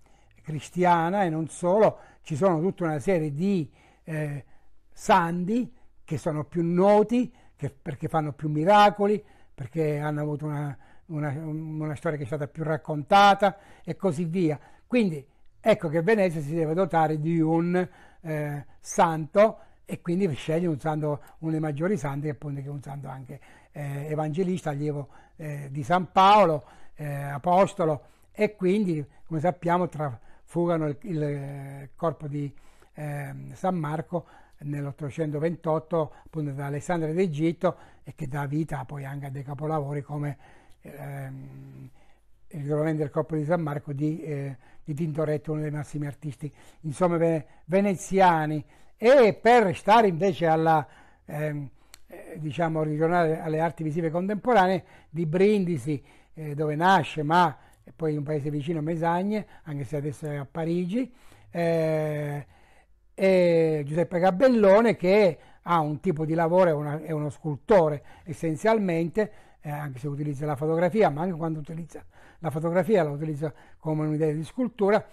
cristiana e non solo, ci sono tutta una serie di eh, santi che sono più noti che, perché fanno più miracoli, perché hanno avuto una, una, una, storia che è stata più raccontata e così via. Quindi ecco che Venezia si deve dotare di un eh, santo e quindi sceglie un santo, uno dei maggiori santi, che è un santo anche eh, evangelista, allievo eh, di San Paolo eh, apostolo e quindi, come sappiamo, trafugano il, il eh, corpo di eh, San Marco nell'828 appunto da Alessandria d'Egitto e che dà vita poi anche a dei capolavori come ehm, il ritrovamento del corpo di San Marco di, eh, di Tintoretto, uno dei massimi artisti insomma veneziani. E per stare invece alla, ehm, eh, diciamo, ritornare alle arti visive contemporanee di Brindisi, eh, dove nasce, ma poi in un paese vicino a Mesagne, anche se adesso è a Parigi, eh, e Giuseppe Gabellone che ha un tipo di lavoro, è, una, è uno scultore essenzialmente, eh, anche se utilizza la fotografia, ma anche quando utilizza la fotografia la utilizza come un'idea di scultura,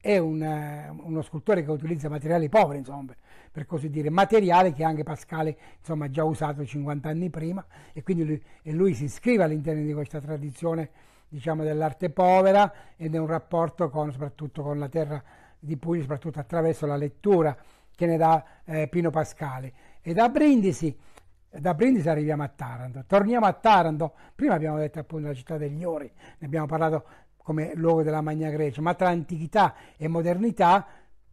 è un, eh, uno scultore che utilizza materiali poveri, insomma, per così dire, materiale che anche Pascale insomma, ha già usato 50 anni prima e quindi lui, e lui si iscrive all'interno di questa tradizione diciamo, dell'arte povera ed è un rapporto con, soprattutto con la terra di Puglia, soprattutto attraverso la lettura che ne dà eh, Pino Pascale. E da Brindisi, da Brindisi arriviamo a Taranto. Torniamo a Taranto, prima abbiamo detto appunto la città degli ori, ne abbiamo parlato come luogo della Magna Grecia, ma tra antichità e modernità,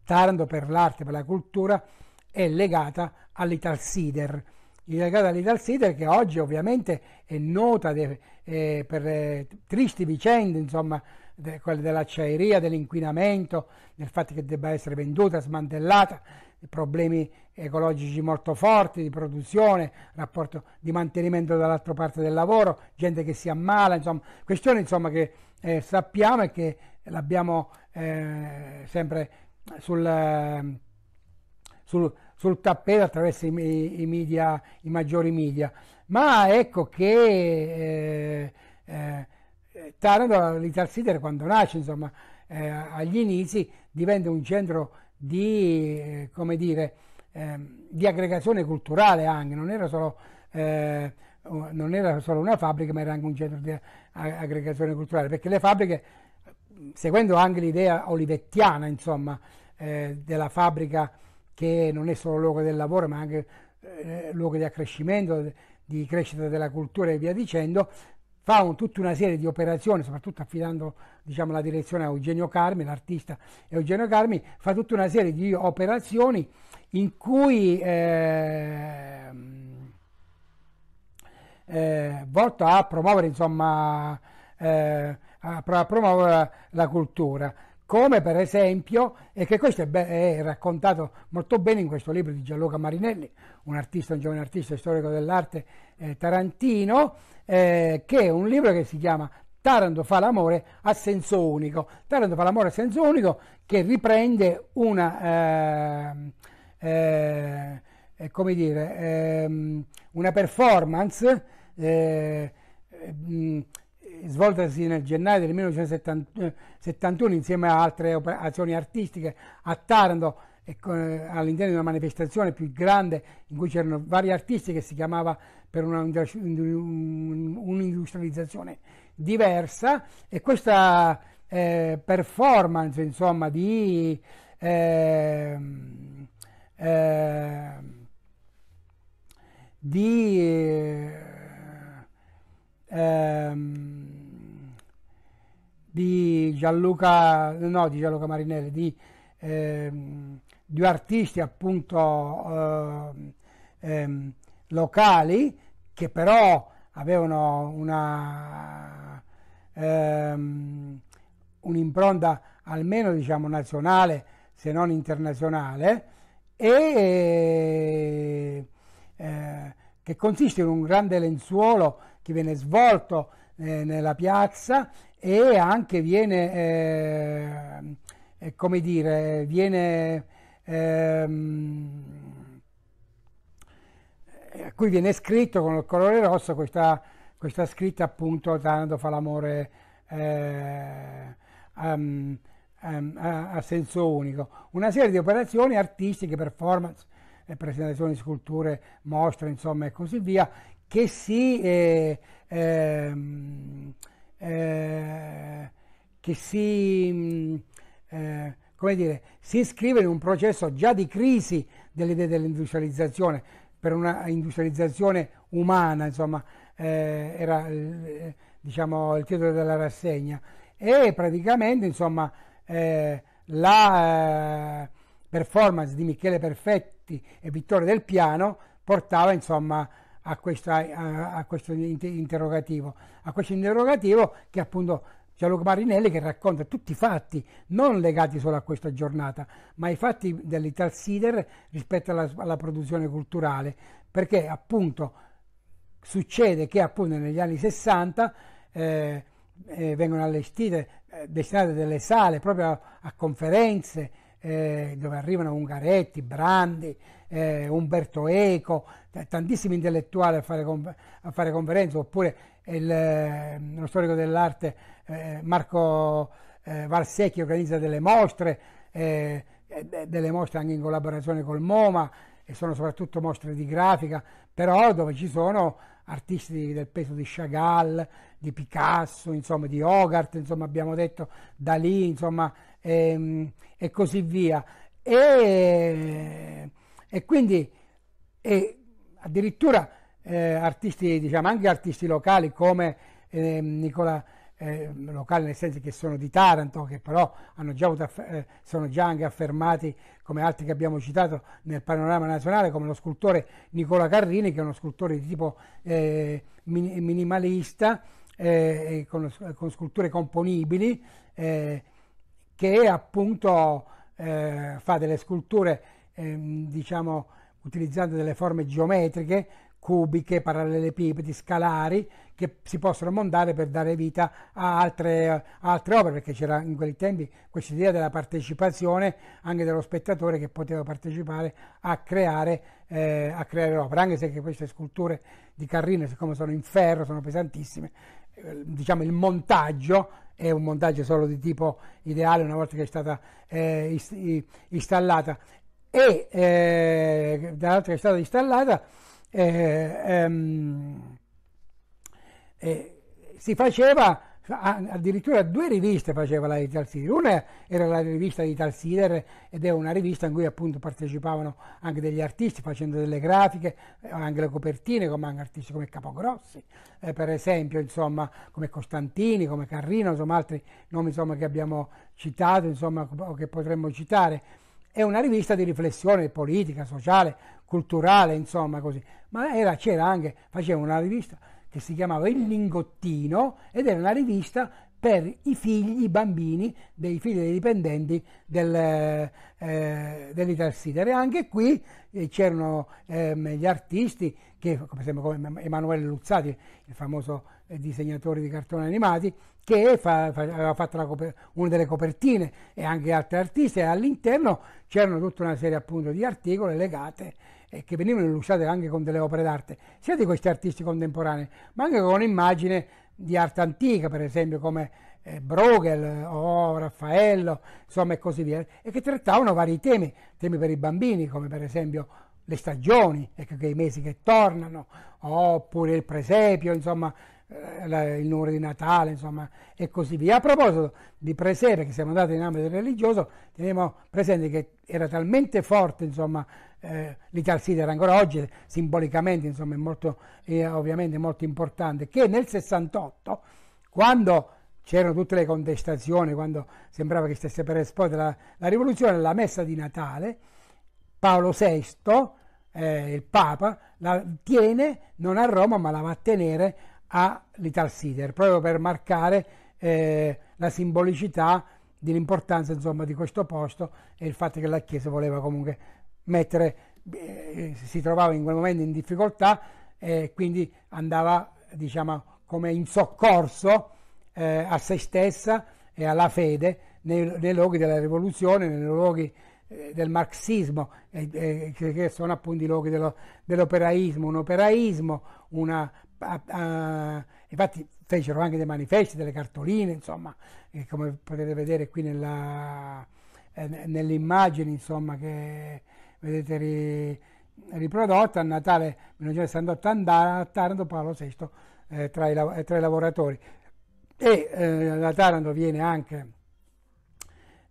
Taranto per l'arte, per la cultura, è legata all'Italsider. Legata all'Italsider che oggi ovviamente è nota de, eh, per eh, tristi vicende, insomma, de, quelle dell'acciaieria, dell'inquinamento, del fatto che debba essere venduta, smantellata, problemi ecologici molto forti di produzione, rapporto di mantenimento dall'altra parte del lavoro, gente che si ammala, insomma, questioni insomma, che eh, sappiamo e che l'abbiamo eh, sempre sul sul, sul tappeto attraverso i, i, media, i, maggiori media. Ma ecco che eh, eh, Taranto, l'Ital Sider, quando nasce, insomma, eh, agli inizi, diventa un centro di, eh, come dire, ehm, di aggregazione culturale anche, non era solo eh, non era solo una fabbrica, ma era anche un centro di aggregazione culturale, perché le fabbriche, seguendo anche l'idea olivettiana, insomma, eh, della fabbrica che non è solo luogo del lavoro ma anche eh, luogo di accrescimento, di crescita della cultura e via dicendo, fa un, tutta una serie di operazioni, soprattutto affidando diciamo, la direzione a Eugenio Carmi, l'artista Eugenio Carmi, fa tutta una serie di operazioni in cui eh, eh, volto a promuovere, insomma, eh, a, a promuovere la cultura come per esempio, e che questo è, be- è, raccontato molto bene in questo libro di Gianluca Marinelli, un artista, un giovane artista storico dell'arte eh, tarantino, eh, che è un libro che si chiama Taranto fa l'amore a senso unico. Taranto fa l'amore a senso unico che riprende una, ehm, eh, eh, come dire, ehm, una performance mh, eh, ehm, svoltasi nel gennaio del 1971 eh, insieme a altre operazioni artistiche a Taranto eh, all'interno di una manifestazione più grande in cui c'erano vari artisti che si chiamava per una, un'industrializzazione diversa e questa eh, performance insomma di eh, eh, di ehm, di, Gianluca, no, di Gianluca Marinelli, di, ehm, di artisti appunto eh, ehm, locali che però avevano una ehm, un'impronta almeno diciamo nazionale se non internazionale e eh, che consiste in un grande lenzuolo che viene svolto eh, nella piazza e anche viene, eh, eh come dire, viene, ehm, eh, a viene scritto con il colore rosso questa, questa scritta appunto tanto fa l'amore eh, um, a, senso unico, una serie di operazioni artistiche, performance, eh, presentazioni, sculture, mostre, insomma e così via, che si, eh, ehm, eh, che si, mm, eh, come dire, si iscrive in un processo già di crisi dell'idea dell'industrializzazione, per una industrializzazione umana, insomma, eh, era eh, diciamo, il titolo della rassegna, e praticamente insomma, eh, la performance di Michele Perfetti e Vittorio Del Piano portava insomma, a, questa, a, a questo interrogativo, a questo interrogativo che appunto Gianluca Marinelli che racconta tutti i fatti, non legati solo a questa giornata, ma i fatti dell'Ital Sider rispetto alla, alla, produzione culturale, perché appunto succede che appunto negli anni 60 eh, eh, vengono allestite, eh, destinate delle sale proprio a, a conferenze, eh, dove arrivano Ungaretti, Brandi, eh, Umberto Eco, tantissimi intellettuali a fare, a fare conferenze, oppure il, eh, lo storico dell'arte eh, Marco Valsecchi organizza delle mostre, delle mostre anche in collaborazione col MoMA, e sono soprattutto mostre di grafica, però dove ci sono artisti del peso di Chagall, di Picasso, insomma, di Hogarth, insomma, abbiamo detto da lì, insomma, ehm, e così via. E, e quindi e addirittura eh, artisti, diciamo, anche artisti locali come eh, Nicola, eh, locali nel senso che sono di Taranto, che però hanno già aff- eh, sono già anche affermati come altri che abbiamo citato nel panorama nazionale, come lo scultore Nicola Carrini, che è uno scultore di tipo eh, min- minimalista, eh, con, con, sculture componibili che appunto eh, fa delle sculture, ehm, diciamo, utilizzando delle forme geometriche, cubiche, parallelepipedi, scalari, che si possono montare per dare vita a altre, a altre opere, perché c'era in quei tempi questa idea della partecipazione anche dello spettatore che poteva partecipare a creare, eh, a creare opere, anche se queste sculture di Carrino, siccome sono in ferro, sono pesantissime, eh, diciamo, il montaggio è un montaggio solo di tipo ideale una volta che è stata eh, installata e eh, dall'altra che è stata installata eh, ehm, eh, si faceva Ah, addirittura due riviste faceva la Ital Sider, una era la rivista di Ital ed è una rivista in cui appunto partecipavano anche degli artisti facendo delle grafiche, eh, anche le copertine come anche artisti come Capogrossi, eh, per esempio insomma come Costantini, come Carrino, insomma altri nomi insomma, che abbiamo citato, insomma o che potremmo citare. È una rivista di riflessione politica, sociale, culturale, insomma così, ma c'era anche, faceva una rivista che si chiamava Il Lingottino ed era una rivista per i figli, i bambini dei figli dei dipendenti del, eh, dell'Italsider. E anche qui eh, c'erano ehm, gli artisti, che, per esempio, come Emanuele Luzzati, il famoso eh, disegnatore di cartoni animati, che fa, fa, aveva fatto coper- una delle copertine e anche altri artisti, e all'interno c'erano tutta una serie appunto di articoli legate eh, che venivano illustrate anche con delle opere d'arte, sia di questi artisti contemporanei, ma anche con immagini di arte antica, per esempio come eh, Bruegel o Raffaello, insomma e così via, e che trattavano vari temi, temi per i bambini, come per esempio le stagioni, ecco, che i mesi che tornano, oppure il presepio, insomma eh, il numero di Natale, insomma, e così via. A proposito di presepe, che siamo andati in ambito religioso, teniamo presente che era talmente forte, insomma, eh, l'Italsidera ancora oggi simbolicamente, insomma, è molto, è ovviamente molto importante, che nel 68, quando c'erano tutte le contestazioni, quando sembrava che stesse per esplodere la, la rivoluzione, la messa di Natale, Paolo VI, eh, il Papa, la tiene non a Roma ma la va a tenere all'ital sider, proprio per marcare eh, la simbolicità dell'importanza insomma, di questo posto e il fatto che la Chiesa voleva comunque mettere, eh, si trovava in quel momento in difficoltà e eh, quindi andava diciamo, come in soccorso eh, a se stessa e alla fede nei, nei luoghi della rivoluzione, nei luoghi eh, del marxismo, eh, che sono appunto i luoghi dello, dell'operaismo, un operaismo, una a, a, infatti fecero anche dei manifesti, delle cartoline, insomma, eh, come potete vedere qui nella, eh, nell'immagine insomma, che vedete ri, riprodotta, a Natale 1968 andava a Taranto Paolo VI eh, tra, i, tra, i, lavoratori. E eh, da Taranto viene anche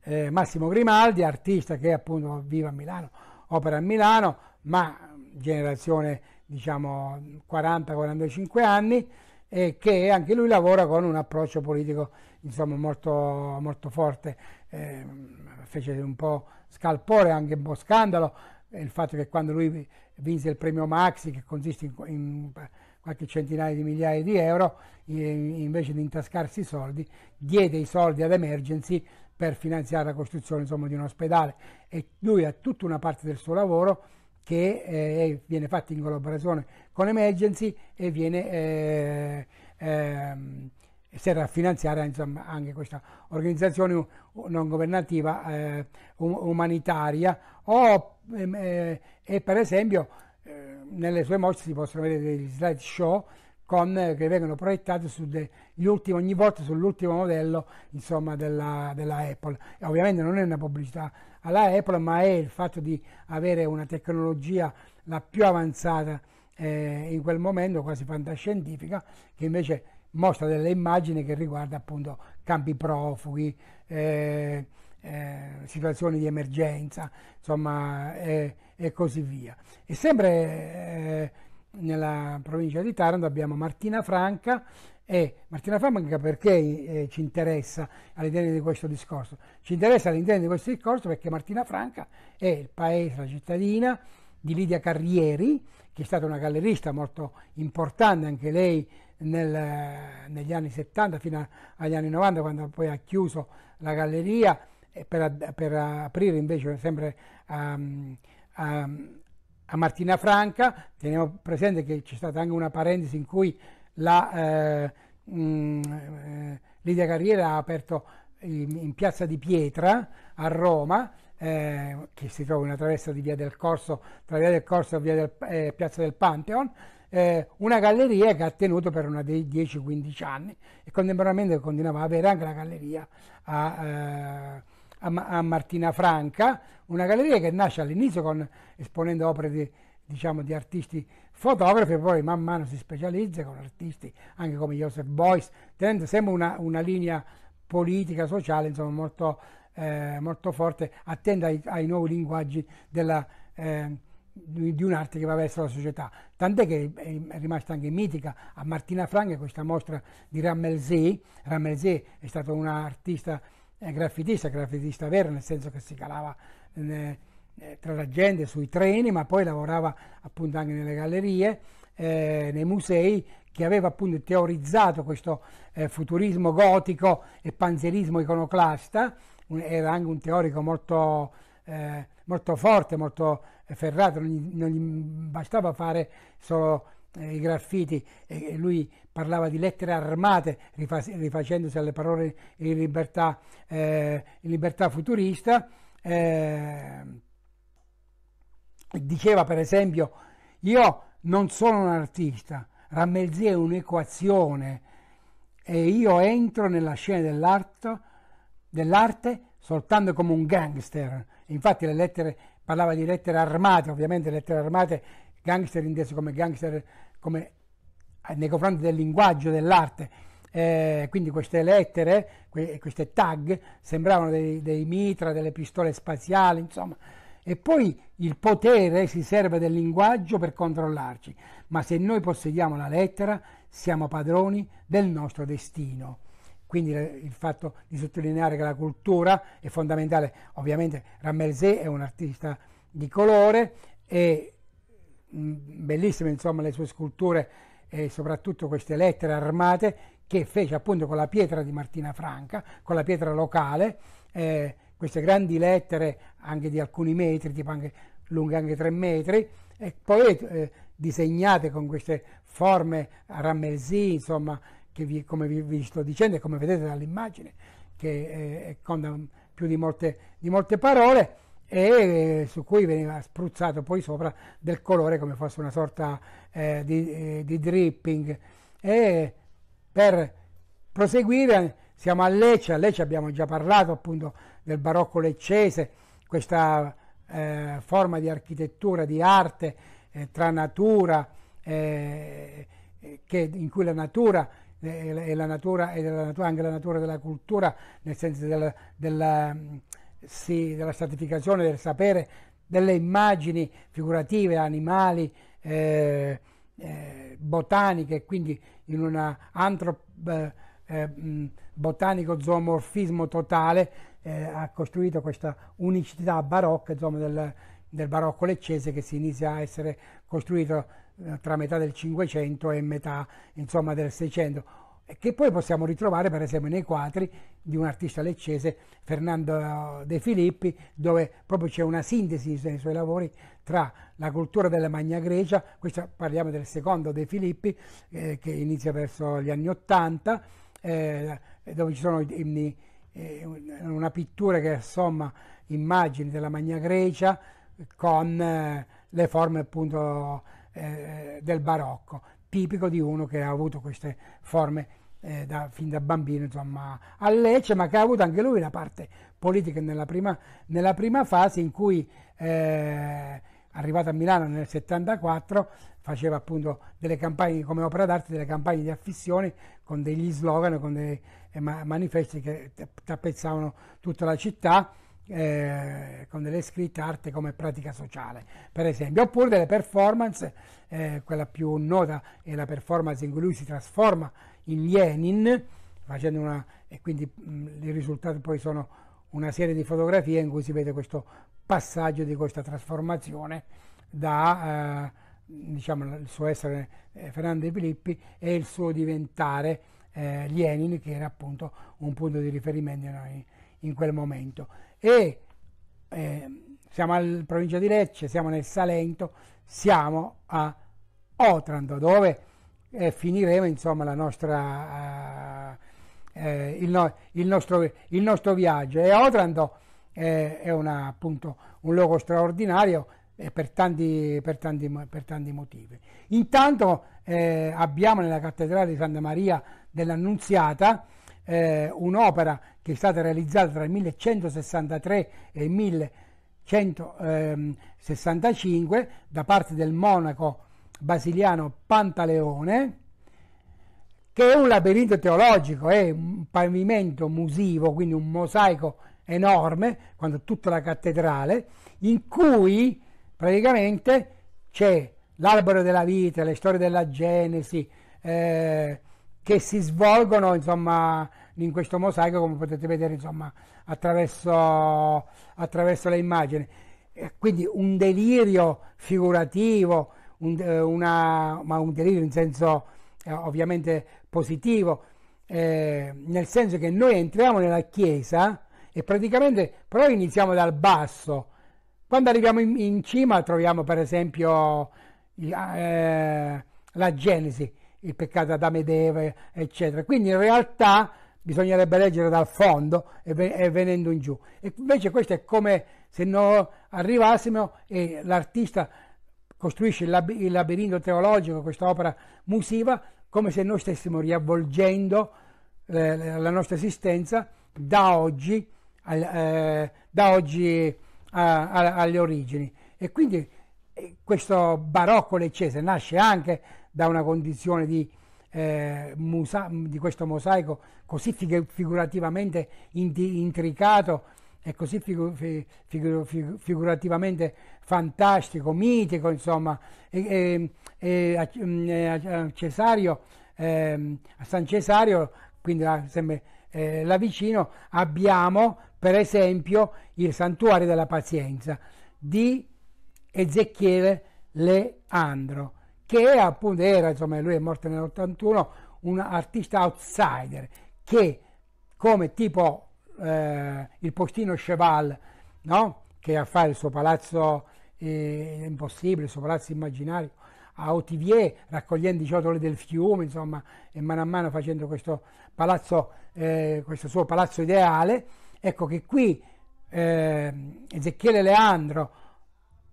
eh, Massimo Grimaldi, artista che appunto vive a Milano, opera a Milano, ma generazione diciamo 40-45 anni e che anche lui lavora con un approccio politico insomma molto, molto forte eh, fece un po' scalpore anche un po' scandalo il fatto che quando lui vinse il premio Maxi che consiste in, in qualche centinaia di migliaia di euro invece di intascarsi i soldi diede i soldi ad Emergency per finanziare la costruzione insomma, di un ospedale e lui ha tutta una parte del suo lavoro che eh, eh viene fatto in collaborazione con Emergency e viene eh, ehm, serve a finanziare insomma, anche questa organizzazione non governativa eh, um, umanitaria o, ehm, eh, e per esempio eh, nelle sue mostre si possono vedere degli slideshow con, eh, che vengono proiettate ogni volta sull'ultimo modello insomma, della, della, Apple. E ovviamente non è una pubblicità alla Apple, ma è il fatto di avere una tecnologia la più avanzata eh, in quel momento, quasi fantascientifica, che invece mostra delle immagini che riguarda appunto campi profughi, eh, eh, situazioni di emergenza, insomma, eh, e così via. E sempre eh, nella provincia di Taranto abbiamo Martina Franca e Martina Franca perché eh, ci interessa all'interno di questo discorso? Ci interessa all'interno di questo discorso perché Martina Franca è il paese, la cittadina di Lidia Carrieri, che è stata una gallerista molto importante anche lei nel, negli anni 70 fino agli anni 90 quando poi ha chiuso la galleria eh, per, per aprire invece sempre a, um, a Martina Franca, teniamo presente che c'è stata anche una parentesi in cui la, eh, mh, mm, eh, Lidia Carriera ha aperto in, in, Piazza di Pietra a Roma, eh, che si trova in una traversa di Via del Corso, tra Via del Corso e Via del, eh, Piazza del Pantheon, eh, una galleria che ha tenuto per una dei 10-15 anni e contemporaneamente continuava ad avere anche la galleria a eh, a, Martina Franca, una galleria che nasce all'inizio con, esponendo opere di, diciamo, di artisti fotografi poi man mano si specializza con artisti anche come Joseph Beuys, tenendo sempre una, una linea politica, sociale, insomma molto, eh, molto forte, attenta ai, ai nuovi linguaggi della, eh, di un'arte che va verso la società. Tant'è che è rimasta anche mitica a Martina Franca questa mostra di Ramelzé. Ramelzé è stato un artista graffitista, graffitista vero, nel senso che si calava eh, eh, tra la gente sui treni, ma poi lavorava appunto anche nelle gallerie, eh, nei musei, che aveva appunto teorizzato questo eh, futurismo gotico e panzerismo iconoclasta, un, era anche un teorico molto, eh, molto forte, molto ferrato, non gli, non gli bastava fare solo eh, i graffiti, e lui parlava di lettere armate rifacendosi alle parole in libertà, eh, in libertà futurista, eh, diceva per esempio io non sono un artista, Rammelzi è un'equazione e io entro nella scena dell'arte, dell'arte soltanto come un gangster. Infatti le lettere, parlava di lettere armate, ovviamente lettere armate, gangster inteso come gangster, come eh, nei confronti del linguaggio, dell'arte. Eh, quindi queste lettere, que- queste tag, sembravano dei, dei mitra, delle pistole spaziali, insomma. E poi il potere si serve del linguaggio per controllarci, ma se noi possediamo la lettera siamo padroni del nostro destino. Quindi il fatto di sottolineare che la cultura è fondamentale, ovviamente Rammersé è un artista di colore e mm, bellissime insomma le sue sculture e soprattutto queste lettere armate che fece appunto con la pietra di Martina Franca, con la pietra locale, eh, queste grandi lettere anche di alcuni metri, tipo anche, lunghe anche tre metri, e poi eh, disegnate con queste forme a rammelzì, insomma, che vi, come vi, vi, sto dicendo e come vedete dall'immagine, che eh, conta più di molte, di molte parole e su cui veniva spruzzato poi sopra del colore come fosse una sorta eh, di, eh, di, dripping e per proseguire siamo a Lecce, a Lecce abbiamo già parlato appunto del barocco leccese questa eh, forma di architettura, di arte eh, tra natura eh, che, in cui la natura eh, e la natura e della natura, anche la natura della cultura nel senso della, della si, della stratificazione del sapere, delle immagini figurative, animali, eh, eh, botaniche, quindi in un antropobotanico eh, eh, mm, zoomorfismo totale eh, ha costruito questa unicità barocca insomma, del, del barocco leccese che si inizia a essere costruito eh, tra metà del Cinquecento e metà insomma, del Seicento che poi possiamo ritrovare per esempio nei quadri di un artista leccese, Fernando De Filippi, dove proprio c'è una sintesi nei suoi lavori tra la cultura della Magna Grecia, questo parliamo del secondo De Filippi eh, che inizia verso gli anni Ottanta, eh, dove ci sono i, eh, una pittura che assomma immagini della Magna Grecia con eh, le forme appunto eh, del barocco tipico di uno che ha avuto queste forme eh, da, fin da bambino insomma, a Lecce, ma che ha avuto anche lui la parte politica nella prima, nella prima fase in cui eh, arrivato a Milano nel 74 faceva appunto delle campagne come opera d'arte, delle campagne di affissione con degli slogan, con dei eh, manifesti che tappezzavano tutta la città eh, con delle scritte arte come pratica sociale, per esempio, oppure delle performance, eh, quella più nota è la performance in cui lui si trasforma in Lenin, facendo una, e quindi mh, i risultati poi sono una serie di fotografie in cui si vede questo passaggio di questa trasformazione da eh, diciamo, il suo essere eh, Fernando Filippi e il suo diventare eh, Lenin, che era appunto un punto di riferimento in, in quel momento. E eh, siamo alla provincia di Lecce, siamo nel Salento, siamo a Otranto, dove eh, finiremo insomma, la nostra, eh, eh il, no, il, nostro, il, nostro, viaggio. E Otranto eh, è una, appunto, un luogo straordinario eh, per tanti, per, tanti, per tanti, motivi. Intanto abbiamo nella cattedrale di Santa Maria dell'Annunziata eh, un'opera che è stata realizzata tra il 1163 e il 1165 ehm, da parte del monaco basiliano Pantaleone, che è un labirinto teologico, è un pavimento musivo, quindi un mosaico enorme, quanto tutta la cattedrale, in cui praticamente c'è l'albero della vita, le storie della Genesi, eh, che si svolgono insomma, in questo mosaico come potete vedere insomma, attraverso, attraverso, le immagini. Eh, quindi un delirio figurativo, un, eh, una, ma un delirio in senso eh, ovviamente positivo, eh, nel senso che noi entriamo nella chiesa e praticamente però iniziamo dal basso. Quando arriviamo in, in cima troviamo per esempio eh, la Genesi, il peccato Adamo adamedeve, eccetera. Quindi in realtà bisognerebbe leggere dal fondo e, venendo in giù. E invece questo è come se noi arrivassimo e l'artista costruisce il, lab- il labirinto teologico, questa opera musiva, come se noi stessimo riavvolgendo eh, la nostra esistenza da oggi, eh, da oggi a, a, alle origini. E quindi eh, questo barocco leccese nasce anche da una condizione di, eh, musa- di questo mosaico così fig- figurativamente inti- intricato e così figu- figu- figu- figurativamente fantastico, mitico, insomma. E, e, e a, mm, a, Cesario, eh, a San Cesario, quindi a, sempre eh, là vicino, abbiamo per esempio il santuario della pazienza di Ezechiele Leandro che appunto era, insomma, lui è morto nell'81, un artista outsider che come tipo eh, il postino Cheval, no? che ha fatto il suo palazzo eh, impossibile, il suo palazzo immaginario a Otivier, raccogliendo i ciotoli del fiume, insomma, e mano a mano facendo questo, palazzo, eh, questo suo palazzo ideale. Ecco che qui eh, Ezechiele Leandro,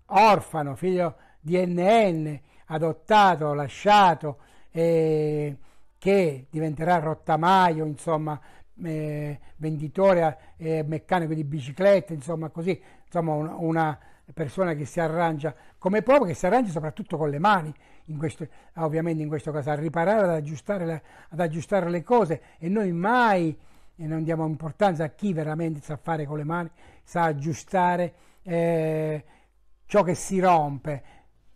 orfano, figlio di NN, adottato, lasciato, eh, che diventerà rottamaio, insomma, eh, venditore, eh, meccanico di biciclette, insomma, così, insomma, un, una persona che si arrangia come può, che si arrangia soprattutto con le mani, in questo, ovviamente in questo caso, a riparare, ad aggiustare, la, ad aggiustare le cose e noi mai e non diamo importanza a chi veramente sa fare con le mani, sa aggiustare eh, ciò che si rompe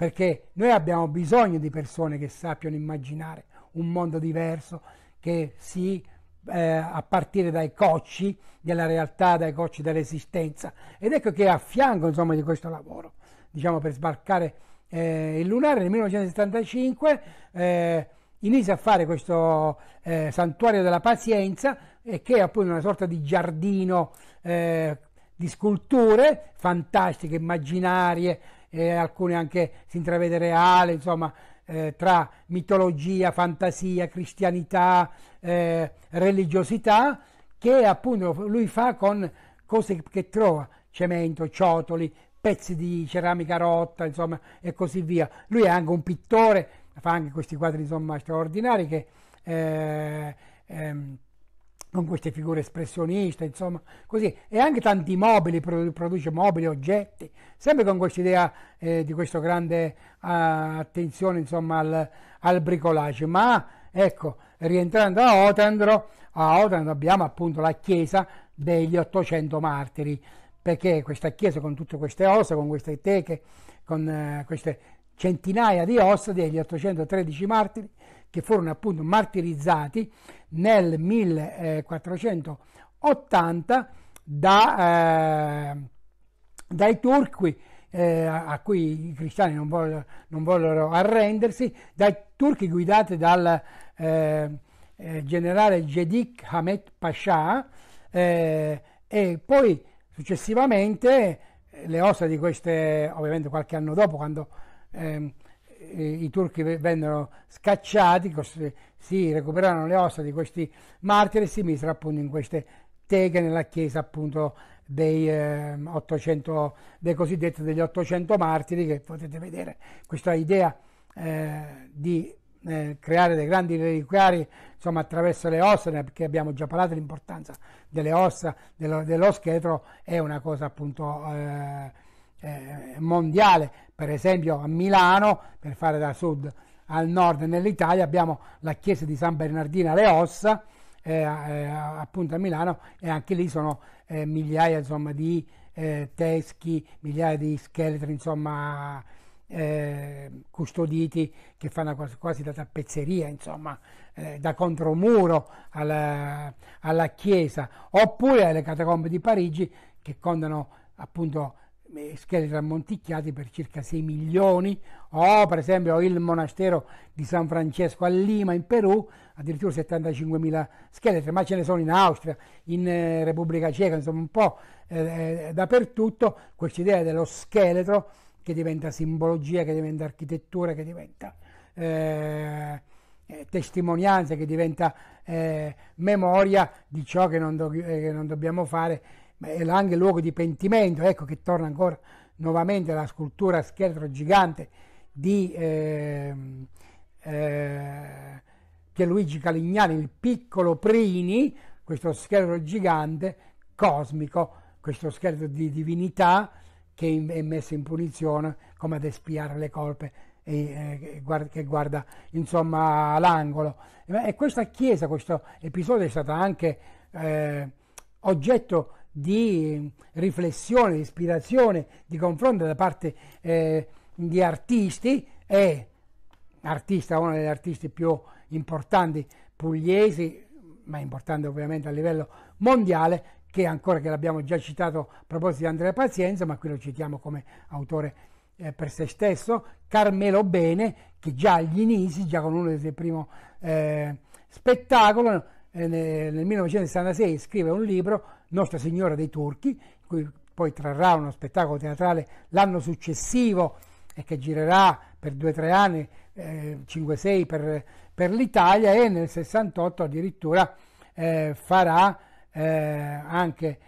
perché noi abbiamo bisogno di persone che sappiano immaginare un mondo diverso, che si eh, a partire dai cocci della realtà, dai cocci dell'esistenza. Ed ecco che a fianco insomma, di questo lavoro, diciamo per sbarcare eh, il lunare nel 1975, eh, inizia a fare questo eh, santuario della pazienza, che è appunto una sorta di giardino eh, di sculture fantastiche, immaginarie, e alcune anche si intravede reale, insomma, eh, tra mitologia, fantasia, cristianità, eh, religiosità, che appunto lui fa con cose che trova, cemento, ciotoli, pezzi di ceramica rotta, insomma, e così via. Lui è anche un pittore, fa anche questi quadri, insomma, straordinari che... Eh, ehm, con queste figure espressioniste, insomma, così, e anche tanti mobili, produce mobili, oggetti, sempre con questa idea eh, di questa grande eh, attenzione, insomma, al, al, bricolage. Ma, ecco, rientrando a Otandro, a Otandro abbiamo appunto la chiesa degli 800 martiri, perché questa chiesa con tutte queste ossa, con queste teche, con eh, queste centinaia di ossa degli 813 martiri, che furono appunto martirizzati nel 1480 da, eh, dai turchi eh, a cui i cristiani non, voll- non, vollero arrendersi, dai turchi guidati dal eh, eh generale Jedik Hamed Pasha eh, e poi successivamente le ossa di queste, ovviamente qualche anno dopo, quando ehm, eh, i turchi vennero scacciati, si recuperarono le ossa di questi martiri e si misero appunto in queste teghe nella chiesa appunto dei, eh, 800, dei cosiddetti degli 800 martiri che potete vedere questa idea eh, di eh, creare dei grandi reliquiari insomma attraverso le ossa perché abbiamo già parlato dell'importanza delle ossa dello, dello scheletro è una cosa appunto eh, eh, mondiale, per esempio a Milano, per fare da sud al nord nell'Italia, abbiamo la chiesa di San Bernardino alle Ossa, eh, eh appunto a Milano, e anche lì sono eh, migliaia insomma, di eh, teschi, migliaia di scheletri, insomma, eh, custoditi che fanno quasi, quasi da tappezzeria, insomma, eh, da contromuro alla, alla chiesa, oppure alle catacombe di Parigi che contano appunto scheletri ammonticchiati per circa 6 milioni o oh, per esempio il monastero di San Francesco a Lima in Perù addirittura 75 mila scheletri ma ce ne sono in Austria in eh, Repubblica Ceca insomma un po' eh, eh, dappertutto questa idea dello scheletro che diventa simbologia che diventa architettura che diventa eh, eh testimonianza che diventa memoria di ciò che non, do, che non dobbiamo fare ma è anche luogo di pentimento, ecco che torna ancora nuovamente la scultura a scheletro gigante di eh, eh, Pierluigi Calignani, il piccolo Prini, questo scheletro gigante cosmico, questo scheletro di divinità che è messo in punizione come ad espiare le colpe e, eh, che guarda insomma l'angolo. E questa chiesa, questo episodio è stato anche eh, oggetto di riflessione, di ispirazione, di confronto da parte eh, di artisti è artista, uno degli artisti più importanti pugliesi, ma importante ovviamente a livello mondiale, che ancora che l'abbiamo già citato a proposito di Andrea Pazienza, ma qui lo citiamo come autore eh, per se stesso, Carmelo Bene, che già agli inizi, già con uno dei suoi primi eh, spettacoli, eh, nel 1966 scrive un libro, Nostra Signora dei Turchi, cui poi trarrà uno spettacolo teatrale l'anno successivo e che girerà per due o tre anni, eh, 5-6 per, per l'Italia e nel 68 addirittura eh, farà eh, anche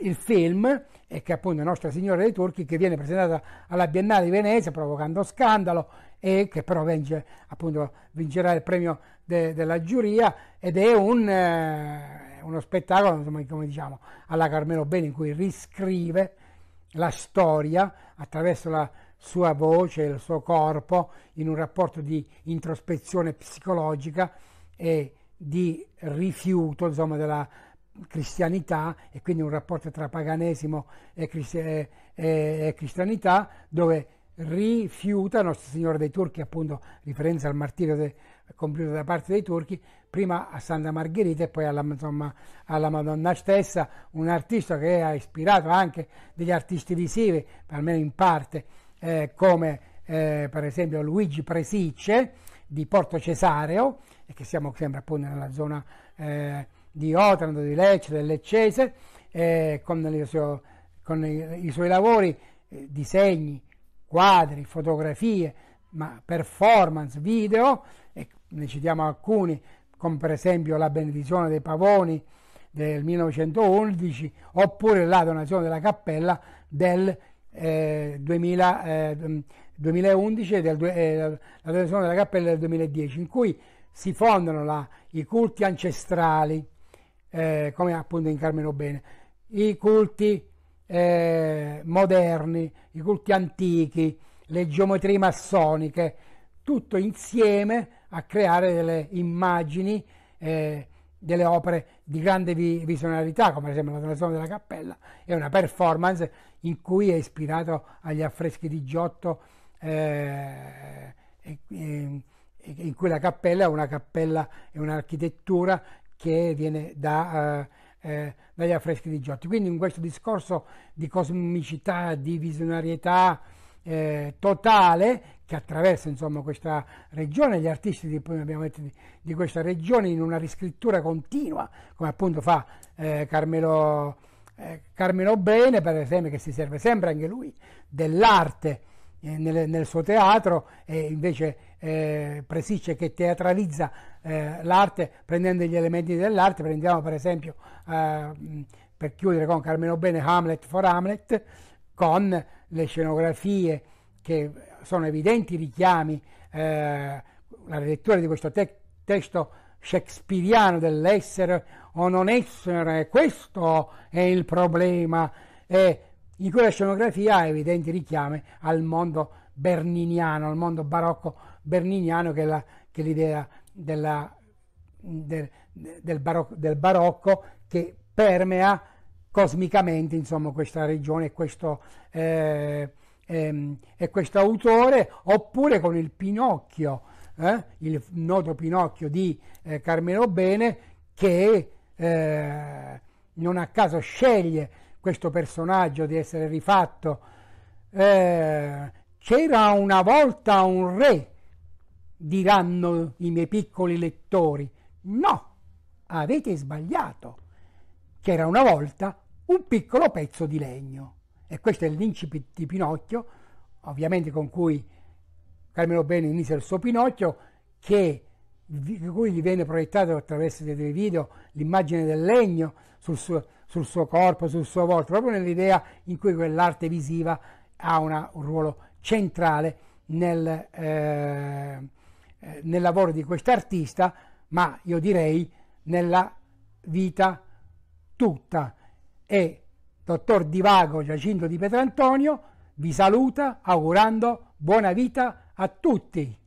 il film e che appunto Nostra Signora dei Turchi che viene presentata alla Biennale di Venezia provocando scandalo e che però vince, appunto, vincerà il premio de, della giuria ed è un, eh, uno spettacolo, insomma, come diciamo, alla Carmelo Bene in cui riscrive la storia attraverso la sua voce, il suo corpo, in un rapporto di introspezione psicologica e di rifiuto insomma, della cristianità e quindi un rapporto tra paganesimo e, cristi- e, e cristianità dove rifiuta, Nostra Signora dei Turchi, appunto riferenza al martirio de, compiuto da parte dei turchi, prima a Santa Margherita e poi alla, insomma, alla Madonna stessa, un artista che ha ispirato anche degli artisti visivi, almeno in parte, eh, come eh, per esempio Luigi Presicce di Porto Cesareo, e che siamo sempre appunto nella zona eh, di Otranto, di Lecce, del Leccese, eh, con, suo, con, i, i suoi lavori, eh, disegni, quadri, fotografie, ma performance, video, e ne citiamo alcuni, come per esempio la benedizione dei pavoni del 1911, oppure la donazione della cappella del eh, 2000, eh, 2011 mm, e del, eh, la donazione della cappella del 2010, in cui si fondano la, i culti ancestrali, eh, come appunto in incarnano bene, i culti eh, moderni, i culti antichi, le geometrie massoniche, tutto insieme a creare delle immagini, eh, delle opere di grande vi- visionarità, come ad esempio la donazione della cappella, è una performance in cui è ispirato agli affreschi di Giotto, eh, eh in cui la cappella è una cappella, è un'architettura che viene da... Eh, eh, dagli affreschi di Giotti. Quindi in questo discorso di cosmicità, di visionarietà eh, totale che attraversa insomma, questa regione, gli artisti di, di, di, questa regione in una riscrittura continua, come appunto fa eh, Carmelo, eh, Carmelo Bene, per esempio, che si serve sempre anche lui dell'arte eh, nel, nel, suo teatro e invece eh, Presicce che teatralizza eh, l'arte prendendo gli elementi dell'arte, prendiamo per esempio eh, per chiudere con Carmelo Bene Hamlet for Hamlet con le scenografie che sono evidenti richiami, eh, lettura di questo te- testo shakespeariano dell'essere o non essere, questo è il problema. E in cui la scenografia ha evidenti richiami al mondo berniniano, al mondo barocco berniniano che è, la, che è l'idea della, del, del, barocco, del, barocco, che permea cosmicamente insomma, questa regione e questo, eh, ehm, e questo autore, oppure con il Pinocchio, eh, il noto Pinocchio di eh, Carmelo Bene che eh, non a caso sceglie questo personaggio di essere rifatto. Eh, c'era una volta un re, diranno i miei piccoli lettori. No, avete sbagliato. C'era una volta un piccolo pezzo di legno. E questo è l'incipit di Pinocchio, ovviamente con cui Carmelo Bene inizia il suo Pinocchio, che di cui gli viene proiettata attraverso dei video l'immagine del legno sul suo, sul suo corpo, sul suo volto, proprio nell'idea in cui quell'arte visiva ha una, un ruolo centrale nel, eh, nel lavoro di quest'artista, ma io direi nella vita tutta. E dottor Divago Giacinto di Petrantonio vi saluta augurando buona vita a tutti.